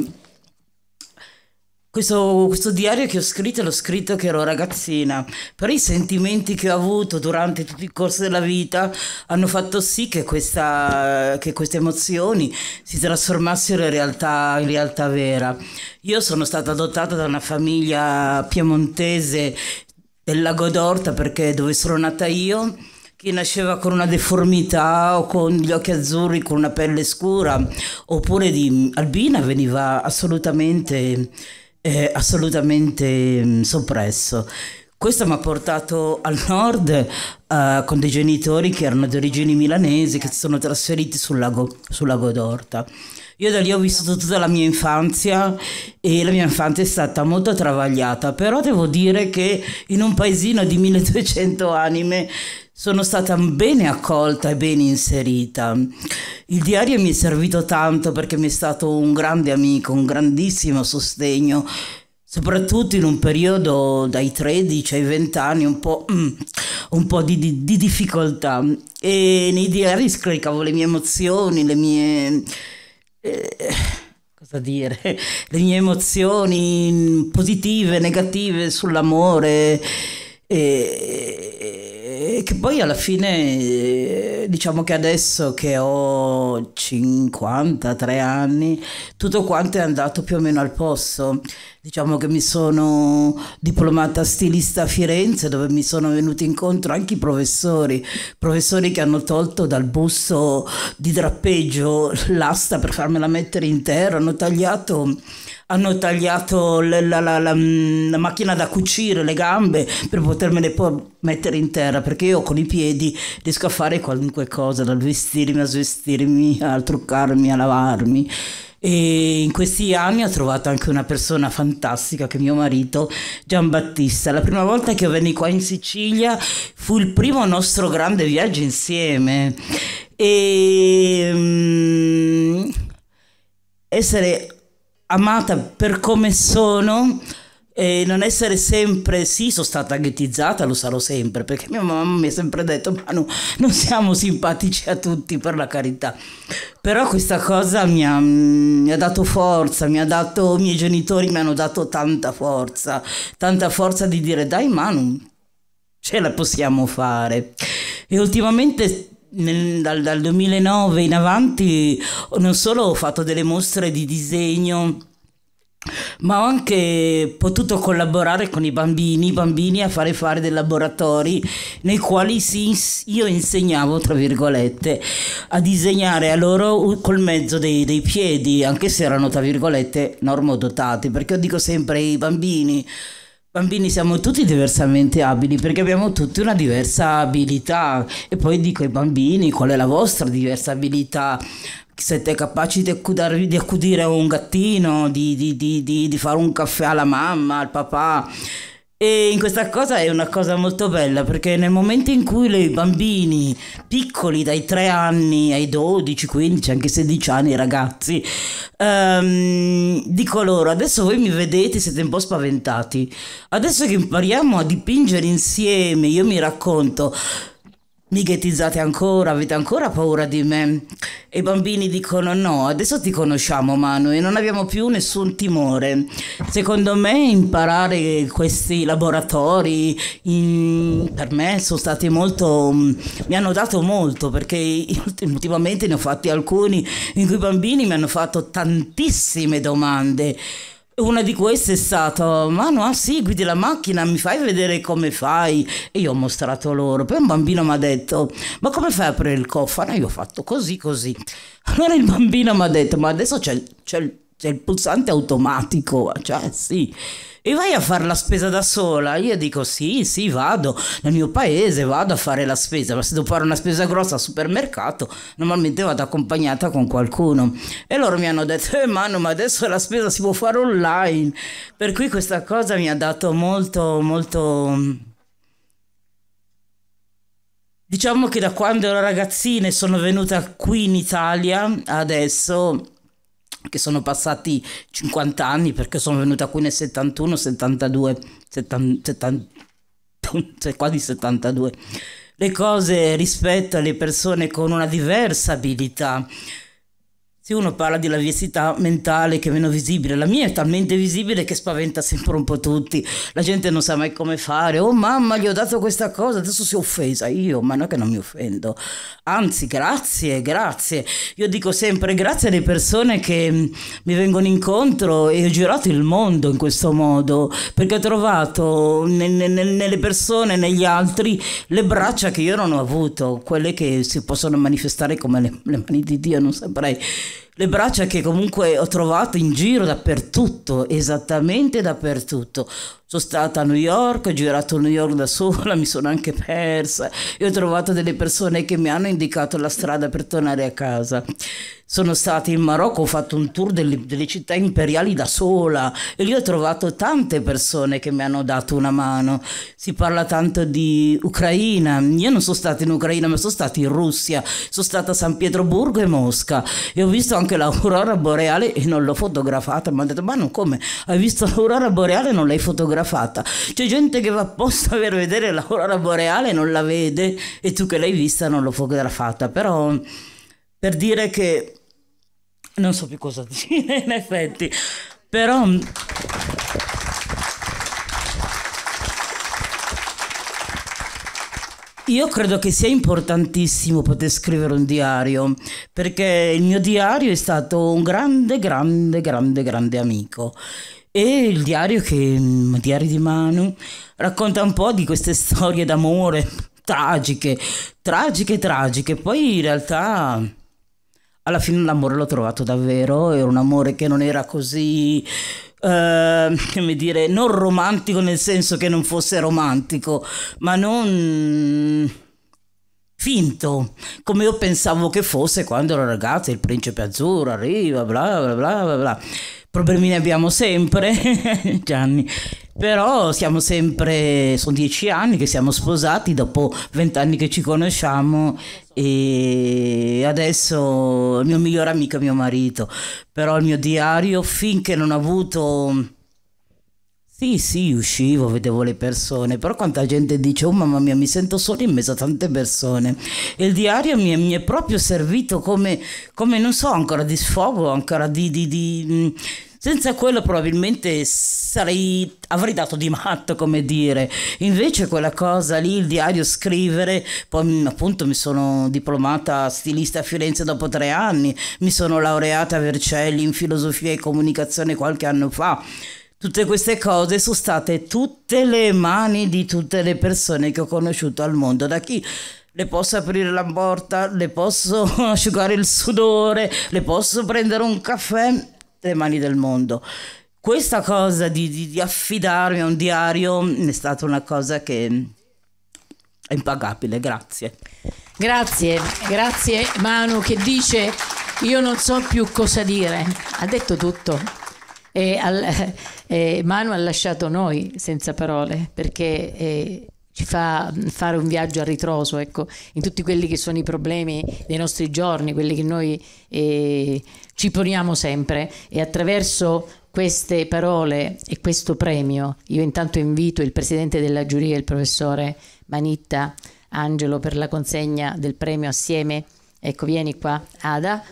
Questo, questo diario che ho scritto l'ho scritto che ero ragazzina, però i sentimenti che ho avuto durante tutto il corso della vita hanno fatto sì che, questa, che queste emozioni si trasformassero in realtà, in realtà vera. Io sono stata adottata da una famiglia piemontese del Lago d'Orta perché dove sono nata io chi nasceva con una deformità o con gli occhi azzurri, con una pelle scura, oppure di mm, Albina veniva assolutamente, eh, assolutamente mm, soppresso. Questo mi ha portato al nord eh, con dei genitori che erano di origini milanesi, che si sono trasferiti sul lago, sul lago d'Orta. Io da lì ho vissuto tutta la mia infanzia e la mia infanzia è stata molto travagliata, però devo dire che in un paesino di 1200 anime sono stata bene accolta e bene inserita. Il diario mi è servito tanto perché mi è stato un grande amico, un grandissimo sostegno, soprattutto in un periodo dai 13 ai 20 anni un po', mm, un po di, di, di, difficoltà. E nei diari scaricavo le mie emozioni, le mie... Eh, cosa dire? Le mie emozioni positive, negative sull'amore. Eh, che poi alla fine, eh, diciamo che adesso che ho 53 anni, tutto quanto è andato più o meno al posto. Diciamo che mi sono diplomata stilista a Firenze, dove mi sono venuti incontro anche i professori, professori che hanno tolto dal busto di drappeggio l'asta per farmela mettere intero, hanno tagliato hanno tagliato la, la, la, mm, la, macchina da cucire, le gambe, per potermene poi mettere in terra, perché io con i piedi riesco a fare qualunque cosa, dal vestirmi a svestirmi, a truccarmi, a lavarmi. E in questi anni ho trovato anche una persona fantastica che è mio marito Gian Battista. La prima volta che venni qua in Sicilia fu il primo nostro grande viaggio insieme. E um, essere amata per come sono e non essere sempre, sì, sono stata ghettizzata, lo sarò sempre, perché mia mamma mi ha sempre detto, ma no, non siamo simpatici a tutti, per la carità. Però questa cosa mi ha, mi ha dato forza, mi ha dato, i miei genitori mi hanno dato tanta forza, tanta forza di dire, dai Manu, ce la possiamo fare. E ultimamente nel, dal, dal 2009 in avanti non solo ho fatto delle mostre di disegno, ma ho anche potuto collaborare con i bambini, i bambini a fare fare dei laboratori nei quali si, io insegnavo, tra virgolette, a disegnare a loro col mezzo dei, dei piedi, anche se erano, tra virgolette, normodotati, perché io dico sempre ai bambini Bambini siamo tutti diversamente abili perché abbiamo tutti una diversa abilità e poi dico ai bambini qual è la vostra diversa abilità, siete capaci di, accudarvi, di accudire un gattino, di, di, di fare un caffè alla mamma, al papà e in questa cosa è una cosa molto bella perché nel momento in cui i bambini piccoli dai 3 anni ai 12, 15, anche 16 anni ragazzi, ehm, dico loro adesso voi mi vedete, siete un po' spaventati, adesso che impariamo a dipingere insieme, io mi racconto mi ghettizzate ancora, avete ancora paura di me? E i bambini dicono no, adesso ti conosciamo Manu e non abbiamo più nessun timore. Secondo me imparare questi laboratori in, per me sono stati molto, mi hanno dato molto perché ultimamente ne ho fatti alcuni in cui i bambini mi hanno fatto tantissime domande. Una di queste è stata, ma no, sì, guidi la macchina, mi fai vedere come fai? E io ho mostrato loro. Poi un bambino mi ha detto, ma come fai a aprire il cofano? E io ho fatto così, così. Allora il bambino mi ha detto, ma adesso c'è, c'è, c'è il pulsante automatico, cioè sì e vai a fare la spesa da sola? Io dico sì, sì, vado nel mio paese, vado a fare la spesa, ma se devo fare una spesa grossa al supermercato, normalmente vado accompagnata con qualcuno. E loro mi hanno detto, eh Manu, ma adesso la spesa si può fare online. Per cui questa cosa mi ha dato molto, molto... Diciamo che da quando ero ragazzina e sono venuta qui in Italia, adesso che sono passati 50 anni perché sono venuta qui nel 71, 72, 70, 70 quasi 72, le cose rispetto alle persone con una diversa abilità, se uno parla di lassità mentale che è meno visibile, la mia è talmente visibile che spaventa sempre un po' tutti. La gente non sa mai come fare. Oh mamma, gli ho dato questa cosa, adesso si è offesa io, ma non è che non mi offendo. Anzi, grazie, grazie. Io dico sempre grazie alle persone che mm, mi vengono incontro e ho girato il mondo in questo modo, perché ho trovato ne, ne, nelle persone, negli altri, le braccia che io non ho avuto, quelle che si possono manifestare come le, le mani di Dio, non saprei le braccia che comunque ho trovato in giro dappertutto, esattamente dappertutto. Sono stata a New York, ho girato New York da sola, mi sono anche persa e ho trovato delle persone che mi hanno indicato la strada per tornare a casa. Sono stata in Marocco, ho fatto un tour delle, delle città imperiali da sola e lì ho trovato tante persone che mi hanno dato una mano. Si parla tanto di Ucraina, io non sono stata in Ucraina ma sono stata in Russia, sono stata a San Pietroburgo e Mosca e ho visto anche l'aurora boreale e non l'ho fotografata, mi hanno detto ma non come? Hai visto l'aurora boreale e non l'hai fotografata? fatta. C'è gente che va apposta per vedere l'aurora boreale e non la vede e tu che l'hai vista non lo l'ho fatta. però per dire che non so più cosa dire in effetti, però Io credo che sia importantissimo poter scrivere un diario, perché il mio diario è stato un grande, grande, grande, grande amico. E il diario che, mm, diario di Manu, racconta un po' di queste storie d'amore tragiche, tragiche, tragiche. Poi in realtà alla fine l'amore l'ho trovato davvero, era un amore che non era così, eh, come dire, non romantico nel senso che non fosse romantico, ma non finto, come io pensavo che fosse quando ero ragazza, il principe azzurro arriva, bla bla bla bla. bla problemi ne abbiamo sempre, Gianni. Però siamo sempre, sono dieci anni che siamo sposati, dopo vent'anni che ci conosciamo e adesso il mio migliore amico è mio marito. Però il mio diario, finché non ho avuto sì, sì, uscivo, vedevo le persone, però quanta gente dice, oh mamma mia, mi sento solo in mezzo a tante persone. E il diario mi è, mi è proprio servito come, come, non so, ancora di sfogo, ancora di... di, di... Mm, senza quello probabilmente sarei, avrei dato di matto, come dire. Invece quella cosa lì, il diario scrivere, poi mm, appunto mi sono diplomata stilista a Firenze dopo tre anni, mi sono laureata a Vercelli in filosofia e comunicazione qualche anno fa Tutte queste cose sono state tutte le mani di tutte le persone che ho conosciuto al mondo, da chi le posso aprire la porta, le posso asciugare il sudore, le posso prendere un caffè, le mani del mondo. Questa cosa di, di, di affidarmi a un diario è stata una cosa che è impagabile, grazie. Grazie, grazie Manu che dice io non so più cosa dire, ha detto tutto. E, al, e Manu ha lasciato noi senza parole perché eh, ci fa fare un viaggio a ritroso, ecco, in tutti quelli che sono i problemi dei nostri giorni, quelli che noi eh, ci poniamo sempre e attraverso queste parole e questo premio io intanto invito il presidente della giuria, il professore Manitta Angelo per la consegna del premio assieme, ecco vieni qua Ada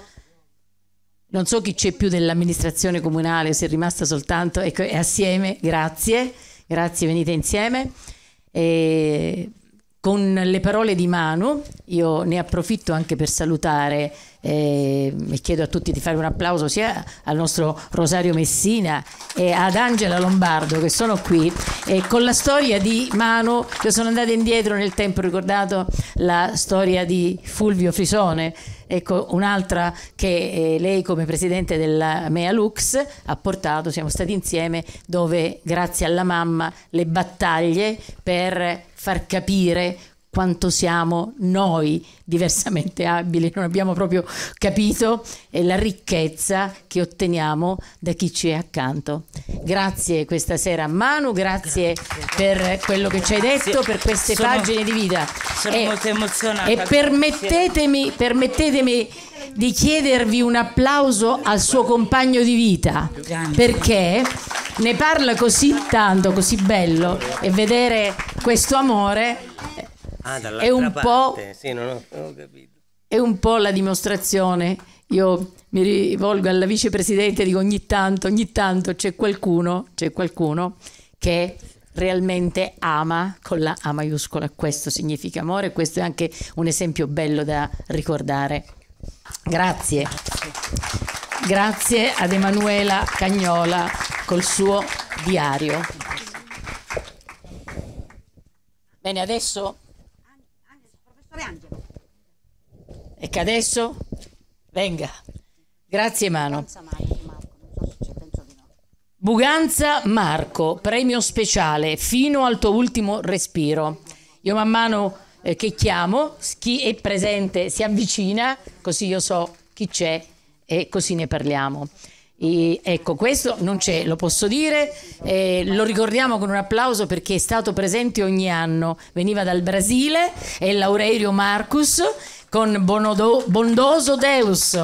non so chi c'è più dell'amministrazione comunale, se è rimasta soltanto, ecco, è assieme, grazie, grazie, venite insieme. E con le parole di Manu, io ne approfitto anche per salutare e chiedo a tutti di fare un applauso sia al nostro Rosario Messina e ad Angela Lombardo che sono qui e con la storia di Manu io sono andata indietro nel tempo ricordato la storia di Fulvio Frisone ecco un'altra che eh, lei come presidente della Mea Lux ha portato, siamo stati insieme dove grazie alla mamma le battaglie per far capire quanto siamo noi diversamente abili, non abbiamo proprio capito la ricchezza che otteniamo da chi ci è accanto. Grazie questa sera Manu, grazie, grazie. per quello che grazie. ci hai detto, per queste sono, pagine di vita. Sono e, molto emozionata. E permettetemi, permettetemi di chiedervi un applauso al suo compagno di vita, perché ne parla così tanto, così bello e vedere questo amore Ah, è un parte. po'... Sì, non ho, non ho è un po' la dimostrazione. Io mi rivolgo alla vicepresidente e dico ogni tanto, ogni tanto c'è qualcuno, c'è qualcuno che realmente ama con la A maiuscola. Questo significa amore, questo è anche un esempio bello da ricordare. Grazie. Grazie ad Emanuela Cagnola col suo diario. Bene, adesso e che adesso venga. Grazie Mano. Buganza Marco, premio speciale fino al tuo ultimo respiro. Io man mano eh, che chiamo, chi è presente si avvicina, così io so chi c'è e così ne parliamo. E ecco, questo non c'è, lo posso dire, eh, lo ricordiamo con un applauso perché è stato presente ogni anno, veniva dal Brasile, è l'Aurelio Marcus con Bonodo, Bondoso Deus.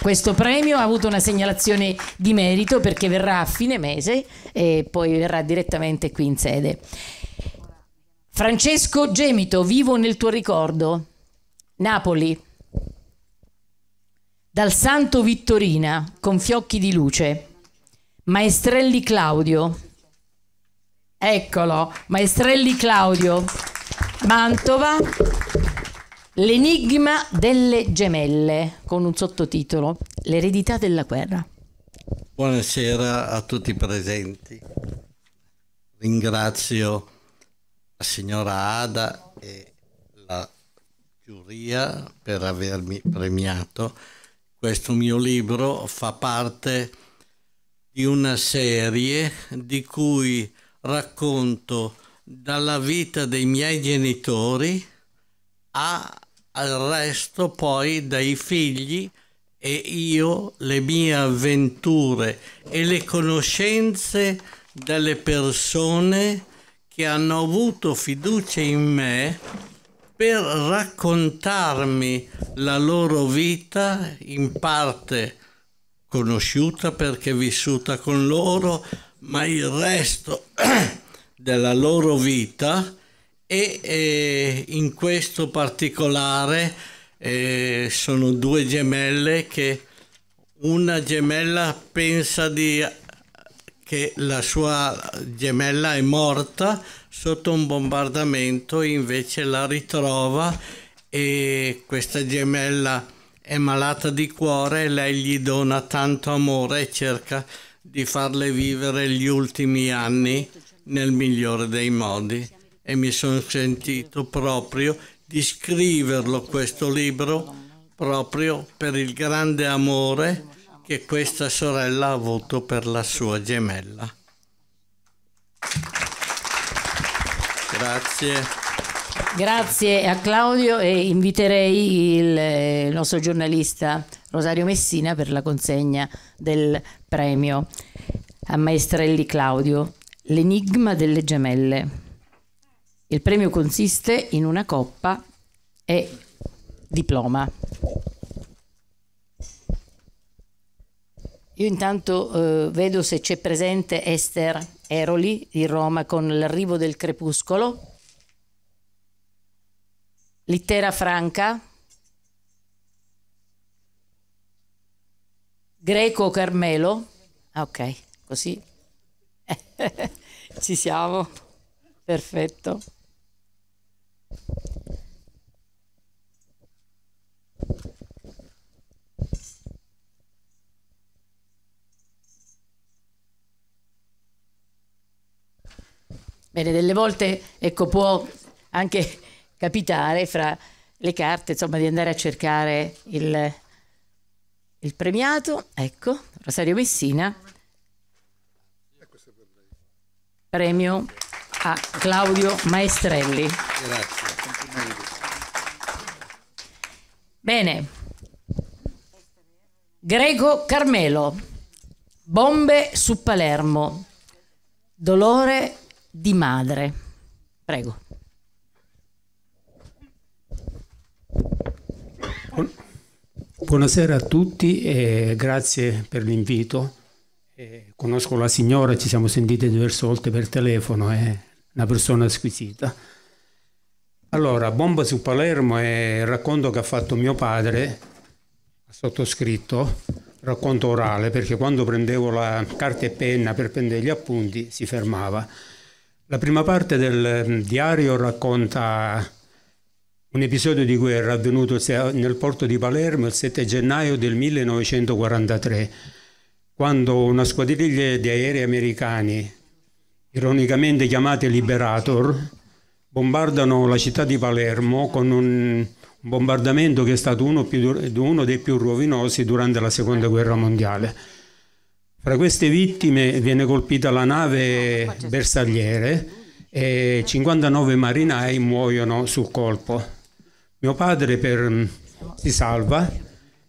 Questo premio ha avuto una segnalazione di merito perché verrà a fine mese e poi verrà direttamente qui in sede. Francesco Gemito, vivo nel tuo ricordo. Napoli. Dal Santo Vittorina con fiocchi di luce. Maestrelli Claudio. Eccolo, Maestrelli Claudio. Mantova. L'enigma delle gemelle con un sottotitolo L'eredità della guerra. Buonasera a tutti i presenti. Ringrazio la signora Ada e la giuria per avermi premiato questo mio libro fa parte di una serie di cui racconto dalla vita dei miei genitori a, al resto poi dai figli e io le mie avventure e le conoscenze delle persone che hanno avuto fiducia in me per raccontarmi la loro vita in parte conosciuta perché vissuta con loro, ma il resto della loro vita e, e in questo particolare eh, sono due gemelle che una gemella pensa di che la sua gemella è morta sotto un bombardamento, invece la ritrova e questa gemella è malata di cuore e lei gli dona tanto amore e cerca di farle vivere gli ultimi anni nel migliore dei modi e mi sono sentito proprio di scriverlo questo libro proprio per il grande amore che questa sorella ha avuto per la sua gemella. Grazie. Grazie a Claudio e inviterei eh, il nostro giornalista Rosario Messina per la consegna del premio a Maestrelli Claudio, l'enigma delle gemelle. Il premio consiste in una coppa e diploma. Io intanto eh, vedo se c'è presente Esther Eroli di Roma con l'arrivo del crepuscolo. Littera Franca. Greco Carmelo. Ah, ok, così. Ci siamo. Perfetto. Bene, delle volte ecco, può anche capitare fra le carte insomma, di andare a cercare il, il premiato, ecco, Rosario Messina, premio a Claudio Maestrelli. Grazie. Bene, Greco Carmelo, bombe su Palermo, dolore di madre. Prego. Buonasera a tutti e grazie per l'invito. Eh, conosco la signora, ci siamo sentite diverse volte per telefono, è una persona squisita. Allora, Bomba su Palermo è il racconto che ha fatto mio padre, sottoscritto, racconto orale, perché quando prendevo la carta e penna per prendere gli appunti si fermava. La prima parte del mm, diario racconta un episodio di guerra avvenuto nel porto di Palermo il 7 gennaio del 1943, quando una squadriglia di aerei americani, ironicamente chiamate Liberator, bombardano la città di Palermo con un bombardamento che è stato uno, più, uno dei più rovinosi durante la Seconda Guerra Mondiale. Fra queste vittime viene colpita la nave bersagliere e 59 marinai muoiono sul colpo. Mio padre per, mm, si salva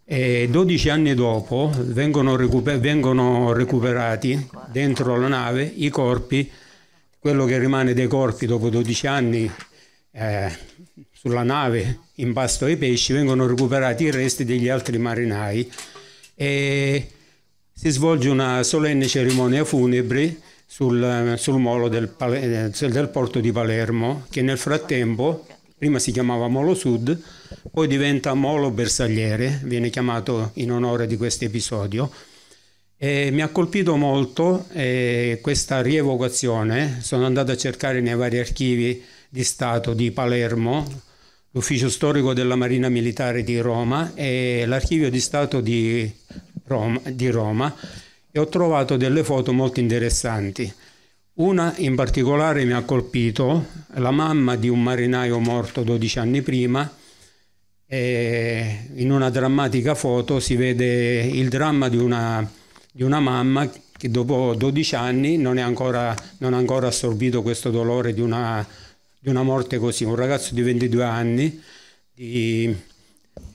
e 12 anni dopo vengono, recuper- vengono recuperati dentro la nave i corpi, quello che rimane dei corpi dopo 12 anni eh, sulla nave in pasto ai pesci vengono recuperati i resti degli altri marinai e si svolge una solenne cerimonia funebre sul, sul molo del, eh, del, porto di Palermo, che nel frattempo, prima si chiamava Molo Sud, poi diventa Molo Bersagliere, viene chiamato in onore di questo episodio. E mi ha colpito molto eh, questa rievocazione, sono andato a cercare nei vari archivi di Stato di Palermo, l'ufficio storico della Marina Militare di Roma e l'archivio di Stato di Roma, di Roma e ho trovato delle foto molto interessanti. Una in particolare mi ha colpito, la mamma di un marinaio morto 12 anni prima, e in una drammatica foto si vede il dramma di una, di una mamma che dopo 12 anni non, ancora, ha ancora assorbito questo dolore di una, di una morte così. Un ragazzo di 22 anni, di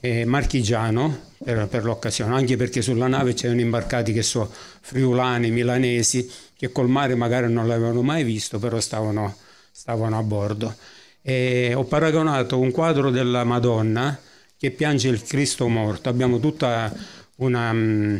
eh, marchigiano era per l'occasione, anche perché sulla nave c'erano imbarcati che so, friulani, milanesi, che col mare magari non l'avevano mai visto, però stavano, stavano a bordo. E ho paragonato un quadro della Madonna che piange il Cristo morto, abbiamo tutta una, mm,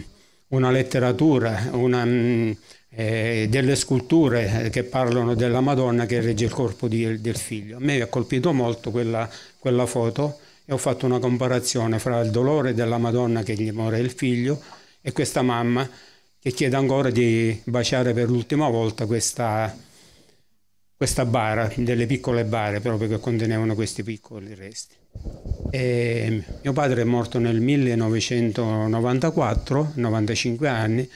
una letteratura, una, mm, eh, delle sculture che parlano della Madonna che regge il corpo di, del figlio. A me ha colpito molto quella, quella foto e ho fatto una comparazione fra il dolore della Madonna che gli muore il figlio e questa mamma che chiede ancora di baciare per l'ultima volta questa, questa bara, delle piccole bare proprio che contenevano questi piccoli resti. E mio padre è morto nel 1994, 95 anni,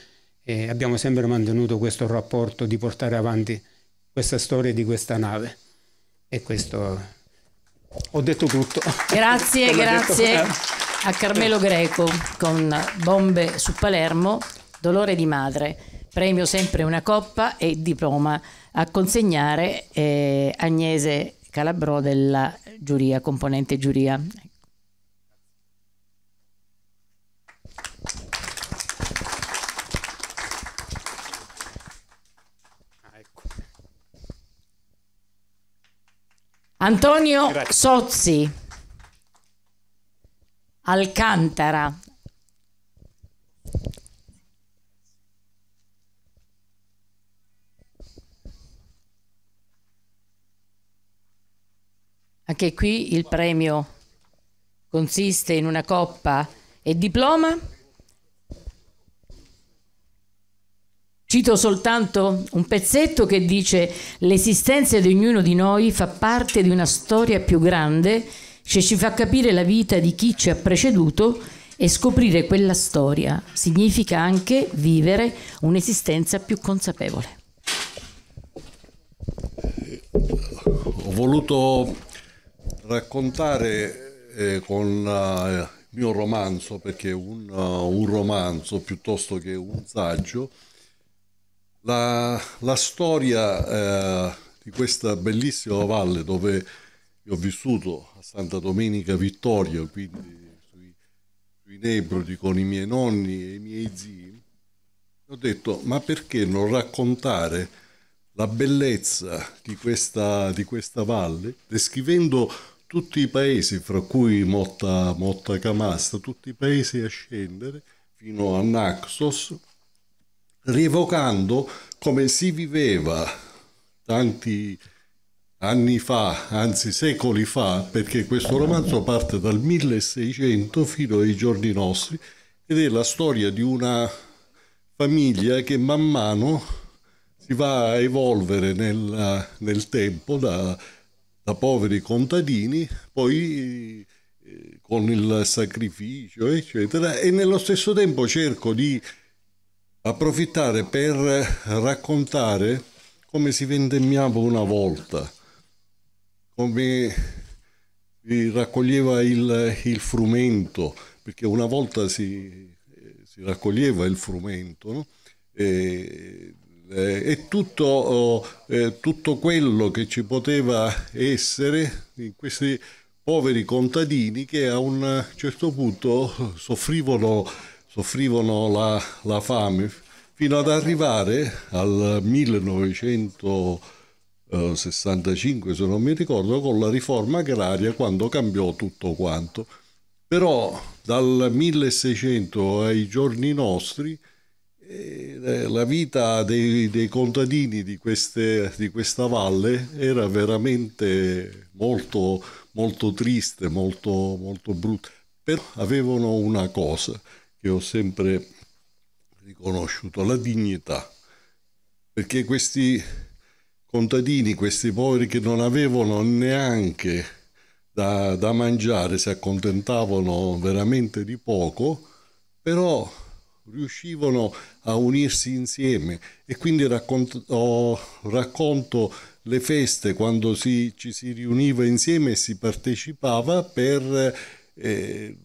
e abbiamo sempre mantenuto questo rapporto di portare avanti questa storia di questa nave. E questo ho detto tutto. Grazie, grazie detto... a Carmelo Greco con Bombe su Palermo, Dolore di Madre, premio sempre una coppa e diploma a consegnare eh, Agnese Calabrò della giuria, componente giuria. Antonio Grazie. Sozzi, Alcantara. Anche qui il premio consiste in una coppa e diploma. Cito soltanto un pezzetto che dice l'esistenza di ognuno di noi fa parte di una storia più grande se ci fa capire la vita di chi ci ha preceduto e scoprire quella storia significa anche vivere un'esistenza più consapevole. Ho voluto raccontare eh, con eh, il mio romanzo, perché un, uh, un romanzo piuttosto che un saggio, la, la storia eh, di questa bellissima valle dove io ho vissuto a Santa Domenica Vittoria, quindi sui, sui Nebrodi con i miei nonni e i miei zii, ho detto ma perché non raccontare la bellezza di questa, di questa valle descrivendo tutti i paesi, fra cui Motta, Motta Camasta, tutti i paesi a scendere fino a Naxos, rievocando come si viveva tanti anni fa, anzi secoli fa, perché questo romanzo parte dal 1600 fino ai giorni nostri ed è la storia di una famiglia che man mano si va a evolvere nel, nel tempo da, da, poveri contadini, poi eh, con il sacrificio, eccetera, e nello stesso tempo cerco di approfittare per raccontare come si vendemmiava una volta, come si raccoglieva il, il frumento, perché una volta si, si raccoglieva il frumento, no? e, eh, e tutto, eh, tutto, quello che ci poteva essere in questi poveri contadini che a un certo punto soffrivano soffrivano la, la fame fino ad arrivare al 1965, se non mi ricordo, con la riforma agraria quando cambiò tutto quanto. Però dal 1600 ai giorni nostri eh, la vita dei, dei contadini di, queste, di, questa valle era veramente molto, molto triste, molto, molto brutta. Però avevano una cosa, che ho sempre riconosciuto, la dignità, perché questi contadini, questi poveri che non avevano neanche da, da mangiare, si accontentavano veramente di poco, però riuscivano a unirsi insieme e quindi racconto, oh, racconto le feste quando si, ci si riuniva insieme e si partecipava per eh,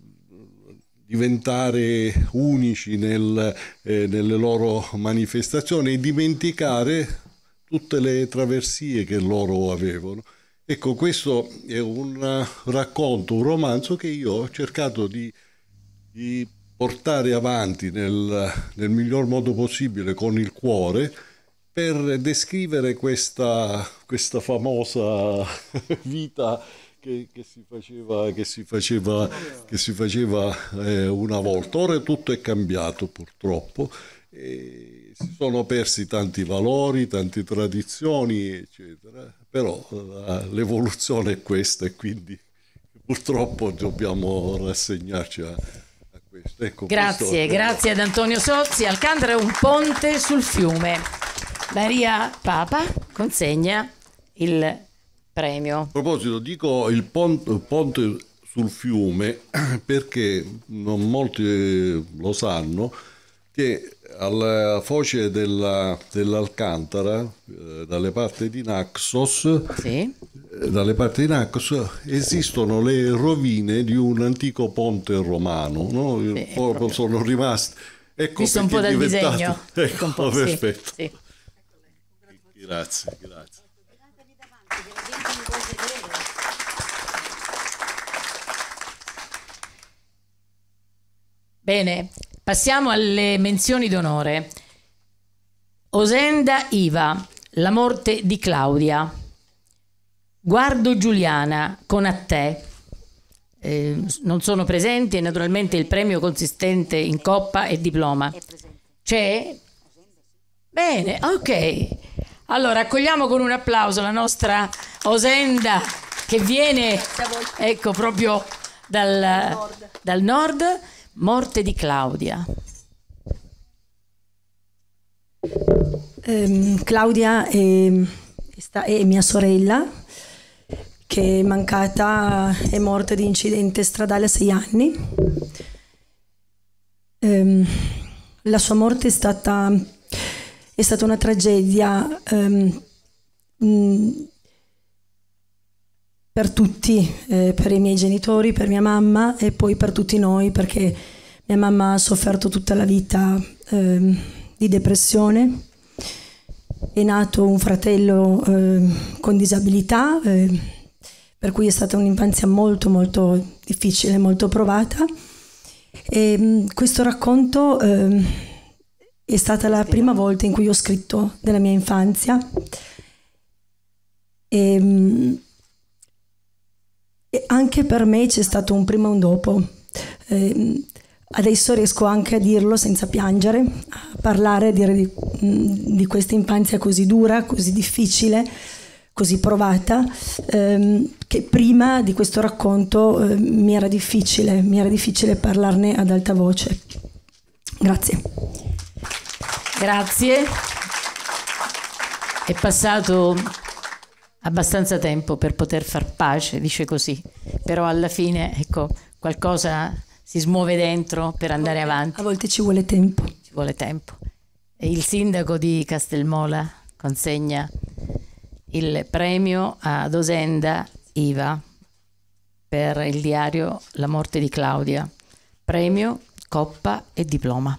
diventare unici nel, eh, nelle loro manifestazioni e dimenticare tutte le traversie che loro avevano. Ecco, questo è un racconto, un romanzo che io ho cercato di, di portare avanti nel, nel, miglior modo possibile con il cuore per descrivere questa, questa famosa vita che, che, si faceva, che si faceva, che si faceva eh, una volta. Ora tutto è cambiato purtroppo, si sono persi tanti valori, tante tradizioni, eccetera, però eh, l'evoluzione è questa e quindi purtroppo dobbiamo rassegnarci a... a questo. Ecco, grazie, questo... grazie ad Antonio Sozzi. Alcantara è un ponte sul fiume. Maria Papa consegna il premio. A proposito, dico il ponte, ponte sul fiume perché non molti eh, lo sanno che alla foce della, dell'Alcantara, eh, dalle parti di Naxos, sì. eh, dalle parti di Naxos esistono le rovine di un antico ponte romano, no? Sì, proprio, sono rimaste. Ecco Visto un po' dal disegno. Ecco, ecco po', perfetto. Sì, sì. Grazie, grazie. Bene, passiamo alle menzioni d'onore. Osenda Iva, la morte di Claudia. Guardo Giuliana con a te. Eh, non sono presenti e naturalmente il premio consistente in coppa e diploma. C'è? Bene, ok. Allora accogliamo con un applauso la nostra Osenda che viene ecco proprio dal, dal nord Morte di Claudia. Eh, Claudia è, è, mia sorella che è mancata, è morta di incidente stradale a sei anni. Eh, la sua morte è stata, è stata una tragedia eh, per tutti, eh, per i miei genitori, per mia mamma e poi per tutti noi, perché mia mamma ha sofferto tutta la vita eh, di depressione. È nato un fratello eh, con disabilità, ehm, per cui è stata un'infanzia molto molto difficile, molto provata. E, ehm, mh, questo racconto ehm, è stata la prima volta in cui ho scritto della mia infanzia. E, mh, e anche per me c'è stato un prima e un dopo. Eh, adesso riesco anche a dirlo senza piangere, a parlare, a dire di, di questa infanzia così dura, così difficile, così provata, ehm, che prima di questo racconto eh, mi era difficile, mi era difficile parlarne ad alta voce. Grazie. Grazie. È passato abbastanza tempo per poter far pace, dice così, però alla fine ecco, qualcosa si smuove dentro per andare avanti. A volte ci vuole tempo. Ci vuole tempo. E il sindaco di Castelmola consegna il premio a Dosenda Iva per il diario La morte di Claudia, premio, coppa e diploma.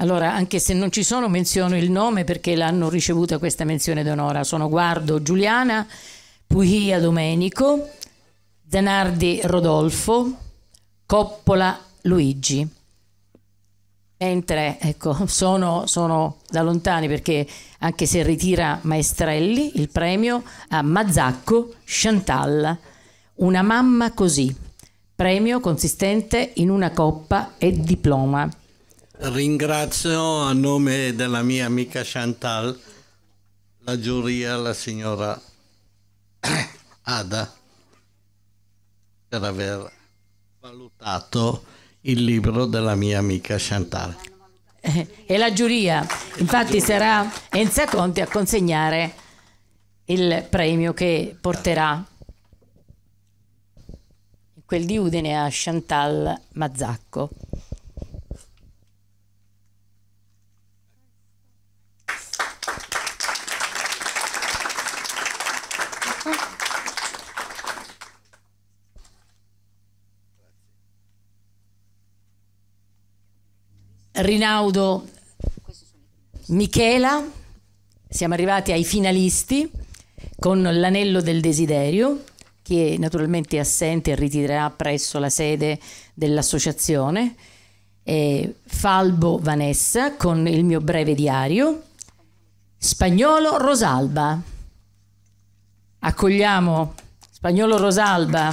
Allora, anche se non ci sono, menziono il nome perché l'hanno ricevuta questa menzione d'onore. Sono Guardo Giuliana, Pughia Domenico, Zanardi Rodolfo, Coppola Luigi. Mentre ecco, sono, sono, da lontani perché anche se ritira Maestrelli il premio a Mazzacco Chantal, una mamma così, premio consistente in una coppa e diploma. Ringrazio a nome della mia amica Chantal la giuria, la signora Ada, per aver valutato il libro della mia amica Chantal. Eh, e la giuria, infatti, la giuria. sarà Enza Conti a consegnare il premio che porterà quel di Udine a Chantal Mazzacco. Rinaudo Michela, siamo arrivati ai finalisti con l'anello del desiderio che è naturalmente è assente e ritirerà presso la sede dell'associazione. Falbo Vanessa con il mio breve diario. Spagnolo Rosalba. Accogliamo Spagnolo Rosalba.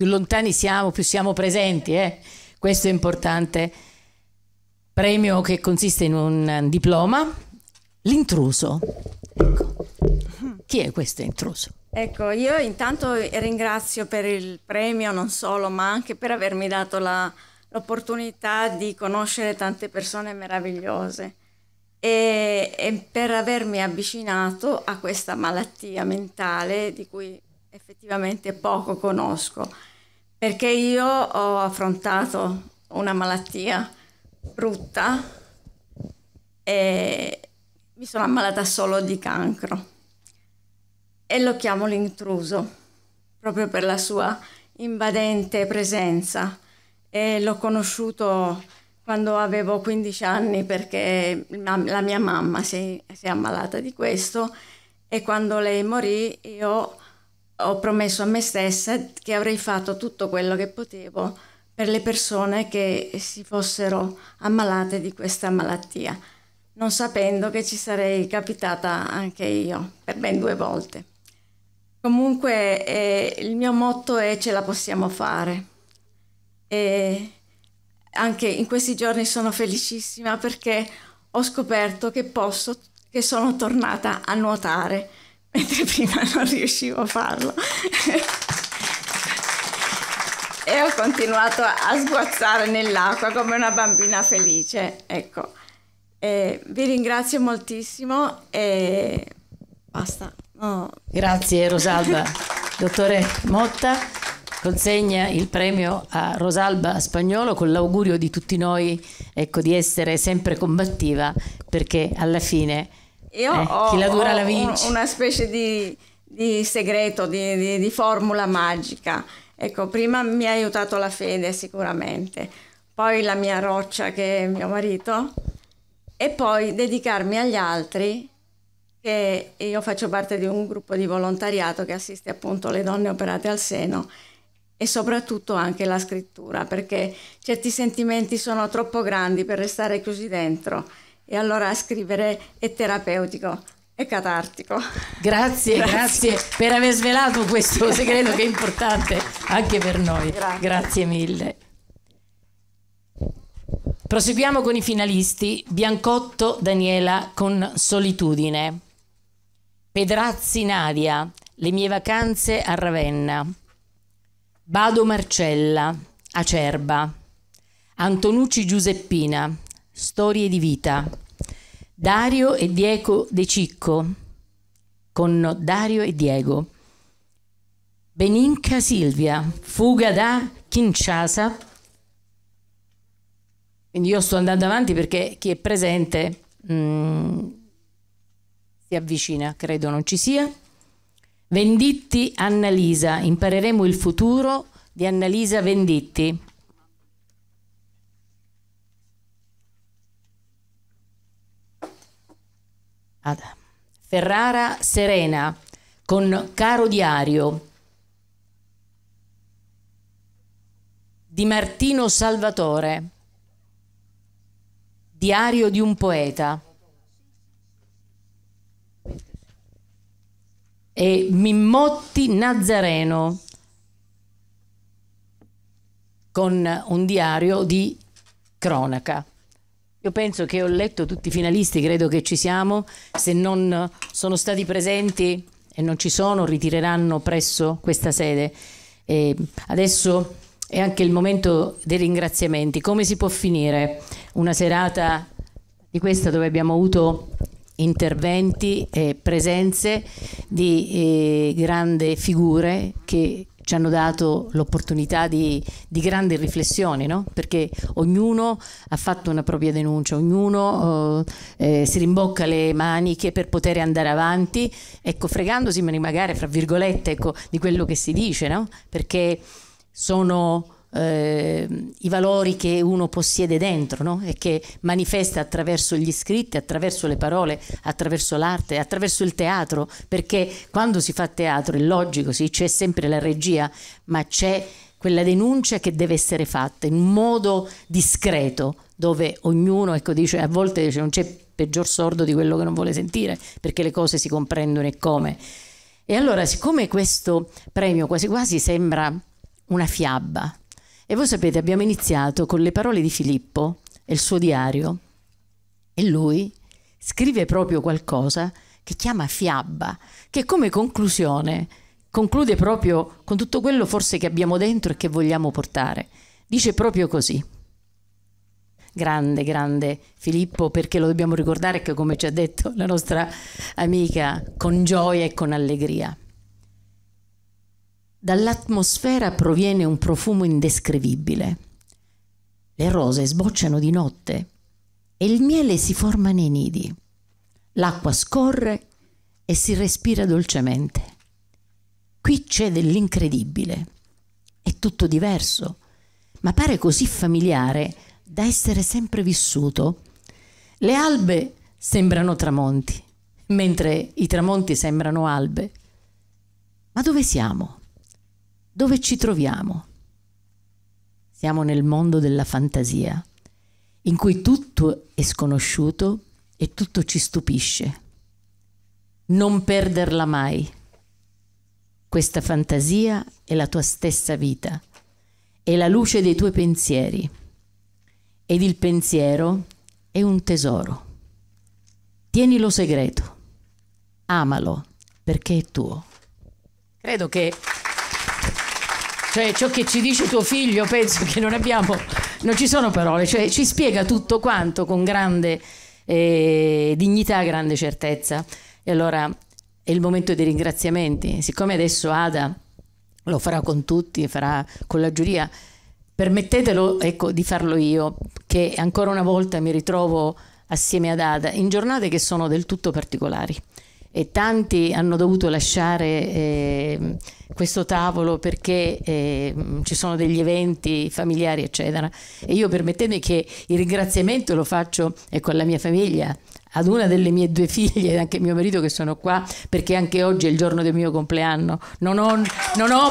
più lontani siamo, più siamo presenti. Eh? Questo è importante. Premio che consiste in un eh, diploma. L'intruso. Ecco. Chi è questo intruso? Ecco, io intanto ringrazio per il premio, non solo, ma anche per avermi dato l'opportunità di conoscere tante persone meravigliose e, e, per avermi avvicinato a questa malattia mentale di cui effettivamente poco conosco perché io ho affrontato una malattia brutta e mi sono ammalata solo di cancro e lo chiamo l'intruso proprio per la sua invadente presenza e l'ho conosciuto quando avevo 15 anni perché la mia mamma si è, ammalata di questo e quando lei morì io ho promesso a me stessa che avrei fatto tutto quello che potevo per le persone che si fossero ammalate di questa malattia, non sapendo che ci sarei capitata anche io per ben due volte. Comunque eh, il mio motto è ce la possiamo fare. E anche in questi giorni sono felicissima perché ho scoperto che posso, che sono tornata a nuotare mentre prima non riuscivo a farlo. e ho continuato a sguazzare nell'acqua come una bambina felice. Ecco, e vi ringrazio moltissimo e basta. Oh. Grazie Rosalba. Dottore Motta consegna il premio a Rosalba Spagnolo con l'augurio di tutti noi ecco, di essere sempre combattiva perché alla fine io eh, ho, chi la dura ho la vince. Un, una specie di, di segreto, di, di, di formula magica. Ecco, prima mi ha aiutato la fede sicuramente, poi la mia roccia che è mio marito e poi dedicarmi agli altri che io faccio parte di un gruppo di volontariato che assiste appunto le donne operate al seno e soprattutto anche la scrittura perché certi sentimenti sono troppo grandi per restare chiusi dentro e allora scrivere è terapeutico e catartico. Grazie, grazie, grazie per aver svelato questo segreto che è importante anche per noi. Grazie, grazie mille. Proseguiamo con i finalisti. Biancotto Daniela con Solitudine. Pedrazzi Nadia, Le mie vacanze a Ravenna. Bado Marcella, Acerba. Antonucci Giuseppina, Storie di vita. Dario e Diego De Cicco. Con Dario e Diego. Beninca Silvia, fuga da Kinshasa. Quindi io sto andando avanti perché chi è presente mh, mm, si avvicina, credo non ci sia. Venditti Annalisa, impareremo il futuro di Annalisa Venditti. Ferrara Serena con Caro Diario di Martino Salvatore, Diario di un poeta. E Mimmotti Nazareno con un diario di cronaca. Io penso che ho letto tutti i finalisti, credo che ci siamo, se non sono stati presenti e non ci sono ritireranno presso questa sede. E adesso è anche il momento dei ringraziamenti. Come si può finire una serata di questa dove abbiamo avuto interventi e presenze di eh, grandi figure che ci hanno dato l'opportunità di, di grande riflessione, no? perché ognuno ha fatto una propria denuncia, ognuno eh, eh, si rimbocca le maniche per poter andare avanti, ecco, fregandosi magari fra virgolette ecco, di quello che si dice, no? perché sono eh, i valori che uno possiede dentro no? e che manifesta attraverso gli scritti, attraverso le parole, attraverso l'arte, attraverso il teatro, perché quando si fa teatro è logico, sì, c'è sempre la regia, ma c'è quella denuncia che deve essere fatta in modo discreto, dove ognuno ecco, dice, a volte dice, non c'è peggior sordo di quello che non vuole sentire, perché le cose si comprendono e come. E allora, siccome questo premio quasi quasi sembra una fiaba, e voi sapete, abbiamo iniziato con le parole di Filippo e il suo diario e lui scrive proprio qualcosa che chiama fiabba, che come conclusione conclude proprio con tutto quello forse che abbiamo dentro e che vogliamo portare. Dice proprio così. Grande, grande Filippo, perché lo dobbiamo ricordare che come ci ha detto la nostra amica, con gioia e con allegria. Dall'atmosfera proviene un profumo indescrivibile. Le rose sbocciano di notte e il miele si forma nei nidi. L'acqua scorre e si respira dolcemente. Qui c'è dell'incredibile. È tutto diverso, ma pare così familiare da essere sempre vissuto. Le albe sembrano tramonti, mentre i tramonti sembrano albe. Ma dove siamo? Dove ci troviamo? Siamo nel mondo della fantasia, in cui tutto è sconosciuto e tutto ci stupisce. Non perderla mai. Questa fantasia è la tua stessa vita, è la luce dei tuoi pensieri ed il pensiero è un tesoro. Tienilo segreto, amalo perché è tuo. Credo che cioè, ciò che ci dice tuo figlio, penso che non abbiamo, non ci sono parole, cioè ci spiega tutto quanto con grande eh, dignità, grande certezza. E allora è il momento dei ringraziamenti. Siccome adesso Ada lo farà con tutti, farà con la giuria, permettetelo ecco, di farlo io, che ancora una volta mi ritrovo assieme ad Ada in giornate che sono del tutto particolari e tanti hanno dovuto lasciare eh, questo tavolo perché eh, ci sono degli eventi familiari eccetera e io permettetemi che il ringraziamento lo faccio con ecco, la mia famiglia ad una delle mie due figlie e anche mio marito che sono qua perché anche oggi è il giorno del mio compleanno non ho, non ho,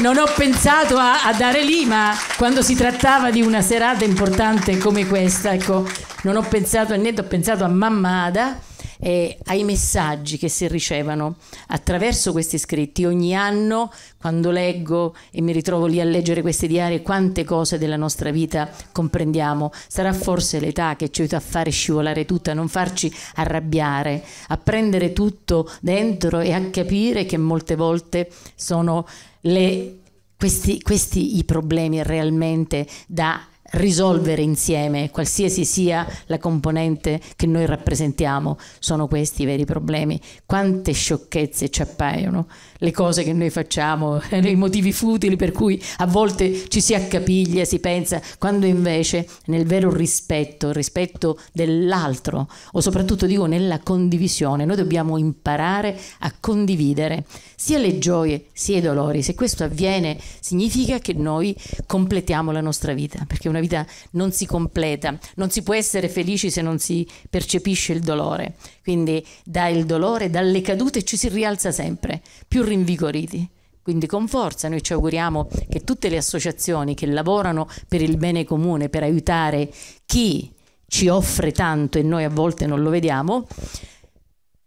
non ho pensato a, a, dare lì ma quando si trattava di una serata importante come questa ecco, non ho pensato a niente ho pensato a mamma Ada eh, ai messaggi che si ricevono attraverso questi scritti. Ogni anno, quando leggo e mi ritrovo lì a leggere questi diari, quante cose della nostra vita comprendiamo. Sarà forse l'età che ci aiuta a fare scivolare tutto, a non farci arrabbiare, a prendere tutto dentro e a capire che molte volte sono le, questi, questi i problemi realmente da risolvere insieme, qualsiasi sia la componente che noi rappresentiamo, sono questi i veri problemi. Quante sciocchezze ci appaiono le cose che noi facciamo, eh, i motivi futili per cui a volte ci si accapiglia, si pensa, quando invece nel vero rispetto, il rispetto dell'altro o soprattutto dico nella condivisione, noi dobbiamo imparare a condividere sia le gioie sia i dolori. Se questo avviene significa che noi completiamo la nostra vita, perché una vita non si completa, non si può essere felici se non si percepisce il dolore. Quindi dal dolore, dalle cadute ci si rialza sempre. Più rinvigoriti. Quindi con forza noi ci auguriamo che tutte le associazioni che lavorano per il bene comune, per aiutare chi ci offre tanto e noi a volte non lo vediamo,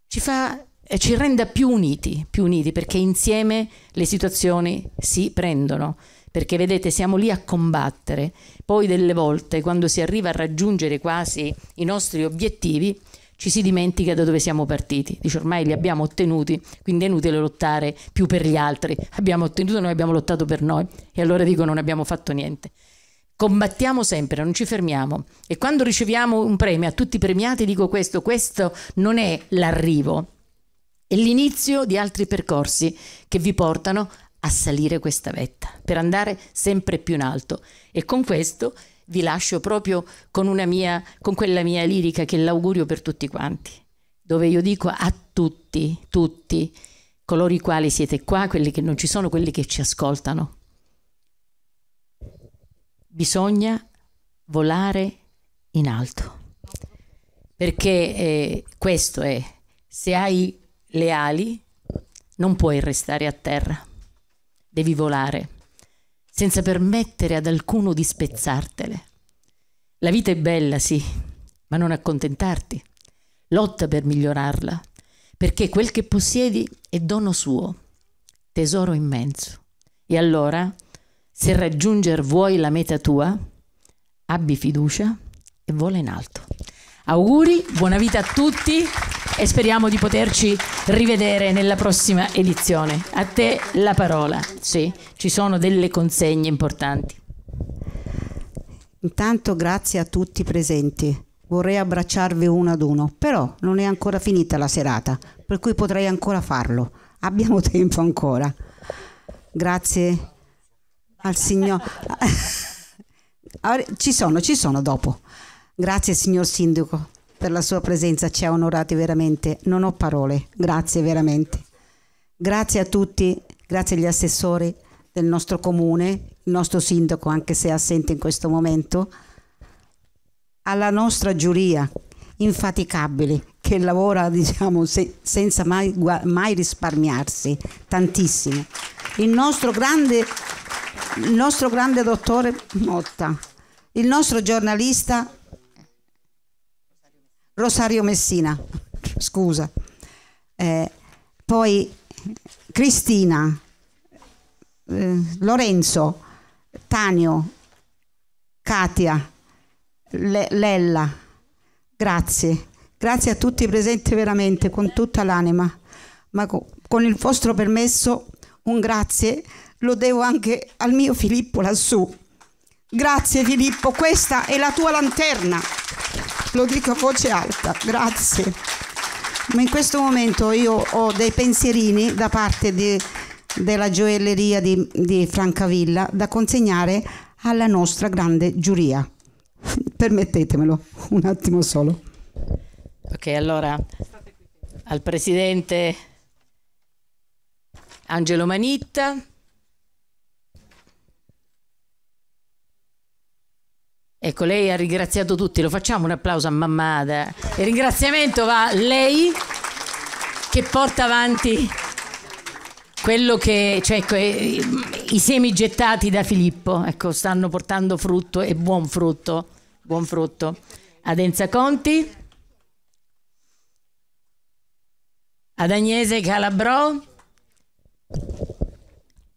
ci, fa, eh, ci renda più uniti, più uniti perché insieme le situazioni si prendono perché vedete siamo lì a combattere, poi delle volte quando si arriva a raggiungere quasi i nostri obiettivi ci si dimentica da dove siamo partiti, dice ormai li abbiamo ottenuti, quindi è inutile lottare più per gli altri, abbiamo ottenuto, noi abbiamo lottato per noi e allora dico non abbiamo fatto niente. Combattiamo sempre, non ci fermiamo e quando riceviamo un premio a tutti i premiati dico questo, questo non è l'arrivo, è l'inizio di altri percorsi che vi portano a salire questa vetta per andare sempre più in alto e con questo vi lascio proprio con, mia, con quella mia lirica che è l'augurio per tutti quanti, dove io dico a tutti, tutti, coloro i quali siete qua, quelli che non ci sono, quelli che ci ascoltano. Bisogna volare in alto, perché eh, questo è, se hai le ali non puoi restare a terra, devi volare senza permettere ad alcuno di spezzartele. La vita è bella, sì, ma non accontentarti. Lotta per migliorarla, perché quel che possiedi è dono suo, tesoro immenso. E allora, se raggiunger vuoi la meta tua, abbi fiducia e vola in alto. Auguri, buona vita a tutti e speriamo di poterci rivedere nella prossima edizione. A te la parola, sì, ci sono delle consegne importanti. Intanto grazie a tutti i presenti. Vorrei abbracciarvi uno ad uno, però non è ancora finita la serata, per cui potrei ancora farlo. Abbiamo tempo ancora. Grazie al signor... ci sono, ci sono dopo. Grazie signor sindaco per la sua presenza, ci ha onorati veramente, non ho parole, grazie veramente. Grazie a tutti, grazie agli assessori del nostro comune, il nostro sindaco anche se è assente in questo momento, alla nostra giuria infaticabile che lavora diciamo, se, senza mai, mai risparmiarsi tantissimo. Il nostro, grande, il nostro grande dottore Motta, il nostro giornalista Rosario Messina, scusa. Eh, poi Cristina, eh, Lorenzo, Tanio, Katia, Le Lella, grazie. Grazie a tutti i presenti veramente, con tutta l'anima. Ma co con il vostro permesso, un grazie lo devo anche al mio Filippo lassù. Grazie Filippo, questa è la tua lanterna lo dico a voce alta, grazie. Ma in questo momento io ho dei pensierini da parte di, della gioielleria di, di Francavilla da consegnare alla nostra grande giuria. Permettetemelo un attimo solo. Ok, allora al presidente Angelo Manitta. Ecco, lei ha ringraziato tutti, lo facciamo un applauso a Mammada. Il ringraziamento va a lei che porta avanti quello che, cioè, i semi gettati da Filippo, ecco, stanno portando frutto e buon frutto, buon frutto. Ad Enza Conti, ad Agnese Calabro,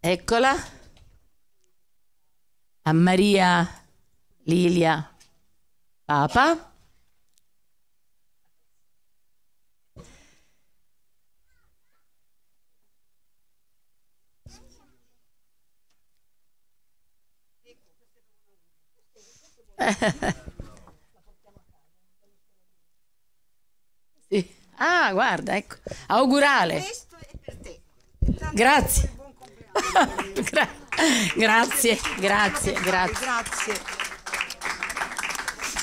eccola, a Maria Lilia, Papa. sì. Ah, guarda, ecco, augurale. Questo è per te. Tanto grazie. Grazie, grazie, grazie. grazie. grazie.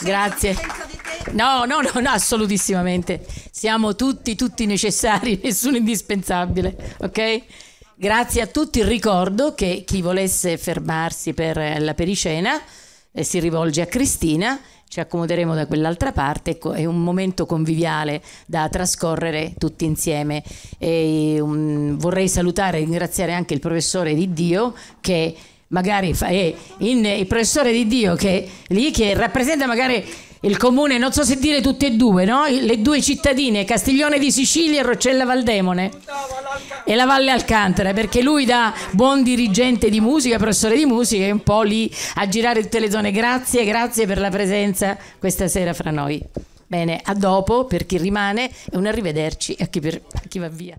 Grazie. No, no, no, no, assolutissimamente. Siamo tutti, tutti necessari, nessuno indispensabile, ok? Grazie a tutti. Ricordo che chi volesse fermarsi per la pericena eh, si rivolge a Cristina ci accomoderemo da quell'altra parte, Ecco, è un momento conviviale da trascorrere tutti insieme. E, um, vorrei salutare e ringraziare anche il professore Di Dio che magari fa, eh, in, eh, il professore di Dio che lì che rappresenta magari il comune, non so se dire tutte e due, no? le due cittadine, Castiglione di Sicilia e Roccella Valdemone e la Valle Alcantara, perché lui da buon dirigente di musica, professore di musica, è un po' lì a girare tutte le zone. Grazie, grazie per la presenza questa sera fra noi. Bene, a dopo per chi rimane e un arrivederci a chi, per, a chi va via.